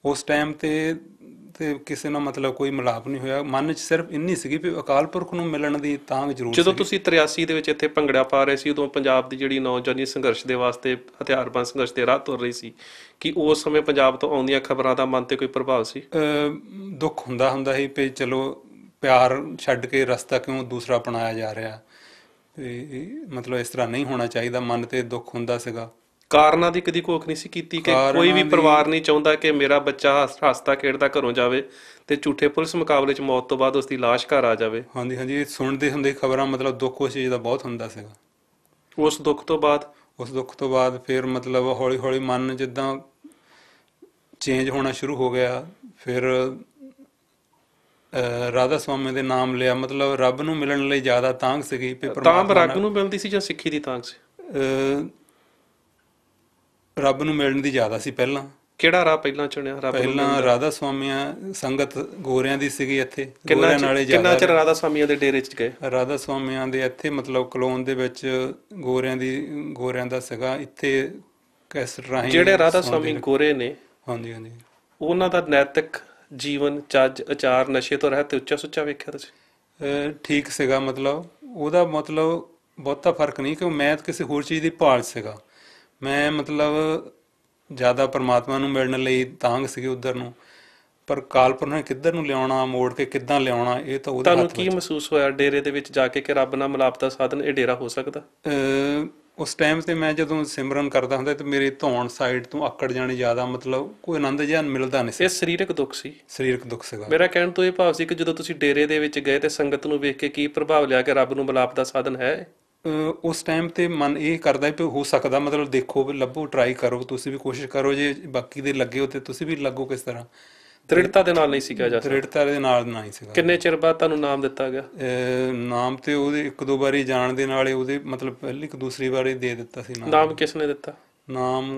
ਉਸ ਟਾਈਮ ਤੇ ਤੇ ਕਿਸੇ ਨਾਲ ਮਤਲਬ ਕੋਈ ਮਲਾਪ ਨਹੀਂ ਹੋਇਆ ਮਨ 'ਚ ਸਿਰਫ ਇੰਨੀ ਸੀਗੀ ਕਿ ਅਕਾਲ ਪੁਰਖ ਨੂੰ ਮਿਲਣ ਦੀ ਤਾਂਗ ਜ਼ਰੂਰ ਸੀ ਜਦੋਂ ਤੁਸੀਂ 83 ਦੇ ਵਿੱਚ ਇੱਥੇ ਭੰਗੜਾ ਪਾ ਰਹੇ ਸੀ ਉਦੋਂ ਪੰਜਾਬ ਦੀ ਜਿਹੜੀ ਨੌਜਵਾਨੀ ਸੰਘਰਸ਼ ਦੇ ਵਾਸਤੇ ਹਥਿਆਰਬੰਦ ਸੰਘਰਸ਼ ਦੇ ਰਾਹ ਤੁਰ ਰਹੀ ਸੀ ਕਿ ਉਸ ਸਮੇਂ ਪੰਜਾਬ ਤੋਂ ਆਉਂਦੀਆਂ ਖਬਰਾਂ ਦਾ ਮਨ ਤੇ ਕੋਈ ਪ੍ਰਭਾਵ ਸੀ ਦੁੱਖ ਹੁੰਦਾ ਹੁੰਦਾ ਸੀ ਕਿ ਚਲੋ ਪਿਆਰ ਛੱਡ ਕੇ ਰਸਤਾ ਕਿਉਂ ਦੂਸਰਾ ਅਪਣਾਇਆ ਜਾ ਰਿਹਾ ਤੇ ਮਤਲਬ ਇਸ ਤਰ੍ਹਾਂ ਨਹੀਂ ਹੋਣਾ ਚਾਹੀਦਾ ਮਨ ਤੇ ਦੁੱਖ ਹੁੰਦਾ ਸੀਗਾ ਕਾਰਨਾਂ ਦੀ ਕਦੀ ਕੋਖ ਨਹੀਂ ਸੀ ਕੀਤੀ ਕਿ ਕੋਈ ਵੀ ਪਰਿਵਾਰ ਨਹੀਂ ਚਾਹੁੰਦਾ ਕਿ ਮੇਰਾ ਬੱਚਾ ਹਸਤਾ ਖੇਡਦਾ ਘਰੋਂ ਜਾਵੇ ਤੇ ਝੂਠੇ ਪੁਲਿਸ ਮੁਕਾਬਲੇ 'ਚ ਮੌਤ ਤੋਂ ਬਾਅਦ ਉਸ ਦੀ ਲਾਸ਼ ਘਰ ਆ ਜਾਵੇ ਹਾਂਜੀ ਹਾਂਜੀ ਸੁਣਦੇ ਹੁੰਦੇ ਖਬਰਾਂ ਮਤਲਬ ਦੁੱਖ ਉਸ ਚੀਜ਼ ਦਾ ਬਹੁਤ ਹੁੰਦਾ ਸੀਗਾ ਉਸ ਦੁੱਖ ਤੋਂ ਬਾਅਦ ਉਸ ਦੁੱਖ ਤੋਂ ਬਾਅਦ ਫਿਰ ਮਤਲਬ ਹੌਲੀ ਹੌਲੀ ਮਨ ਜਿੱਦਾਂ ਚੇਂਜ ਹੋਣਾ ਸ਼ੁਰੂ ਹੋ ਗਿਆ ਫਿਰ ਰਾਧਾ ਸਵਾਮੀ ਦੇ ਨਾਮ ਲਿਆ ਮਤਲਬ ਰੱਬ ਨੂੰ ਮਿਲਣ ਲਈ ਜ਼ਿਆਦਾ ਤਾਂਗ ਸੀਗੀ ਤਾਂ ਰੱਬ ਨੂੰ ਮਿਲਦੀ ਸੀ ਜਾਂ ਸਿੱਖੀ ਦੀ ਤਾਂਗ ਸੀ ਰੱਬ ਨੂੰ ਮਿਲਣ ਦੀ ਜ਼ਿਆਦਾ ਸੀ ਪਹਿਲਾਂ ਕਿਹੜਾ ਰਾਹ ਪਹਿਲਾਂ ਚੁਣਿਆ ਰੱਬ ਨੂੰ ਪਹਿਲਾਂ ਰਾਧਾ ਸਵਾਮੀਆਂ ਸੰਗਤ ਗੋਰਿਆਂ ਦੀ ਸੀਗੀ ਇੱਥੇ ਗੋਰਿਆਂ ਨਾਲੇ ਜ਼ਿਆਦਾ ਕਿੰਨਾ ਚਿਰ ਰਾਧਾ ਸਵਾਮੀਆਂ ਦੇ ਡੇਰੇ 'ਚ ਗਏ ਰਾਧਾ ਸਵਾਮੀਆਂ ਦੇ ਇੱਥੇ ਮਤਲਬ ਕਲੋਨ ਦੇ ਵਿੱਚ ਗੋਰਿਆਂ ਦੀ ਗੋਰਿਆਂ ਦਾ ਸੀਗਾ ਇੱਥੇ ਕਿਸ ਰਾਹੀਂ ਜਿਹੜੇ ਰਾਧਾ ਸਵਾਮੀ ਗੋਰੇ ਨੇ ਹਾਂਜੀ ਹਾਂਜੀ ਉਹਨਾਂ ਦਾ ਨੈਤਿਕ ਜੀਵਨ ਚੱਜ ਆਚਾਰ ਨਸ਼ੇ ਤੋਂ ਰਹਿਤ ਉੱਚਾ ਸੁੱਚਾ ਵੇਖਿਆ ਤੁਸੀਂ ਠੀਕ ਸੀਗਾ ਮਤਲਬ ਉਹਦਾ ਮਤਲਬ ਬਹੁਤਾ ਫਰਕ ਨਹੀਂ ਕਿ ਮੈਂ ਕਿਸੇ ਹੋਰ ਚੀਜ਼ ਦੀ ਭਾਲ ਸੀਗਾ ਮੈਂ ਮਤਲਬ ਜ਼ਿਆਦਾ ਪਰਮਾਤਮਾ ਨੂੰ ਮਿਲਣ ਲਈ ਤਾਂਗ ਸੀਗੀ ਉਧਰ ਨੂੰ ਪਰ ਕਾਲਪੁਰ ਨੇ ਕਿੱਧਰ ਨੂੰ ਲਿਆਉਣਾ ਮੋੜ ਕੇ ਕਿੱਦਾਂ ਲਿਆਉਣਾ ਇਹ ਤਾਂ ਉਹਦਾ ਤੁਹਾਨੂੰ ਕੀ ਮਹਿਸੂਸ ਹੋਇਆ ਡੇਰੇ ਦੇ ਵਿੱਚ ਜਾ ਕੇ ਕਿ ਰੱਬ ਨਾਲ ਮਲਾਪ ਦਾ ਸਾਧਨ ਇਹ ਡੇਰਾ ਹੋ ਸਕਦਾ ਉਸ ਟਾਈਮ ਤੇ ਮੈਂ ਜਦੋਂ ਸਿਮਰਨ ਕਰਦਾ ਹੁੰਦਾ ਤੇ ਮੇਰੇ ਧੌਣ ਸਾਈਡ ਤੋਂ ਆਕੜ ਜਾਣੀ ਜ਼ਿਆਦਾ ਮਤਲਬ ਕੋਈ ਆਨੰਦ ਜਿਹਾ ਮਿਲਦਾ ਨਹੀਂ ਸੀ ਇਹ ਸਰੀਰਕ ਦੁੱਖ ਸੀ ਸਰੀਰਕ ਦੁੱਖ ਸੀਗਾ ਮੇਰਾ ਕਹਿਣ ਤੋਂ ਇਹ ਭਾਵ ਸੀ ਕਿ ਜਦੋਂ ਤੁਸੀਂ ਡੇਰੇ ਦੇ ਵਿੱਚ ਗਏ ਤੇ ਸੰਗਤ ਨੂੰ ਵੇਖ ਕੇ ਕੀ ਪ੍ਰਭਾਵ ਲਿਆ ਕਿ ਰੱਬ ਨੂੰ ਮਲਾਪ ਦਾ ਸਾਧਨ ਹੈ ਉਸ ਟਾਈਮ ਤੇ ਮਨ ਇਹ ਕਰਦਾ ਕਿ ਹੋ ਸਕਦਾ ਮਤਲਬ ਦੇਖੋ ਲੱਭੋ ਟਰਾਈ ਕਰੋ ਤੁਸੀਂ ਵੀ ਕੋਸ਼ਿਸ਼ ਕਰੋ ਜੇ ਬਾਕੀ ਦੇ ਲੱਗੇ ਹੋ ਤੇ ਤੁਸੀਂ ਵੀ ਲੱਗੋ ਕਿਸ ਤਰ੍ਹਾਂ ਦ੍ਰਿੜਤਾ ਦੇ ਨਾਲ ਨਹੀਂ ਸਿੱਖਿਆ ਜਾ ਸਕਦਾ ਦ੍ਰਿੜਤਾ ਦੇ ਨਾਲ ਨਹੀਂ ਸਿੱਖਿਆ ਕਿੰਨੇ ਚਿਰ ਬਾਅਦ ਤੁਹਾਨੂੰ ਨਾਮ ਦਿੱਤਾ ਗਿਆ ਨਾਮ ਤੇ ਉਹਦੇ ਇੱਕ ਦੋ ਵਾਰੀ ਜਾਣ ਦੇ ਨਾਲ ਉਹਦੇ ਮਤਲਬ ਪਹਿਲੀ ਇੱਕ ਦੂਸਰੀ ਵਾਰੀ ਦੇ ਦਿੱਤਾ ਸੀ ਨਾਮ ਨਾਮ ਕਿਸ ਨੇ ਦਿੱਤਾ ਨਾਮ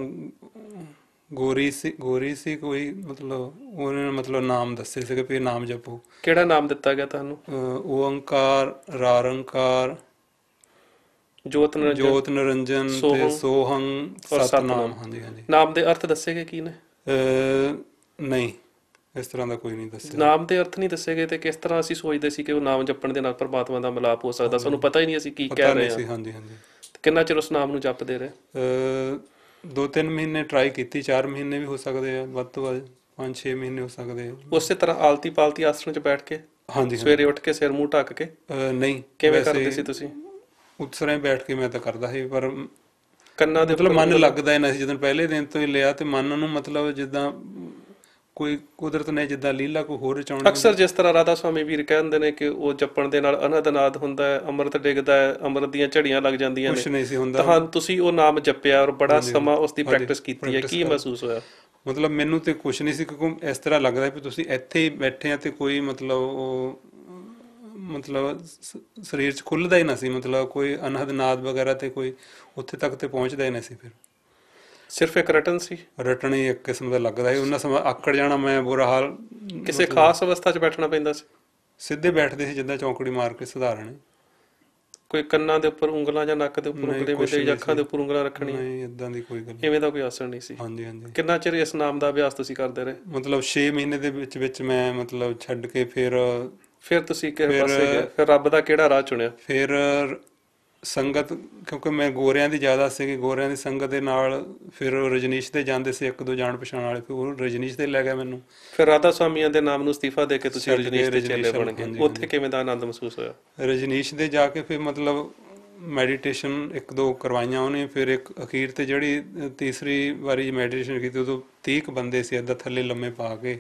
ਗੋਰੀ ਸੀ ਗੋਰੀ ਸੀ ਕੋਈ ਮਤਲਬ ਉਹਨੇ ਮਤਲਬ ਨਾਮ ਦੱਸੇ ਸੀ ਕਿ ਨਾਮ ਜਪੋ ਕਿਹੜਾ ਨਾਮ ਦਿੱਤਾ ਗਿਆ ਤੁਹਾਨੂੰ ਓੰਕਾਰ ਰਾਰੰਕਾਰ ਜੋਤ ਨਰੰਜਨ ਜੋਤ ਨਿਰੰਜਨ ਤੇ ਸੋਹੰ ਸਤਨਾਮ ਹਾਂਜੀ ਹਾਂਜੀ ਨਾਮ ਦੇ ਅਰਥ ਦੱਸੇਗੇ ਕੀ ਨੇ ਨਹੀਂ ਇਸ ਤਰ੍ਹਾਂ ਦਾ ਕੋਈ ਨਹੀਂ ਦੱਸਿਆ ਨਾਮ ਦੇ ਅਰਥ ਨਹੀਂ ਦੱਸੇਗੇ ਤੇ ਕਿਸ ਤਰ੍ਹਾਂ ਅਸੀਂ ਸੋਚਦੇ ਸੀ ਕਿ ਉਹ ਨਾਮ ਜਪਣ ਦੇ ਨਾਲ ਪਰਮਾਤਮਾ ਦਾ ਮਿਲਾਪ ਹੋ ਸਕਦਾ ਸਾਨੂੰ ਪਤਾ ਹੀ ਨਹੀਂ ਅਸੀਂ ਕੀ ਕਹਿ ਰਹੇ ਹਾਂ ਹਾਂਜੀ ਹਾਂਜੀ ਕਿੰਨਾ ਚਿਰ ਉਸ ਨਾਮ ਨੂੰ ਜਪਦੇ ਰਹੇ ਦੋ ਤਿੰਨ ਮਹੀਨੇ ਟਰਾਈ ਕੀਤੀ ਚਾਰ ਮਹੀਨੇ ਵੀ ਹੋ ਸਕਦੇ ਆ ਵੱਧ ਤੋਂ ਵੱਧ 5-6 ਮਹੀਨੇ ਹੋ ਸਕਦੇ ਆ ਉਸੇ ਤਰ੍ਹਾਂ ਆਲਤੀ ਪਾਲਤੀ ਆਸਣ 'ਚ ਬੈਠ ਕੇ ਹਾਂਜੀ ਸਵੇਰੇ ਉੱਠ ਕੇ ਸਿਰ ਮੂੰਹ ਢੱਕ ਕੇ ਨਹੀਂ ਕਿਵੇਂ ਕਰਦੇ ਸੀ ਤੁਸੀਂ ਉਤਸਰੇ ਬੈਠ ਕੇ ਮੈਂ ਤਾਂ ਕਰਦਾ ਸੀ ਪਰ ਕੰਨਾਂ ਦੇ ਮਤਲਬ ਮਨ ਲੱਗਦਾ ਇਹਨਾਂ ਸੀ ਜਦੋਂ ਪਹਿਲੇ ਦਿਨ ਤੋਂ ਹੀ ਲਿਆ ਤੇ ਮਨ ਨੂੰ ਮਤਲਬ ਜਿੱਦਾਂ ਕੋਈ ਕੁਦਰਤ ਨੇ ਜਿੱਦਾਂ ਲੀਲਾ ਕੋ ਹੋਰ ਰਚਾਉਣੀ ਅਕਸਰ ਜਿਸ ਤਰ੍ਹਾਂ ਰਾਧਾ ਸੁਆਮੀ ਵੀਰ ਕਹਿੰਦੇ ਨੇ ਕਿ ਉਹ ਜਪਣ ਦੇ ਨਾਲ ਅਨਹਦ ਨਾਦ ਹੁੰਦਾ ਹੈ ਅੰਮ੍ਰਿਤ ਡਿੱਗਦਾ ਹੈ ਅੰਮ੍ਰਿਤ ਦੀਆਂ ਝੜੀਆਂ ਲੱਗ ਜਾਂਦੀਆਂ ਨੇ ਕੁਝ ਨਹੀਂ ਸੀ ਹੁੰਦਾ ਤਾਂ ਤੁਸੀਂ ਉਹ ਨਾਮ ਜਪਿਆ ਔਰ ਬੜਾ ਸਮਾਂ ਉਸ ਦੀ ਪ੍ਰੈਕਟਿਸ ਕੀਤੀ ਹੈ ਕੀ ਮਹਿਸੂਸ ਹੋਇਆ ਮਤਲਬ ਮੈਨੂੰ ਤੇ ਕੁਝ ਨਹੀਂ ਸੀ ਕਿਉਂਕਿ ਇਸ ਤਰ੍ਹਾਂ ਲੱਗਦਾ ਵੀ ਤੁਸੀਂ ਇੱਥੇ ਹੀ ਬੈਠੇ ਆ ਤੇ ਕੋਈ ਮਤਲਬ ਉਹ ਮਤਲਬ ਸਰੀਰ ਚ ਖੁੱਲਦਾ ਹੀ ਨਾ ਸੀ ਮਤਲਬ ਕੋਈ ਅਨਹਦ ਨਾਦ ਵਗੈਰਾ ਤੇ ਕੋਈ ਉੱਥੇ ਤੱਕ ਤੇ ਪਹੁੰਚਦਾ ਹੀ ਨਹੀਂ ਸੀ ਫਿਰ ਸਿਰਫ ਇੱਕ ਰਟਨ ਸੀ ਰਟਣ ਹੀ ਇੱਕ ਕਿਸਮ ਦਾ ਲੱਗਦਾ ਸੀ ਉਹਨਾਂ ਸਮਾਂ ਆਕੜ ਜਾਣਾ ਮੈਂ ਬੁਰਾ ਹਾਲ ਕਿਸੇ ਖਾਸ ਅਵਸਥਾ 'ਚ ਬੈਠਣਾ ਪੈਂਦਾ ਸੀ ਸਿੱਧੇ ਬੈਠਦੇ ਸੀ ਜਿੱਦਾਂ ਚੌਂਕੜੀ ਮਾਰ ਕੇ ਸਧਾਰਨ ਕੋਈ ਕੰਨਾਂ ਦੇ ਉੱਪਰ ਉਂਗਲਾਂ ਜਾਂ ਨੱਕ ਦੇ ਉੱਪਰ ਉਂਗਲੇ ਵਿੱਚ ਜਾਂ ਅੱਖਾਂ ਦੇ ਉੱਪਰ ਉਂਗਲਾਂ ਰੱਖਣੀ ਨਹੀਂ ਇਦਾਂ ਦੀ ਕੋਈ ਗੱਲ ਐਵੇਂ ਦਾ ਕੋਈ ਆਸਣ ਨਹੀਂ ਸੀ ਹਾਂਜੀ ਹਾਂਜੀ ਕਿੰਨਾ ਚਿਰ ਇਸ ਨਾਮ ਦਾ ਅਭਿਆਸ ਤੁਸੀਂ ਕਰਦੇ ਰਹੇ ਮਤਲਬ 6 ਮਹੀਨੇ ਦੇ ਵਿੱਚ ਵਿੱਚ ਮੈਂ ਮਤਲਬ ਛੱਡ ਕੇ ਫਿਰ ਫਿਰ ਤੁਸੀਂ ਕਿਹੜੇ ਪਾਸੇ ਗਏ ਫਿਰ ਰੱਬ ਦਾ ਕਿਹੜਾ ਰਾਹ ਚੁਣਿਆ ਫਿਰ ਸੰਗਤ ਕਿਉਂਕਿ ਮੈਂ ਗੋਰਿਆਂ ਦੀ ਜ਼ਿਆਦਾ ਸੀਗੀ ਗੋਰਿਆਂ ਦੀ ਸੰਗਤ ਦੇ ਨਾਲ ਫਿਰ ਰਜਨੀਸ਼ ਤੇ ਜਾਂਦੇ ਸੀ ਇੱਕ ਦੋ ਜਾਣ ਪਛਾਣ ਵਾਲੇ ਫਿਰ ਉਹ ਰਜਨੀਸ਼ ਤੇ ਲੈ ਗਿਆ ਮੈਨੂੰ ਫਿਰ ਰਾਧਾ ਸਵਾਮੀਆਂ ਦੇ ਨਾਮ ਨੂੰ ਅਸਤੀਫਾ ਦੇ ਕੇ ਤੁਸੀਂ ਰਜਨੀਸ਼ ਦੇ ਚੇਲੇ ਬਣ ਗਏ ਉੱਥੇ ਕਿਵੇਂ ਦਾ ਆਨੰਦ ਮਹਿਸੂਸ ਹੋਇਆ ਰਜਨੀਸ਼ ਦੇ ਜਾ ਕੇ ਫਿਰ ਮਤਲਬ ਮੈਡੀਟੇਸ਼ਨ ਇੱਕ ਦੋ ਕਰਵਾਈਆਂ ਉਹਨੇ ਫਿਰ ਇੱਕ ਅਖੀਰ ਤੇ ਜਿਹੜੀ ਤੀਸਰੀ ਵਾਰੀ ਮੈਡੀਟੇਸ਼ਨ ਕੀਤੀ ਉਦੋਂ 30 ਬੰਦੇ ਸੀ ਅੱਧਾ ਥੱਲੇ ਲੰਮੇ ਪਾ ਕੇ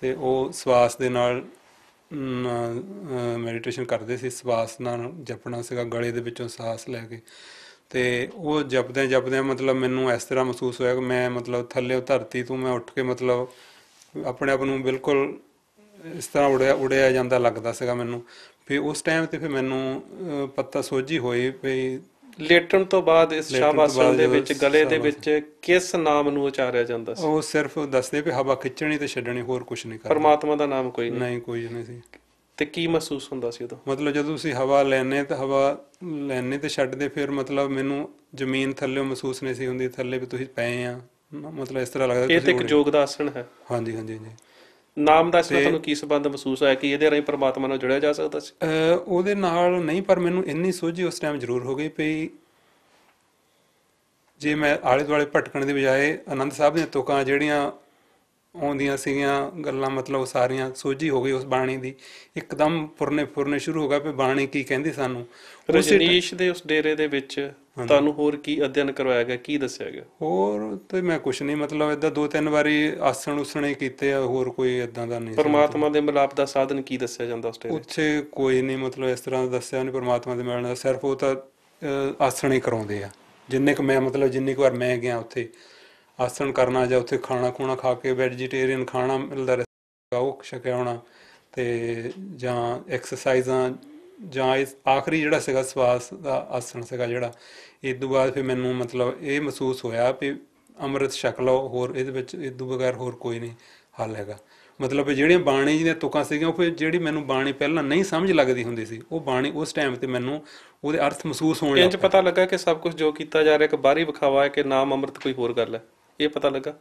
ਤੇ ਉਹ ਸਵਾਸ ਦੇ ਨਾਲ ਮੈਡੀਟੇਸ਼ਨ ਕਰਦੇ ਸੀ ਸਵਾਸ ਨਾਲ ਜਪਣਾ ਸੀਗਾ ਗਲੇ ਦੇ ਵਿੱਚੋਂ ਸਾਹ ਲੈ ਕੇ ਤੇ ਉਹ ਜਪਦੇ ਜਪਦੇ ਮਤਲਬ ਮੈਨੂੰ ਇਸ ਤਰ੍ਹਾਂ ਮਹਿਸੂਸ ਹੋਇਆ ਕਿ ਮੈਂ ਮਤਲਬ ਥੱਲੇ ਧਰਤੀ ਤੋਂ ਮੈਂ ਉੱਠ ਕੇ ਮਤਲਬ ਆਪਣੇ ਆਪ ਨੂੰ ਬਿਲਕੁਲ ਇਸ ਤਰ੍ਹਾਂ ਉੜਿਆ ਉੜਿਆ ਜਾਂਦਾ ਲੱਗਦਾ ਸੀਗਾ ਮੈਨੂੰ ਫਿਰ ਉਸ ਟਾਈਮ ਤੇ ਫਿਰ ਮੈਨੂੰ ਪੱਤਾ ਸੋਝੀ ਹੋਈ ਵੀ ਲੇਟਣ ਤੋਂ ਬਾਅਦ ਇਸ ਸ਼ਾਬਾਸ਼ਨ ਦੇ ਵਿੱਚ ਗਲੇ ਦੇ ਵਿੱਚ ਕਿਸ ਨਾਮ ਨੂੰ ਉਚਾਰਿਆ ਜਾਂਦਾ ਸੀ ਉਹ ਸਿਰਫ ਦੱਸਦੇ ਵੀ ਹਵਾ ਖਿੱਚਣੀ ਤੇ ਛੱਡਣੀ ਹੋਰ ਕੁਝ ਨਹੀਂ ਕਰਦਾ ਪਰਮਾਤਮਾ ਦਾ ਨਾਮ ਕੋਈ ਨਹੀਂ ਨਹੀਂ ਕੋਈ ਨਹੀਂ ਸੀ ਤੇ ਕੀ ਮਹਿਸੂਸ ਹੁੰਦਾ ਸੀ ਉਦੋਂ ਮਤਲਬ ਜਦੋਂ ਤੁਸੀਂ ਹਵਾ ਲੈਣੇ ਤੇ ਹਵਾ ਲੈਣੇ ਤੇ ਛੱਡਦੇ ਫਿਰ ਮਤਲਬ ਮੈਨੂੰ ਜ਼ਮੀਨ ਥੱਲੇ ਮਹਿਸੂਸ ਨਹੀਂ ਸੀ ਹੁੰਦੀ ਥੱਲੇ ਵੀ ਤੁਸੀਂ ਪਏ ਆ ਮਤਲਬ ਇਸ ਤਰ੍ਹਾਂ ਲੱਗਦਾ ਇਹ ਤੇ ਇੱਕ ਯੋਗ ਦਾ ਆਸਣ ਹੈ ਹਾਂਜੀ ਹਾਂਜੀ ਜੀ ਨਾਮ ਦਾ ਇਸ ਨਾਲ ਤੁਹਾਨੂੰ ਕੀ ਸਬੰਧ ਮਹਿਸੂਸ ਹੋਇਆ ਕਿ ਇਹਦੇ ਰਾਹੀਂ ਪਰਮਾਤਮਾ ਨਾਲ ਜੁੜਿਆ ਜਾ ਸਕਦਾ ਸੀ ਉਹਦੇ ਨਾਲ ਨਹੀਂ ਪਰ ਮੈਨੂੰ ਇੰਨੀ ਸੋਝੀ ਉਸ ਟਾਈਮ ਜ਼ਰੂਰ ਹੋ ਗਈ ਪਈ ਜੇ ਮੈਂ ਆਲੇ ਦੁਆਲੇ ਭਟਕਣ ਦੀ ਬਜਾਏ ਆਨੰਦ ਸਾਹਿਬ ਦੀਆਂ ਤੁਕਾਂ ਜਿਹੜੀਆਂ ਆਉਂਦੀਆਂ ਸੀਗੀਆਂ ਗੱਲਾਂ ਮਤਲਬ ਸਾਰੀਆਂ ਸੋਝੀ ਹੋ ਗਈ ਉਸ ਬਾਣੀ ਦੀ ਇੱਕਦਮ ਫੁਰਨੇ ਫੁਰਨੇ ਸ਼ੁਰੂ ਹੋ ਗਿਆ ਵੀ ਬਾਣੀ ਕੀ ਕਹਿੰਦੀ ਸਾਨੂੰ ਰਜਨੀਸ਼ ਦੇ ਉਸ ਡੇਰੇ ਦੇ ਵਿੱਚ ਤੁਹਾਨੂੰ ਹੋਰ ਕੀ ਅਧਿਐਨ ਕਰਵਾਇਆ ਗਿਆ ਕੀ ਦੱਸਿਆ ਗਿਆ ਹੋਰ ਤੇ ਮੈਂ ਕੁਝ ਨਹੀਂ ਮਤਲਬ ਇਦਾਂ ਦੋ ਤਿੰਨ ਵਾਰੀ ਆਸਣ ਉਸਣੇ ਕੀਤੇ ਆ ਹੋਰ ਕੋਈ ਇਦਾਂ ਦਾ ਨਹੀਂ ਪਰਮਾਤਮਾ ਦੇ ਮਿਲਾਪ ਦਾ ਸਾਧਨ ਕੀ ਦੱਸਿਆ ਜਾਂਦਾ ਉਸ ਡੇਰੇ ਉੱਥੇ ਕੋਈ ਨਹੀਂ ਮਤਲਬ ਇਸ ਤਰ੍ਹਾਂ ਦੱਸਿਆ ਨਹੀਂ ਪਰਮਾਤਮਾ ਦੇ ਮਿਲਣ ਦਾ ਸਿਰਫ ਉਹ ਤਾਂ ਆਸਣੇ ਕਰਾਉਂਦੇ ਆ ਜਿੰਨੇ ਕੁ ਮੈਂ ਮਤਲਬ ਜਿੰਨੀ ਕੁ ਵਾਰ ਮੈਂ ਗਿਆ ਉੱਥੇ ਆਸਣ ਕਰਨਾ ਜਾਂ ਉੱਥੇ ਖਾਣਾ ਖੂਣਾ ਖਾ ਕੇ ਵੈਜੀਟੇਰੀਅਨ ਖਾਣਾ ਮਿਲਦਾ ਰਹੇ ਉਹ ਛਕਿਆ ਹੋਣਾ ਤੇ ਜਾਂ ਐਕਸਰਸਾਈਜ਼ਾਂ ਜਾਂ ਇਸ ਆਖਰੀ ਜਿਹੜਾ ਸੀਗਾ ਸਵਾਸ ਦਾ ਆਸਣ ਸੀਗਾ ਜਿਹੜਾ ਇਸ ਤੋਂ ਬਾਅਦ ਫਿਰ ਮੈਨੂੰ ਮਤਲਬ ਇਹ ਮਹਿਸੂਸ ਹੋਇਆ ਕਿ ਅੰਮ੍ਰਿਤ ਛਕ ਲਓ ਹੋਰ ਇਹਦੇ ਵਿੱਚ ਇਸ ਤੋਂ ਬਗੈਰ ਹੋਰ ਕੋਈ ਨਹੀਂ ਹੱਲ ਹੈਗਾ ਮਤਲਬ ਜਿਹੜੀਆਂ ਬਾਣੀ ਦੀਆਂ ਤੁਕਾਂ ਸੀਗੀਆਂ ਉਹ ਫਿਰ ਜਿਹੜੀ ਮੈਨੂੰ ਬਾਣੀ ਪਹਿਲਾਂ ਨਹੀਂ ਸਮਝ ਲੱਗਦੀ ਹੁੰਦੀ ਸੀ ਉਹ ਬਾਣੀ ਉਸ ਟਾਈਮ ਤੇ ਮੈਨੂੰ ਉਹਦੇ ਅਰਥ ਮਹਿਸੂਸ ਹੋਣ ਲੱਗਾ ਇੰਜ ਪਤਾ ਲੱਗਾ ਕਿ ਸਭ ਕੁਝ ਜੋ ਕੀਤਾ ਜਾ ਰਿਹਾ ਇੱਕ ਬਾਹਰੀ ਵਿਖਾਵਾ ਹੈ ਕਿ ਨਾਮ ਅੰਮ੍ਰਿਤ ਕੋਈ ਹੋਰ ਗੱਲ ਹੈ ਇਹ ਪਤਾ ਲੱਗਾ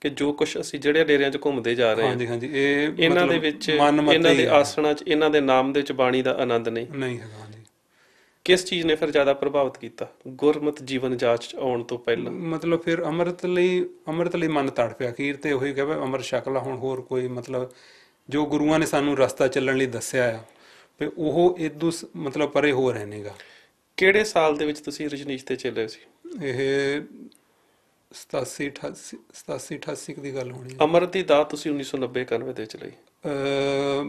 ਕਿ ਜੋ ਕੁਝ ਅਸੀਂ ਜਿਹੜੇ ਡੇਰਿਆਂ 'ਚ ਘੁੰਮਦੇ ਜਾ ਰਹੇ ਹਾਂ ਹਾਂਜੀ ਹਾਂਜੀ ਇਹ ਇਹਨਾਂ ਦੇ ਵਿੱਚ ਇਹਨਾਂ ਦੇ ਆਸਣਾਂ 'ਚ ਇਹਨਾਂ ਦੇ ਨਾਮ ਦੇ ਵਿੱਚ ਬਾਣੀ ਦਾ ਆਨੰਦ ਨਹੀਂ ਨਹੀਂ ਹਾਂਜੀ ਕਿਸ ਚੀਜ਼ ਨੇ ਫਿਰ ਜ਼ਿਆਦਾ ਪ੍ਰਭਾਵਿਤ ਕੀਤਾ ਗੁਰਮਤ ਜੀਵਨ ਜਾਂਚ ਆਉਣ ਤੋਂ ਪਹਿਲਾਂ ਮਤਲਬ ਫਿਰ ਅੰਮ੍ਰਿਤ ਲਈ ਅੰਮ੍ਰਿਤ ਲਈ ਮਨ ਤੜਪਿਆ ਅਖੀਰ ਤੇ ਉਹੀ ਕਹੇ ਅੰਮ੍ਰਿਤ ਸ਼ਕਲ ਹੁਣ ਹੋਰ ਕੋਈ ਮਤਲਬ ਜੋ ਗੁਰੂਆਂ ਨੇ ਸਾਨੂੰ ਰਸਤਾ ਚੱਲਣ ਲਈ ਦੱਸਿਆ ਆ ਤੇ ਉਹ ਇਦੋਂ ਮਤਲਬ ਪਰੇ ਹੋ ਰਹੇ ਨੇਗਾ ਕਿਹੜੇ ਸਾਲ ਦੇ ਵਿੱਚ ਤੁਸੀਂ ਰਜਨੀਸ਼ ਤੇ ਚੱਲੇ ਸੀ ਇਹ 87 88 87 88 ਦੀ ਗੱਲ ਹੋਣੀ ਹੈ ਅਮਰਤ ਦੀ ਦਾਤ ਤੁਸੀਂ 1990 91 ਦੇ ਚ ਲਈ ਅ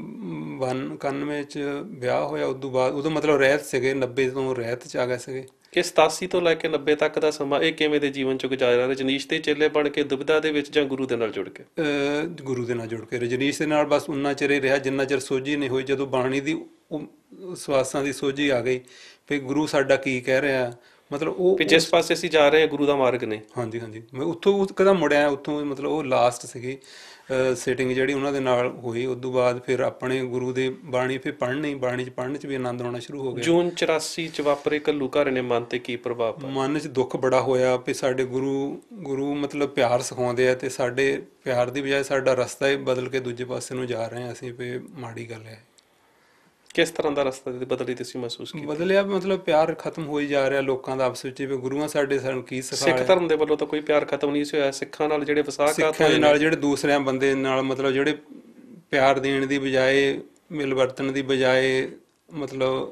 91 ਚ ਵਿਆਹ ਹੋਇਆ ਉਸ ਤੋਂ ਬਾਅਦ ਉਦੋਂ ਮਤਲਬ ਰਹਿਤ ਸੀਗੇ 90 ਤੋਂ ਰਹਿਤ ਚ ਆ ਗਏ ਸੀਗੇ ਕਿ 87 ਤੋਂ ਲੈ ਕੇ 90 ਤੱਕ ਦਾ ਸਮਾਂ ਇਹ ਕਿਵੇਂ ਦੇ ਜੀਵਨ ਚ ਗੁਜ਼ਾਰਿਆ ਰਜਨੀਸ਼ ਤੇ ਚੇਲੇ ਬਣ ਕੇ ਦੁਬਿਧਾ ਦੇ ਵਿੱਚ ਜਾਂ ਗੁਰੂ ਦੇ ਨਾਲ ਜੁੜ ਕੇ ਅ ਗੁਰੂ ਦੇ ਨਾਲ ਜੁੜ ਕੇ ਰਜਨੀਸ਼ ਦੇ ਨਾਲ ਬਸ ਉਨਾ ਚਿਰ ਹੀ ਰਿਹਾ ਜਿੰਨਾ ਚਿਰ ਸੋਝੀ ਨਹੀਂ ਹੋਈ ਜਦੋਂ ਬਾਣੀ ਦੀ ਸਵਾਸਾਂ ਦੀ ਸੋਝੀ ਆ ਗਈ ਫੇ ਗੁਰੂ ਸਾਡਾ ਕੀ ਕਹਿ ਰਿਹਾ ਮਤਲਬ ਉਹ ਕਿ ਜਿਸ ਪਾਸੇ ਅਸੀਂ ਜਾ ਰਹੇ ਹਾਂ ਗੁਰੂ ਦਾ ਮਾਰਗ ਨੇ ਹਾਂਜੀ ਹਾਂਜੀ ਮੈਂ ਉੱਥੋਂ ਉਹ ਕਦਮ ਮੁੜਿਆ ਉੱਥੋਂ ਮਤਲਬ ਉਹ ਲਾਸਟ ਸੀਗੀ ਸੈਟਿੰਗ ਜਿਹੜੀ ਉਹਨਾਂ ਦੇ ਨਾਲ ਹੋਈ ਉਸ ਤੋਂ ਬਾਅਦ ਫਿਰ ਆਪਣੇ ਗੁਰੂ ਦੇ ਬਾਣੀ ਫਿਰ ਪੜ੍ਹਨੀ ਬਾਣੀ ਚ ਪੜ੍ਹਨ ਚ ਵੀ ਆਨੰਦ ਆਉਣਾ ਸ਼ੁਰੂ ਹੋ ਗਿਆ ਜੂਨ 84 ਚ ਵਾਪਰੇ ਕੱਲੂ ਘਰ ਨੇ ਮਨ ਤੇ ਕੀ ਪ੍ਰਭਾਵ ਪਾਇਆ ਮਨ ਚ ਦੁੱਖ ਬੜਾ ਹੋਇਆ ਕਿ ਸਾਡੇ ਗੁਰੂ ਗੁਰੂ ਮਤਲਬ ਪਿਆਰ ਸਿਖਾਉਂਦੇ ਆ ਤੇ ਸਾਡੇ ਪਿਆਰ ਦੀ ਬਜਾਏ ਸਾਡਾ ਰਸਤਾ ਹੀ ਬਦਲ ਕੇ ਦੂਜੇ ਪਾਸੇ ਨੂੰ ਜਾ ਰਹੇ ਆ ਅਸੀਂ ਵੀ ਮਾੜੀ ਗੱਲ ਹੈ ਕਿਸ ਤਰ੍ਹਾਂ ਦਾ ਰਸਤਾ ਦੇ ਬਦਲੀ ਤੁਸੀਂ ਮਹਿਸੂਸ ਕੀਤਾ ਬਦਲਿਆ ਮਤਲਬ ਪਿਆਰ ਖਤਮ ਹੋਈ ਜਾ ਰਿਹਾ ਲੋਕਾਂ ਦਾ ਆਪਸ ਵਿੱਚ ਵੀ ਗੁਰੂਆਂ ਸਾਡੇ ਸਾਨੂੰ ਕੀ ਸਿਖਾਇਆ ਸਿੱਖ ਧਰਮ ਦੇ ਵੱਲੋਂ ਤਾਂ ਕੋਈ ਪਿਆਰ ਖਤਮ ਨਹੀਂ ਹੋਇਆ ਸਿੱਖਾਂ ਨਾਲ ਜਿਹੜੇ ਵਸਾਕਾਤ ਹੋਏ ਨਾਲ ਜਿਹੜੇ ਦੂਸਰਿਆਂ ਬੰਦੇ ਨਾਲ ਮਤਲਬ ਜਿਹੜੇ ਪਿਆਰ ਦੇਣ ਦੀ ਬਜਾਏ ਮਿਲ ਵਰਤਣ ਦੀ ਬਜਾਏ ਮਤਲਬ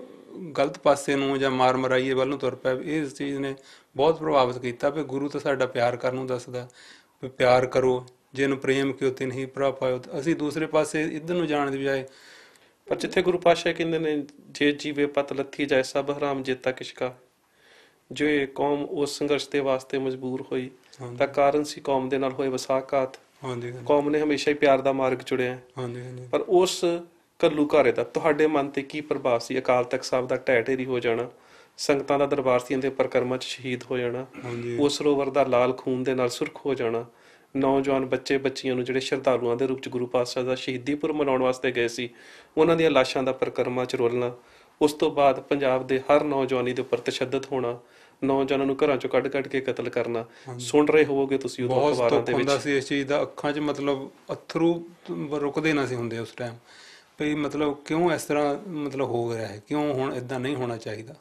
ਗਲਤ ਪਾਸੇ ਨੂੰ ਜਾਂ ਮਾਰ ਮਰਾਈਏ ਵੱਲ ਨੂੰ ਤੁਰ ਪਏ ਇਹ ਚੀਜ਼ ਨੇ ਬਹੁਤ ਪ੍ਰਭਾਵਿਤ ਕੀਤਾ ਕਿ ਗੁਰੂ ਤਾਂ ਸਾਡਾ ਪਿਆਰ ਕਰਨ ਨੂੰ ਦੱਸਦਾ ਪਿਆਰ ਕਰੋ ਜਿਹਨੂੰ ਪ੍ਰੇਮ ਕਿਉ ਤਿਨ ਹੀ ਅਸੀਂ ਦੂਸਰੇ ਪਾਸੇ ਇਧਰ ਨੂੰ ਜਾਣ ਦੀ ਬਜਾਏ ਪਰ ਜਿੱਥੇ ਗੁਰੂ ਪਾਸ਼ਾ ਕਹਿੰਦੇ ਨੇ ਜੇ ਜੀਵੇ ਪਤ ਲੱਥੀ ਜਾਏ ਸਭ ਹਰਾਮ ਜੇਤਾ ਕਿਸ਼ਕਾ ਜੋ ਇਹ ਕੌਮ ਉਸ ਸੰਘਰਸ਼ ਦੇ ਵਾਸਤੇ ਮਜਬੂਰ ਹੋਈ ਤਾਂ ਕਾਰਨ ਸੀ ਕੌਮ ਦੇ ਨਾਲ ਹੋਏ ਵਸਾਕਾਤ ਹਾਂਜੀ ਕੌਮ ਨੇ ਹਮੇਸ਼ਾ ਹੀ ਪਿਆਰ ਦਾ ਮਾਰਗ ਚੁੜਿਆ ਹਾਂਜੀ ਹਾਂਜੀ ਪਰ ਉਸ ਕੱਲੂ ਘਾਰੇ ਦਾ ਤੁਹਾਡੇ ਮਨ ਤੇ ਕੀ ਪ੍ਰਭਾਵ ਸੀ ਅਕਾਲ ਤਖਤ ਸਾਹਿਬ ਦਾ ਢਹਿ ਢੇਰੀ ਹੋ ਜਾਣਾ ਸੰਗਤਾਂ ਦਾ ਦਰਬਾਰ ਸੀ ਇਹਦੇ ਪਰਕਰਮਾਂ ਚ ਸ਼ਹੀਦ ਹੋ ਜਾਣਾ ਉਸ ਰੋਵਰ ਦਾ ਲਾਲ ਖੂਨ ਦੇ ਨਾਲ ਸੁਰਖ ਹੋ ਜਾਣਾ ਨੌਜਵਾਨ ਬੱਚੇ ਬੱਚੀਆਂ ਨੂੰ ਜਿਹੜੇ ਸ਼ਰਧਾਲੂਆਂ ਦੇ ਰੂਪ ਚ ਗੁਰੂ ਪਾਤਸ਼ਾਹ ਦਾ ਸ਼ਹੀਦੀ ਮਨਾਉਣ ਵਾਸਤੇ ਗਏ ਸੀ ਉਹਨਾਂ ਦੀਆਂ ਲਾਸ਼ਾਂ ਦਾ ਪਰਕਰਮਾ ਚ ਰੋਲਣਾ ਉਸ ਤੋਂ ਬਾਅਦ ਪੰਜਾਬ ਦੇ ਹਰ ਨੌਜਵਾਨੀ ਦੇ ਉੱਪਰ ਤਸ਼ੱਦਦ ਹੋਣਾ ਨੌਜਵਾਨਾਂ ਨੂੰ ਘਰਾਂ ਚੋਂ ਕੱਢ-ਕੱਢ ਕੇ ਕਤਲ ਕਰਨਾ ਸੁਣ ਰਹੇ ਹੋਵੋਗੇ ਤੁਸੀਂ ਉਦੋਂ ਅਖਬਾਰਾਂ ਦੇ ਵਿੱਚ ਹੁੰਦਾ ਸੀ ਇਸ ਚੀਜ਼ ਦਾ ਅੱਖਾਂ 'ਚ ਮਤਲਬ ਅਥਰੂ ਰੁਕਦੇ ਨਾ ਸੀ ਹੁੰਦੇ ਉਸ ਟਾਈਮ ਵੀ ਮਤਲਬ ਕਿਉਂ ਇਸ ਤਰ੍ਹਾਂ ਮਤਲਬ ਹੋ ਰਿਹਾ ਹੈ ਕਿਉਂ ਹੁਣ ਇਦਾਂ ਨਹੀਂ ਹੋਣਾ ਚਾਹੀਦਾ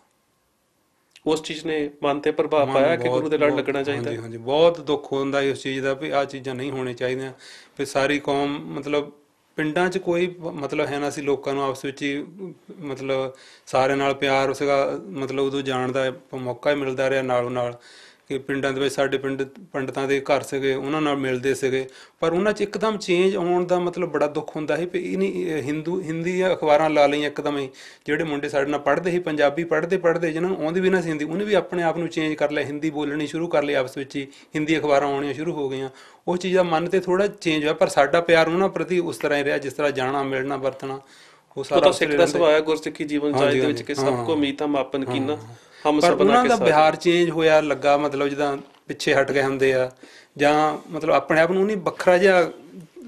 ਉਸ ਚੀਜ਼ ਨੇ ਮਨ ਤੇ ਪ੍ਰਭਾਵ ਪਾਇਆ ਕਿ ਗੁਰੂ ਦੇ ਲੜ ਲੱਗਣਾ ਚਾਹੀਦਾ ਹਾਂਜੀ ਹਾਂਜੀ ਬਹੁਤ ਦੁੱਖ ਹੁੰਦਾ ਇਸ ਚੀਜ਼ ਦਾ ਵੀ ਆ ਚੀਜ਼ਾਂ ਨਹੀਂ ਹੋਣੇ ਚਾਹੀਦੀਆਂ ਵੀ ਸਾਰੀ ਕੌਮ ਮਤਲਬ ਪਿੰਡਾਂ 'ਚ ਕੋਈ ਮਤਲਬ ਹੈ ਨਾ ਸੀ ਲੋਕਾਂ ਨੂੰ ਆਪਸ ਵਿੱਚ ਹੀ ਮਤਲਬ ਸਾਰਿਆਂ ਨਾਲ ਪਿਆਰ ਉਸਗਾ ਮਤਲਬ ਉਦੋਂ ਜਾਣ ਦਾ ਮੌਕਾ ਹੀ ਮਿਲਦਾ ਰਿਹਾ ਨਾਲੋਂ ਨਾਲ ਕਿ ਪਿੰਡਾਂ ਦੇ ਵਿੱਚ ਸਾਡੇ ਪਿੰਡ ਪੰਡਤਾਂ ਦੇ ਘਰ ਸੀਗੇ ਉਹਨਾਂ ਨਾਲ ਮਿਲਦੇ ਸੀਗੇ ਪਰ ਉਹਨਾਂ 'ਚ ਇੱਕਦਮ ਚੇਂਜ ਆਉਣ ਦਾ ਮਤਲਬ ਬੜਾ ਦੁੱਖ ਹੁੰਦਾ ਸੀ ਵੀ ਇਹ ਨਹੀਂ ਹਿੰਦੂ ਹਿੰਦੀ ਅਖਬਾਰਾਂ ਲਾ ਲਈਆਂ ਇੱਕਦਮ ਹੀ ਜਿਹੜੇ ਮੁੰਡੇ ਸਾਡੇ ਨਾਲ ਪੜ੍ਹਦੇ ਸੀ ਪੰਜਾਬੀ ਪੜ੍ਹਦੇ ਪੜ੍ਹਦੇ ਜਿਹਨਾਂ ਨੂੰ ਆਉਂਦੀ ਵੀ ਨਾ ਸੀ ਹਿੰਦੀ ਉਹਨੇ ਵੀ ਆਪਣੇ ਆਪ ਨੂੰ ਚੇਂਜ ਕਰ ਲਿਆ ਹਿੰਦੀ ਬੋਲਣੀ ਸ਼ੁਰੂ ਕਰ ਲਈ ਆਪਸ ਵਿੱਚ ਹੀ ਹਿੰਦੀ ਅਖਬਾਰਾਂ ਆਉਣੀਆਂ ਸ਼ੁਰੂ ਹੋ ਗਈਆਂ ਉਹ ਚੀਜ਼ ਦਾ ਮਨ ਤੇ ਥੋੜਾ ਚੇਂਜ ਹੋਇਆ ਪਰ ਸਾਡਾ ਪਿਆਰ ਉਹਨਾਂ ਪ੍ਰਤੀ ਉਸ ਤਰ੍ਹਾਂ ਹੀ ਰਿਹਾ ਜਿਸ ਤਰ੍ਹਾਂ ਜਾਣਾ ਮਿਲਣਾ ਵਰਤਣਾ ਉਹ ਸਾਰਾ ਸਿੱਖ ਦਾ ਸੁਭਾਅ ਹੈ ਗੁਰਸਿੱਖੀ ਜੀਵਨ ਚਾਹੇ ਦੇ ਵਿੱਚ ਕਿ ਸਭ ਕੋ ਮੀਤਾ ਮਾਪਨ ਕੀਨਾ ਹਮ ਸਪਨਾ ਦਾ ਬਿਹਾਰ ਚੇਂਜ ਹੋਇਆ ਲੱਗਾ ਮਤਲਬ ਜਦਾਂ ਪਿੱਛੇ ਹਟ ਗਏ ਹੁੰਦੇ ਆ ਜਾਂ ਮਤਲਬ ਆਪਣੇ ਆਪ ਨੂੰ ਨਹੀਂ ਵੱਖਰਾ ਜਿਹਾ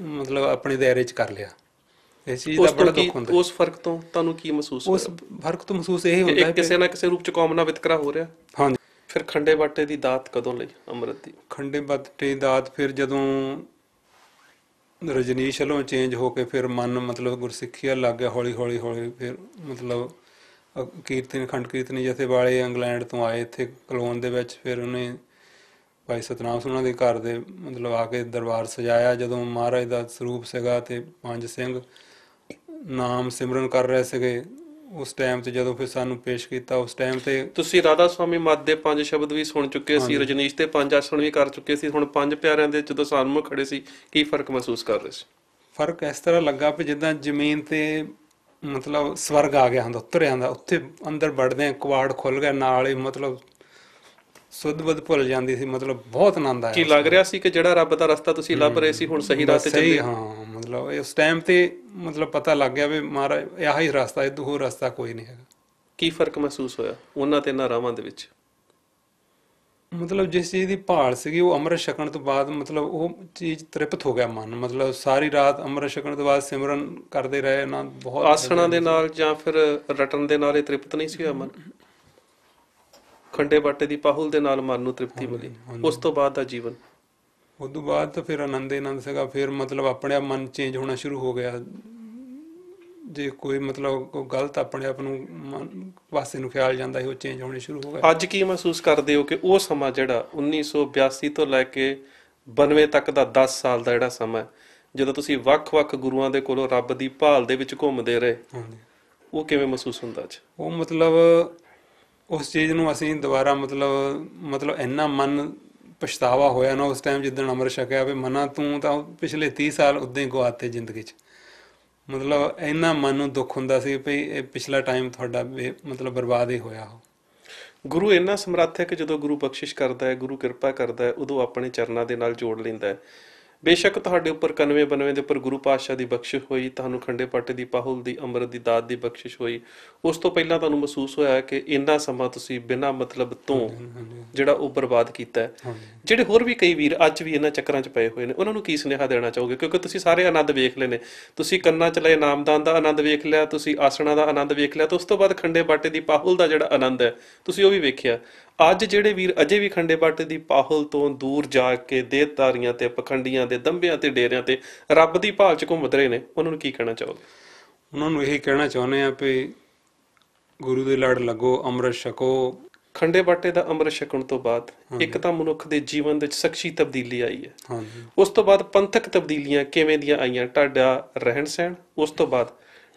ਮਤਲਬ ਆਪਣੇ ਦਾਇਰੇ 'ਚ ਕਰ ਲਿਆ ਇਸ ਚੀਜ਼ ਦਾ ਬੜਾ ਦੁੱਖ ਹੁੰਦਾ ਉਸ ਫਰਕ ਤੋਂ ਤੁਹਾਨੂੰ ਕੀ ਮਹਿਸੂਸ ਉਸ ਫਰਕ ਤੋਂ ਮਹਿਸੂਸ ਇਹ ਹੁੰਦਾ ਹੈ ਕਿਸੇ ਨਾ ਕਿਸੇ ਰੂਪ 'ਚ ਕੌਮ ਨਾਲ ਵਿਤਕਰਾ ਹੋ ਰਿਹਾ ਹਾਂਜੀ ਫਿਰ ਖੰਡੇ ਬਾਟੇ ਦੀ ਦਾਤ ਕਦੋਂ ਲਈ ਅੰਮ੍ਰਿਤ ਦੀ ਖੰਡੇ ਬਾਟੇ ਦਾਤ ਫਿਰ ਜਦੋਂ ਰਜਨੀਸ਼ ਹਲੋਂ ਚੇਂਜ ਹੋ ਕੇ ਫਿਰ ਮਨ ਮਤਲਬ ਗੁਰਸਿੱਖੀ ਵੱਲ ਲੱਗ ਗਿਆ ਹੌਲੀ ਹੌਲੀ ਹੌਲੀ ਫਿਰ ਮਤਲਬ ਕੀਰਤਨ ਖੰਡ ਕੀਰਤਨੀ ਜਥੇ ਵਾਲੇ ਇੰਗਲੈਂਡ ਤੋਂ ਆਏ ਇੱਥੇ ਕਲੋਨ ਦੇ ਵਿੱਚ ਫਿਰ ਉਹਨੇ ਭਾਈ ਸਤਨਾਮ ਸਿੰਘ ਉਹਨਾਂ ਦੇ ਘਰ ਦੇ ਮਤਲਬ ਆ ਕੇ ਦਰਬਾਰ ਸਜਾਇਆ ਜਦੋਂ ਮਹਾਰਾਜ ਦਾ ਸਰੂਪ ਸੀਗਾ ਤੇ ਪੰਜ ਸਿੰਘ ਨਾਮ ਸਿਮਰਨ ਕਰ ਰਹੇ ਸੀਗੇ ਉਸ ਟਾਈਮ ਤੇ ਜਦੋਂ ਫਿਰ ਸਾਨੂੰ ਪੇਸ਼ ਕੀਤਾ ਉਸ ਟਾਈਮ ਤੇ ਤੁਸੀਂ ਰਾਧਾ ਸਵਾਮੀ ਮੱਦ ਦੇ ਪੰਜ ਸ਼ਬਦ ਵੀ ਸੁਣ ਚੁੱਕੇ ਸੀ ਰਜਨੀਸ਼ ਤੇ ਪੰਜ ਆਸਣ ਵੀ ਕਰ ਚੁੱਕੇ ਸੀ ਹੁਣ ਪੰਜ ਪਿਆਰਿਆਂ ਦੇ ਜਦੋਂ ਸਾਹਮਣੇ ਖੜੇ ਸੀ ਕੀ ਫਰਕ ਮਹਿਸੂਸ ਕਰ ਰਹੇ ਸੀ ਫਰਕ ਇਸ ਤਰ੍ਹਾਂ ਲੱਗਾ ਕਿ ਜਿੱਦਾਂ ਜ਼ਮੀਨ ਤੇ ਮਤਲਬ ਸਵਰਗ ਆ ਗਿਆ ਹੁੰਦਾ ਉੱਤਰ ਜਾਂਦਾ ਉੱਥੇ ਅੰਦਰ ਵੜਦੇ ਆ ਕੁਆੜ ਖੁੱਲ ਗਿਆ ਨਾਲ ਹੀ ਮਤਲਬ ਸੁੱਧ-ਬੁੱਧ ਭੁੱਲ ਜਾਂਦੀ ਸੀ ਮਤਲਬ ਬਹੁਤ ਆਨੰਦ ਆਇਆ ਕੀ ਲੱਗ ਰਿਹਾ ਸੀ ਕਿ ਜਿਹੜਾ ਰੱਬ ਦਾ ਰਸਤਾ ਤੁਸੀਂ ਲੱਭ ਰਹੇ ਸੀ ਹੁਣ ਸਹੀ ਰਸਤੇ ਤੇ ਚੱਲੇ ਹਾਂ ਮਤਲਬ ਇਸ ਟਾਈਮ ਤੇ ਮਤਲਬ ਪਤਾ ਲੱਗ ਗਿਆ ਵੀ ਮਹਾਰਾਜ ਹੀ ਰਸਤਾ ਇਹ ਦੂਹਰ ਰਸਤਾ ਕੋਈ ਨਹੀਂ ਹੈਗਾ ਕੀ ਫਰਕ ਮਹਿਸੂਸ ਹੋਇਆ ਉਹਨਾਂ ਤੇ ਇਹਨਾਂ ਰਾਵਾਂ ਦੇ ਵਿੱਚ ਮਤਲਬ ਜਿਸ ਚੀਜ਼ ਦੀ ਭਾਲ ਸੀਗੀ ਉਹ ਅੰਮ੍ਰਿਤ ਛਕਣ ਤੋਂ ਬਾਅਦ ਮਤਲਬ ਉਹ ਚੀਜ਼ ਤ੍ਰਿਪਤ ਹੋ ਗਿਆ ਮਨ ਮਤਲਬ ਸਾਰੀ ਰਾਤ ਅੰਮ੍ਰਿਤ ਛਕਣ ਤੋਂ ਬਾਅਦ ਸਿਮਰਨ ਕਰਦੇ ਰਹੇ ਨਾ ਬਹੁਤ ਆਸਣਾਂ ਦੇ ਨਾਲ ਜਾਂ ਫਿਰ ਰਟਨ ਦੇ ਨਾਲ ਇਹ ਤ੍ਰਿਪਤ ਨਹੀਂ ਸੀ ਹੋਇਆ ਮਨ ਖੰਡੇ ਬਾਟੇ ਦੀ ਪਾਹੁਲ ਦੇ ਨਾਲ ਮਨ ਨੂੰ ਤ੍ਰਿਪਤੀ ਮਿਲੀ ਉਸ ਤੋਂ ਬਾਅਦ ਦਾ ਜੀਵਨ ਉਸ ਤੋਂ ਬਾਅਦ ਤਾਂ ਫਿਰ ਆਨੰਦ ਆਨੰਦ ਸੀਗਾ ਫਿਰ ਮਤਲਬ ਆਪਣੇ ਆਪ ਮਨ ਚੇਂਜ ਹੋਣਾ ਸ਼ੁਰੂ ਹੋ ਗਿਆ ਜੇ ਕੋਈ ਮਤਲਬ ਕੋਈ ਗਲਤ ਆਪਣੇ ਆਪ ਨੂੰ ਵਾਸੇ ਨੂੰ ਖਿਆਲ ਜਾਂਦਾ ਹੈ ਉਹ ਚੇਂਜ ਹੋਣੇ ਸ਼ੁਰੂ ਹੋ ਗਏ ਅੱਜ ਕੀ ਮਹਿਸੂਸ ਕਰਦੇ ਹੋ ਕਿ ਉਹ ਸਮਾਂ ਜਿਹੜਾ 1982 ਤੋਂ ਲੈ ਕੇ 92 ਤੱਕ ਦਾ 10 ਸਾਲ ਦਾ ਜਿਹੜਾ ਸਮਾਂ ਜਦੋਂ ਤੁਸੀਂ ਵੱਖ-ਵੱਖ ਗੁਰੂਆਂ ਦੇ ਕੋਲੋਂ ਰੱਬ ਦੀ ਭਾਲ ਦੇ ਵਿੱਚ ਘੁੰਮਦੇ ਰਹੇ ਉਹ ਕਿਵੇਂ ਮਹਿਸੂਸ ਹੁੰਦਾ ਅੱਜ ਉਹ ਮਤਲਬ ਉਸ ਚੀਜ਼ ਨੂੰ ਅਸੀਂ ਦੁਬਾਰਾ ਮਤਲਬ ਮਤਲਬ ਇੰਨਾ ਮਨ ਪਛਤਾਵਾ ਹੋਇਆ ਨਾ ਉਸ ਟਾਈਮ ਜਿੱਦਣ ਅਮਰ ਛਕਿਆ ਵੀ ਮਨਾ ਤੂੰ ਤਾਂ ਪਿਛਲੇ 30 ਸਾਲ ਉਦਾਂ ਹੀ ਗਵਾਤੇ ਜ਼ਿੰਦਗੀ 'ਚ ਮਤਲਬ ਇੰਨਾ ਮਨ ਨੂੰ ਦੁੱਖ ਹੁੰਦਾ ਸੀ ਵੀ ਇਹ ਪਿਛਲਾ ਟਾਈਮ ਤੁਹਾਡਾ ਮਤਲਬ ਬਰਬਾਦ ਹੀ ਹੋਇਆ ਹੋ ਗੁਰੂ ਇੰਨਾ ਸਮਰੱਥ ਹੈ ਕਿ ਜਦੋਂ ਗੁਰੂ ਬਖਸ਼ਿਸ਼ ਕਰਦਾ ਹੈ ਗੁਰੂ ਕਿਰਪਾ ਕਰਦਾ ਹੈ ਉਦੋਂ ਆਪਣੇ ਚਰਨਾਂ ਦੇ ਨਾਲ ਜੋੜ ਲੈਂਦਾ ਹੈ ਬੇਸ਼ੱਕ ਤੁਹਾਡੇ ਉੱਪਰ 99 92 ਦੇ ਉੱਪਰ ਗੁਰੂ ਪਾਤਸ਼ਾਹ ਦੀ ਬਖਸ਼ਿਸ਼ ਹੋਈ ਤੁਹਾਨੂੰ ਖੰਡੇ ਪੱਟੇ ਦੀ ਪਾਹੁਲ ਦੀ ਅੰਮ੍ਰਿਤ ਦੀ ਦਾਤ ਦੀ ਬਖਸ਼ਿਸ਼ ਹੋਈ ਉਸ ਤੋਂ ਪਹਿਲਾਂ ਤੁਹਾਨੂੰ ਮਹਿਸੂਸ ਹੋਇਆ ਕਿ ਇੰਨਾ ਸਮਾਂ ਤੁਸੀਂ ਬਿਨਾਂ ਮਤਲਬ ਤੋਂ ਜਿਹੜਾ ਉਹ ਬਰਬਾਦ ਕੀਤਾ ਜਿਹੜੇ ਹੋਰ ਵੀ ਕਈ ਵੀਰ ਅੱਜ ਵੀ ਇਹਨਾਂ ਚੱਕਰਾਂ 'ਚ ਪਏ ਹੋਏ ਨੇ ਉਹਨਾਂ ਨੂੰ ਕੀ ਸੁਨੇਹਾ ਦੇਣਾ ਚਾਹੋਗੇ ਕਿਉਂਕਿ ਤੁਸੀਂ ਸਾਰੇ ਆਨੰਦ ਵੇਖ ਲਏ ਨੇ ਤੁਸੀਂ ਕੰਨਾਂ 'ਚ ਲਏ ਨਾਮਦਾਨ ਦਾ ਆਨੰਦ ਵੇਖ ਲਿਆ ਤੁਸੀਂ ਆਸਣਾ ਦਾ ਆਨੰਦ ਵੇਖ ਲਿਆ ਤੇ ਉਸ ਤੋਂ ਬਾਅਦ ਖੰਡੇ ਬਾਟੇ ਦੀ ਪਾਹੁਲ ਦਾ ਜਿਹੜਾ ਆਨੰਦ ਹੈ ਤੁਸੀਂ ਉਹ ਵੀ ਵੇਖਿਆ ਅੱਜ ਜਿਹੜੇ ਵੀਰ ਅਜੇ ਵੀ ਖੰਡੇ ਬਾਟੇ ਦੀ ਪਾਹਲ ਤੋਂ ਦੂਰ ਜਾ ਕੇ ਦੇਹਤਾਰੀਆਂ ਤੇ ਪਖੰਡੀਆਂ ਦੇ ਦੰਬਿਆਂ ਤੇ ਡੇਰਿਆਂ ਤੇ ਰੱਬ ਦੀ ਭਾਲ 'ਚ ਘੁੰਮਦ ਰਹੇ ਨੇ ਉਹਨਾਂ ਨੂੰ ਕੀ ਕਹਿਣਾ ਚਾਹੋਗੇ ਉਹਨਾਂ ਨੂੰ ਇਹ ਕਹਿਣਾ ਚਾਹੁੰਦੇ ਆ ਵੀ ਗੁਰੂ ਦੇ ਲੜ ਲੱਗੋ ਅੰਮ੍ਰਿਤ ਛਕੋ ਖੰਡੇ ਬਾਟੇ ਦਾ ਅੰਮ੍ਰਿਤ ਛਕਣ ਤੋਂ ਬਾਅਦ ਇੱਕ ਤਾਂ ਮਨੁੱਖ ਦੇ ਜੀਵਨ ਵਿੱਚ ਸਖਸ਼ੀ ਤਬਦੀਲੀ ਆਈ ਹੈ ਉਸ ਤੋਂ ਬਾਅਦ ਪੰਥਕ ਤਬਦੀਲੀਆਂ ਕਿਵੇਂ ਦੀਆਂ ਆਈਆਂ ਤੁਹਾਡਾ ਰਹਿਣ ਸਹਿਣ ਉਸ ਤੋਂ ਬਾਅਦ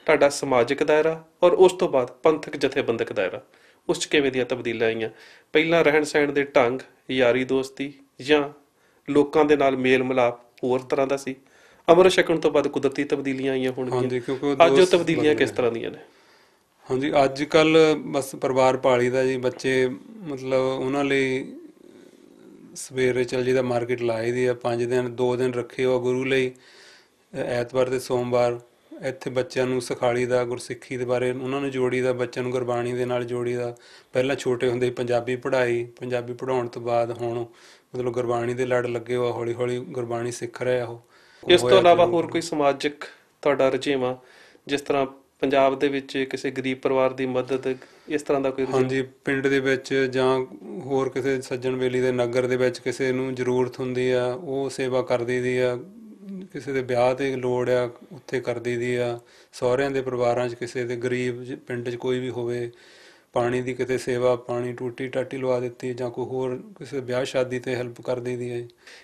ਤੁਹਾਡਾ ਸਮਾਜਿਕ ਦਾਇਰਾ ਔਰ ਉਸ ਤੋਂ ਬਾਅਦ ਪੰਥਕ ਜਥੇਬੰਦਕ ਦਾਇਰਾ ਉਸ 'ਚ ਕਿਵੇਂ ਦੀਆਂ ਤਬਦੀਲਾਂ ਆਈਆਂ ਪਹਿਲਾਂ ਰਹਿਣ ਸਹਿਣ ਦੇ ਢੰਗ ਯਾਰੀ ਦੋਸਤੀ ਜਾਂ ਲੋਕਾਂ ਦੇ ਨਾਲ ਮੇਲ ਮਿਲਾਪ ਹੋਰ ਤਰ੍ਹਾਂ ਦਾ ਸੀ ਅਮਰ ਸ਼ਕਣ ਤੋਂ ਬਾਅਦ ਕੁਦਰਤੀ ਤਬਦੀਲੀਆਂ ਆਈਆਂ ਹੋਣਗੀਆਂ ਅੱਜ ਉਹ ਤਬਦੀਲੀਆਂ ਕਿਸ ਤਰ੍ਹਾਂ ਦੀਆਂ ਨੇ ਹਾਂਜੀ ਅੱਜ ਕੱਲ ਬਸ ਪਰਿਵਾਰ ਪਾਲੀ ਦਾ ਜੀ ਬੱਚੇ ਮਤਲਬ ਉਹਨਾਂ ਲਈ ਸਵੇਰੇ ਚੱਲ ਜਿਹਦਾ ਮਾਰਕੀਟ ਲਾਇਦੀ ਆ 5 ਦਿਨ 2 ਦਿਨ ਰੱਖੇ ਉਹ ਗੁਰੂ ਲਈ ਐਤਵਾਰ ਤੇ ਸੋਮਵਾਰ ਇੱਥੇ ਬੱਚਿਆਂ ਨੂੰ ਸਿਖਾਲੀ ਦਾ ਗੁਰਸਿੱਖੀ ਦੇ ਬਾਰੇ ਉਹਨਾਂ ਨੂੰ ਜੋੜੀ ਦਾ ਬੱਚਿਆਂ ਨੂੰ ਗੁਰਬਾਣੀ ਦੇ ਨਾਲ ਜੋੜੀ ਦਾ ਪਹਿਲਾਂ ਛੋਟੇ ਹੁੰਦੇ ਪੰਜਾਬੀ ਪੜ੍ਹਾਈ ਪੰਜਾਬੀ ਪੜ੍ਹਾਉਣ ਤੋਂ ਬਾਅਦ ਹੁਣ ਮਤਲਬ ਗੁਰਬਾਣੀ ਦੇ ਲੜ ਲੱਗੇ ਹੋ ਹੌਲੀ ਹੌਲੀ ਗੁਰਬਾਣੀ ਸਿੱਖ ਰਿਹਾ ਉਹ ਇਸ ਤੋਂ ਇਲਾਵਾ ਹੋਰ ਕੋਈ ਸਮਾਜਿਕ ਤੁਹਾਡਾ ਰਚੇਵਾ ਜਿਸ ਤਰ੍ਹਾਂ ਪੰਜਾਬ ਦੇ ਵਿੱਚ ਕਿਸੇ ਗਰੀਬ ਪਰਿਵਾਰ ਦੀ ਮਦਦ ਇਸ ਤਰ੍ਹਾਂ ਦਾ ਕੋਈ ਹਾਂਜੀ ਪਿੰਡ ਦੇ ਵਿੱਚ ਜਾਂ ਹੋਰ ਕਿਸੇ ਸੱਜਣ ਬੇਲੀ ਦੇ ਨਗਰ ਦੇ ਵਿੱਚ ਕਿਸੇ ਨੂੰ ਜ਼ਰੂਰਤ ਹੁੰਦੀ ਆ ਉਹ ਸੇਵਾ ਕਰਦੀ ਦੀ ਆ ਕਿਸੇ ਦੇ ਵਿਆਹ ਤੇ ਲੋੜ ਆ ਉੱਥੇ ਕਰ ਦੀ ਆ ਸਹੁਰਿਆਂ ਦੇ ਪਰਿਵਾਰਾਂ 'ਚ ਕਿਸੇ ਦੇ ਗਰੀਬ ਪਿੰਡ 'ਚ ਕੋਈ ਵੀ ਹੋਵੇ ਪਾਣੀ ਦੀ ਕਿਤੇ ਸੇਵਾ ਪਾਣੀ ਟੂਟੀ ਟਾਟੀ ਲਵਾ ਦਿੱਤੀ ਜਾਂ ਕੋਈ ਹੋਰ ਕਿਸੇ ਵਿਆਹ ਸ਼ਾਦੀ ਤੇ ਹੈਲਪ ਕਰ ਦੀ ਹੈ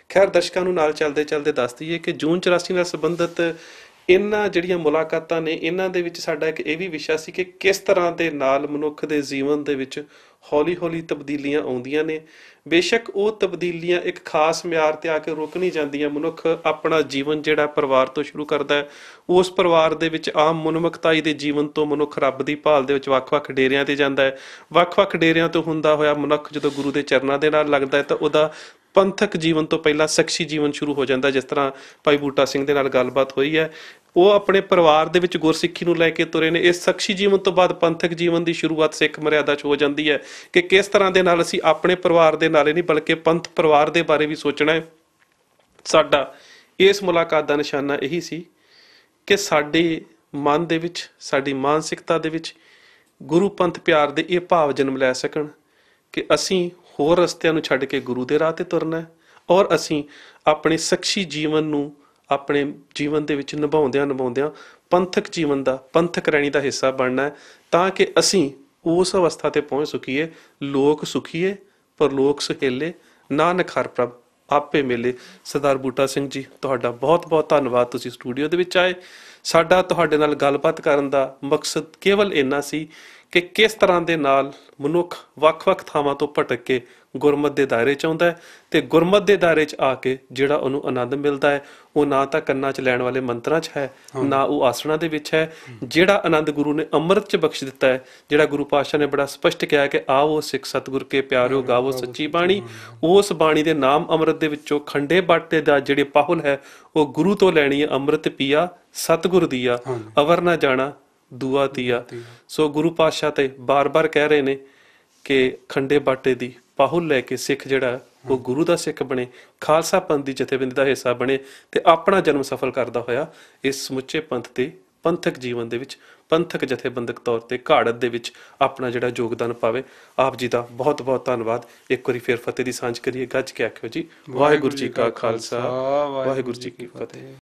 ਖੈਰ ਦਰਸ਼ਕਾਂ ਨੂੰ ਨਾਲ ਚੱਲਦੇ ਚੱਲਦੇ ਦੱਸ ਦਈਏ ਕਿ ਜੂਨ 84 ਨਾਲ ਸੰਬੰਧਿਤ ਇਨਾਂ ਜਿਹੜੀਆਂ ਮੁਲਾਕਾਤਾਂ ਨੇ ਇਹਨਾਂ ਦੇ ਵਿੱਚ ਸਾਡਾ ਇੱਕ ਇਹ ਵੀ ਵਿਸ਼ਾ ਸੀ ਕਿ ਕਿਸ ਤਰ੍ਹਾਂ ਦੇ ਨਾਲ ਮਨੁੱਖ ਦੇ ਜੀਵਨ ਦੇ ਵਿੱਚ ਹੌਲੀ-ਹੌਲੀ ਤਬਦੀਲੀਆਂ ਆਉਂਦੀਆਂ ਨੇ ਬੇਸ਼ੱਕ ਉਹ ਤਬਦੀਲੀਆਂ ਇੱਕ ਖਾਸ ਮਿਆਰ ਤੇ ਆ ਕੇ ਰੁਕ ਨਹੀਂ ਜਾਂਦੀਆਂ ਮਨੁੱਖ ਆਪਣਾ ਜੀਵਨ ਜਿਹੜਾ ਪਰਿਵਾਰ ਤੋਂ ਸ਼ੁਰੂ ਕਰਦਾ ਹੈ ਉਸ ਪਰਿਵਾਰ ਦੇ ਵਿੱਚ ਆਮ ਮਨੁੱਖਤਾਈ ਦੇ ਜੀਵਨ ਤੋਂ ਮਨੁੱਖ ਰੱਬ ਦੀ ਭਾਲ ਦੇ ਵਿੱਚ ਵੱਖ-ਵੱਖ ਡੇਰਿਆਂ ਤੇ ਜਾਂਦਾ ਹੈ ਵੱਖ-ਵੱਖ ਡੇਰਿਆਂ ਤੋਂ ਹੁੰਦਾ ਹੋਇਆ ਮਨੁੱਖ ਜਦੋਂ ਗੁਰੂ ਦੇ ਚਰਨਾਂ ਦੇ ਨਾਲ ਲੱਗਦਾ ਹੈ ਤਾਂ ਉਹਦਾ ਪੰਥਕ ਜੀਵਨ ਤੋਂ ਪਹਿਲਾਂ ਸਖਸ਼ੀ ਜੀਵਨ ਸ਼ੁਰੂ ਹੋ ਜਾਂਦਾ ਜਿਸ ਤਰ੍ਹਾਂ ਭਾਈ ਬੂਟਾ ਸਿੰਘ ਦੇ ਨਾਲ ਗੱਲਬਾਤ ਹੋਈ ਹੈ ਉਹ ਆਪਣੇ ਪਰਿਵਾਰ ਦੇ ਵਿੱਚ ਗੁਰਸਿੱਖੀ ਨੂੰ ਲੈ ਕੇ ਤੁਰੇ ਨੇ ਇਸ ਸਖਸ਼ੀ ਜੀਵਨ ਤੋਂ ਬਾਅਦ ਪੰਥਕ ਜੀਵਨ ਦੀ ਸ਼ੁਰੂਆਤ ਸਿੱਖ ਮਰਿਆਦਾ 'ਚ ਹੋ ਜਾਂਦੀ ਹੈ ਕਿ ਕਿਸ ਤਰ੍ਹਾਂ ਦੇ ਨਾਲ ਅਸੀਂ ਆਪਣੇ ਪਰਿਵਾਰ ਦੇ ਨਾਲ ਨਹੀਂ ਬਲਕਿ ਪੰਥ ਪਰਿਵਾਰ ਦੇ ਬਾਰੇ ਵੀ ਸੋਚਣਾ ਹੈ ਸਾਡਾ ਇਸ ਮੁਲਾਕਾਤ ਦਾ ਨਿਸ਼ਾਨਾ ਇਹੀ ਸੀ ਕਿ ਸਾਡੇ ਮਨ ਦੇ ਵਿੱਚ ਸਾਡੀ ਮਾਨਸਿਕਤਾ ਦੇ ਵਿੱਚ ਗੁਰੂ ਪੰਥ ਪਿਆਰ ਦੇ ਇਹ ਭਾਵ ਜਨਮ ਲੈ ਸਕਣ ਕਿ ਅਸੀਂ ਹੋਰ ਰਸਤਿਆਂ ਨੂੰ ਛੱਡ ਕੇ ਗੁਰੂ ਦੇ ਰਾਹ ਤੇ ਤੁਰਨਾ ਹੈ ਔਰ ਅਸੀਂ ਆਪਣੇ ਸਖਸ਼ੀ ਜੀਵਨ ਨੂੰ ਆਪਣੇ ਜੀਵਨ ਦੇ ਵਿੱਚ ਨਿਭਾਉਂਦਿਆਂ ਨਿਭਾਉਂਦਿਆਂ ਪੰਥਕ ਜੀਵਨ ਦਾ ਪੰਥਕ ਰਹਿਣੀ ਦਾ ਹਿੱਸਾ ਬਣਨਾ ਹੈ ਤਾਂ ਕਿ ਅਸੀਂ ਉਸ ਅਵਸਥਾ ਤੇ ਪਹੁੰਚ ਸਕੀਏ ਲੋਕ ਸੁਖੀਏ ਪਰ ਲੋਕ ਸੁਹੇਲੇ ਨਾਨਕ ਹਰ ਪ੍ਰਭ ਆਪੇ ਮਿਲੇ ਸਰਦਾਰ ਬੂਟਾ ਸਿੰਘ ਜੀ ਤੁਹਾਡਾ ਬਹੁਤ-ਬਹੁਤ ਧੰਨਵਾਦ ਤੁਸੀਂ ਸਟੂਡੀਓ ਦੇ ਵਿੱਚ ਆਏ ਸਾਡਾ ਤੁਹਾਡੇ ਨਾਲ ਗੱਲਬਾਤ ਕਰਨ ਦਾ ਮਕਸਦ ਕੇਵਲ ਇੰਨਾ ਸੀ ਕਿ ਕਿਸ ਤਰ੍ਹਾਂ ਦੇ ਨਾਲ ਮਨੁੱਖ ਵੱਖ-ਵੱਖ ਥਾਵਾਂ ਤੋਂ ਭਟਕ ਕੇ ਗੁਰਮਤ ਦੇ ਦਾਇਰੇ 'ਚ ਆਉਂਦਾ ਹੈ ਤੇ ਗੁਰਮਤ ਦੇ ਦਾਇਰੇ 'ਚ ਆ ਕੇ ਜਿਹੜਾ ਉਹਨੂੰ ਆਨੰਦ ਮਿਲਦਾ ਹੈ ਉਹ ਨਾ ਤਾਂ ਕੰਨਾਂ 'ਚ ਲੈਣ ਵਾਲੇ ਮੰਤਰਾਂ 'ਚ ਹੈ ਨਾ ਉਹ ਆਸਣਾਂ ਦੇ ਵਿੱਚ ਹੈ ਜਿਹੜਾ ਆਨੰਦ ਗੁਰੂ ਨੇ ਅੰਮ੍ਰਿਤ 'ਚ ਬਖਸ਼ ਦਿੱਤਾ ਹੈ ਜਿਹੜਾ ਗੁਰੂ ਪਾਤਸ਼ਾਹ ਨੇ ਬੜਾ ਸਪਸ਼ਟ ਕਿਹਾ ਕਿ ਆਵੋ ਸਿੱਖ ਸਤਗੁਰ ਕੇ ਪਿਆਰਿਓ ਗਾਵੋ ਸੱਚੀ ਬਾਣੀ ਉਸ ਬਾਣੀ ਦੇ ਨਾਮ ਅੰਮ੍ਰਿਤ ਦੇ ਵਿੱਚੋਂ ਖੰਡੇ ਬਾਟੇ ਦਾ ਜਿਹੜੇ ਪਾਹੁਲ ਹੈ ਉਹ ਗੁਰੂ ਤੋਂ ਲੈਣੀ ਹੈ ਅੰਮ੍ਰਿਤ ਪੀਆ ਸਤਗੁਰ ਦੀਆ ਅਵਰ ਨਾ ਜਾਣਾ ਦੁਆ ਤੀਆ ਸੋ ਗੁਰੂ ਪਾਤਸ਼ਾਹ ਤੇ ਬਾਰ-ਬਾਰ ਕਹਿ ਰਹੇ ਨੇ ਕਿ ਖੰਡੇ ਬਾਟੇ ਦੀ ਪਾਹੁਲ ਲੈ ਕੇ ਸਿੱਖ ਜਿਹੜਾ ਉਹ ਗੁਰੂ ਦਾ ਸਿੱਖ ਬਣੇ ਖਾਲਸਾ ਪੰਥ ਦੀ ਜਥੇਬੰਦੀ ਦਾ ਹਿੱਸਾ ਬਣੇ ਤੇ ਆਪਣਾ ਜਨਮ ਸਫਲ ਕਰਦਾ ਹੋਇਆ ਇਸ ਸਮੁੱਚੇ ਪੰਥ ਤੇ ਪੰਥਕ ਜੀਵਨ ਦੇ ਵਿੱਚ ਪੰਥਕ ਜਥੇਬੰਦਕ ਤੌਰ ਤੇ ਘਾੜਤ ਦੇ ਵਿੱਚ ਆਪਣਾ ਜਿਹੜਾ ਯੋਗਦਾਨ ਪਾਵੇ ਆਪ ਜੀ ਦਾ ਬਹੁਤ ਬਹੁਤ ਧੰਨਵਾਦ ਇੱਕ ਵਾਰੀ ਫੇਰ ਫਤਿਹ ਦੀ ਸਾਂਝ ਕਰੀਏ ਗੱਜ ਕੇ ਆਖਿਓ ਜੀ ਵਾਹਿਗੁਰੂ ਜੀ ਕਾ ਖਾਲਸਾ ਵਾਹਿਗੁਰੂ ਜੀ ਕੀ ਫਤਿਹ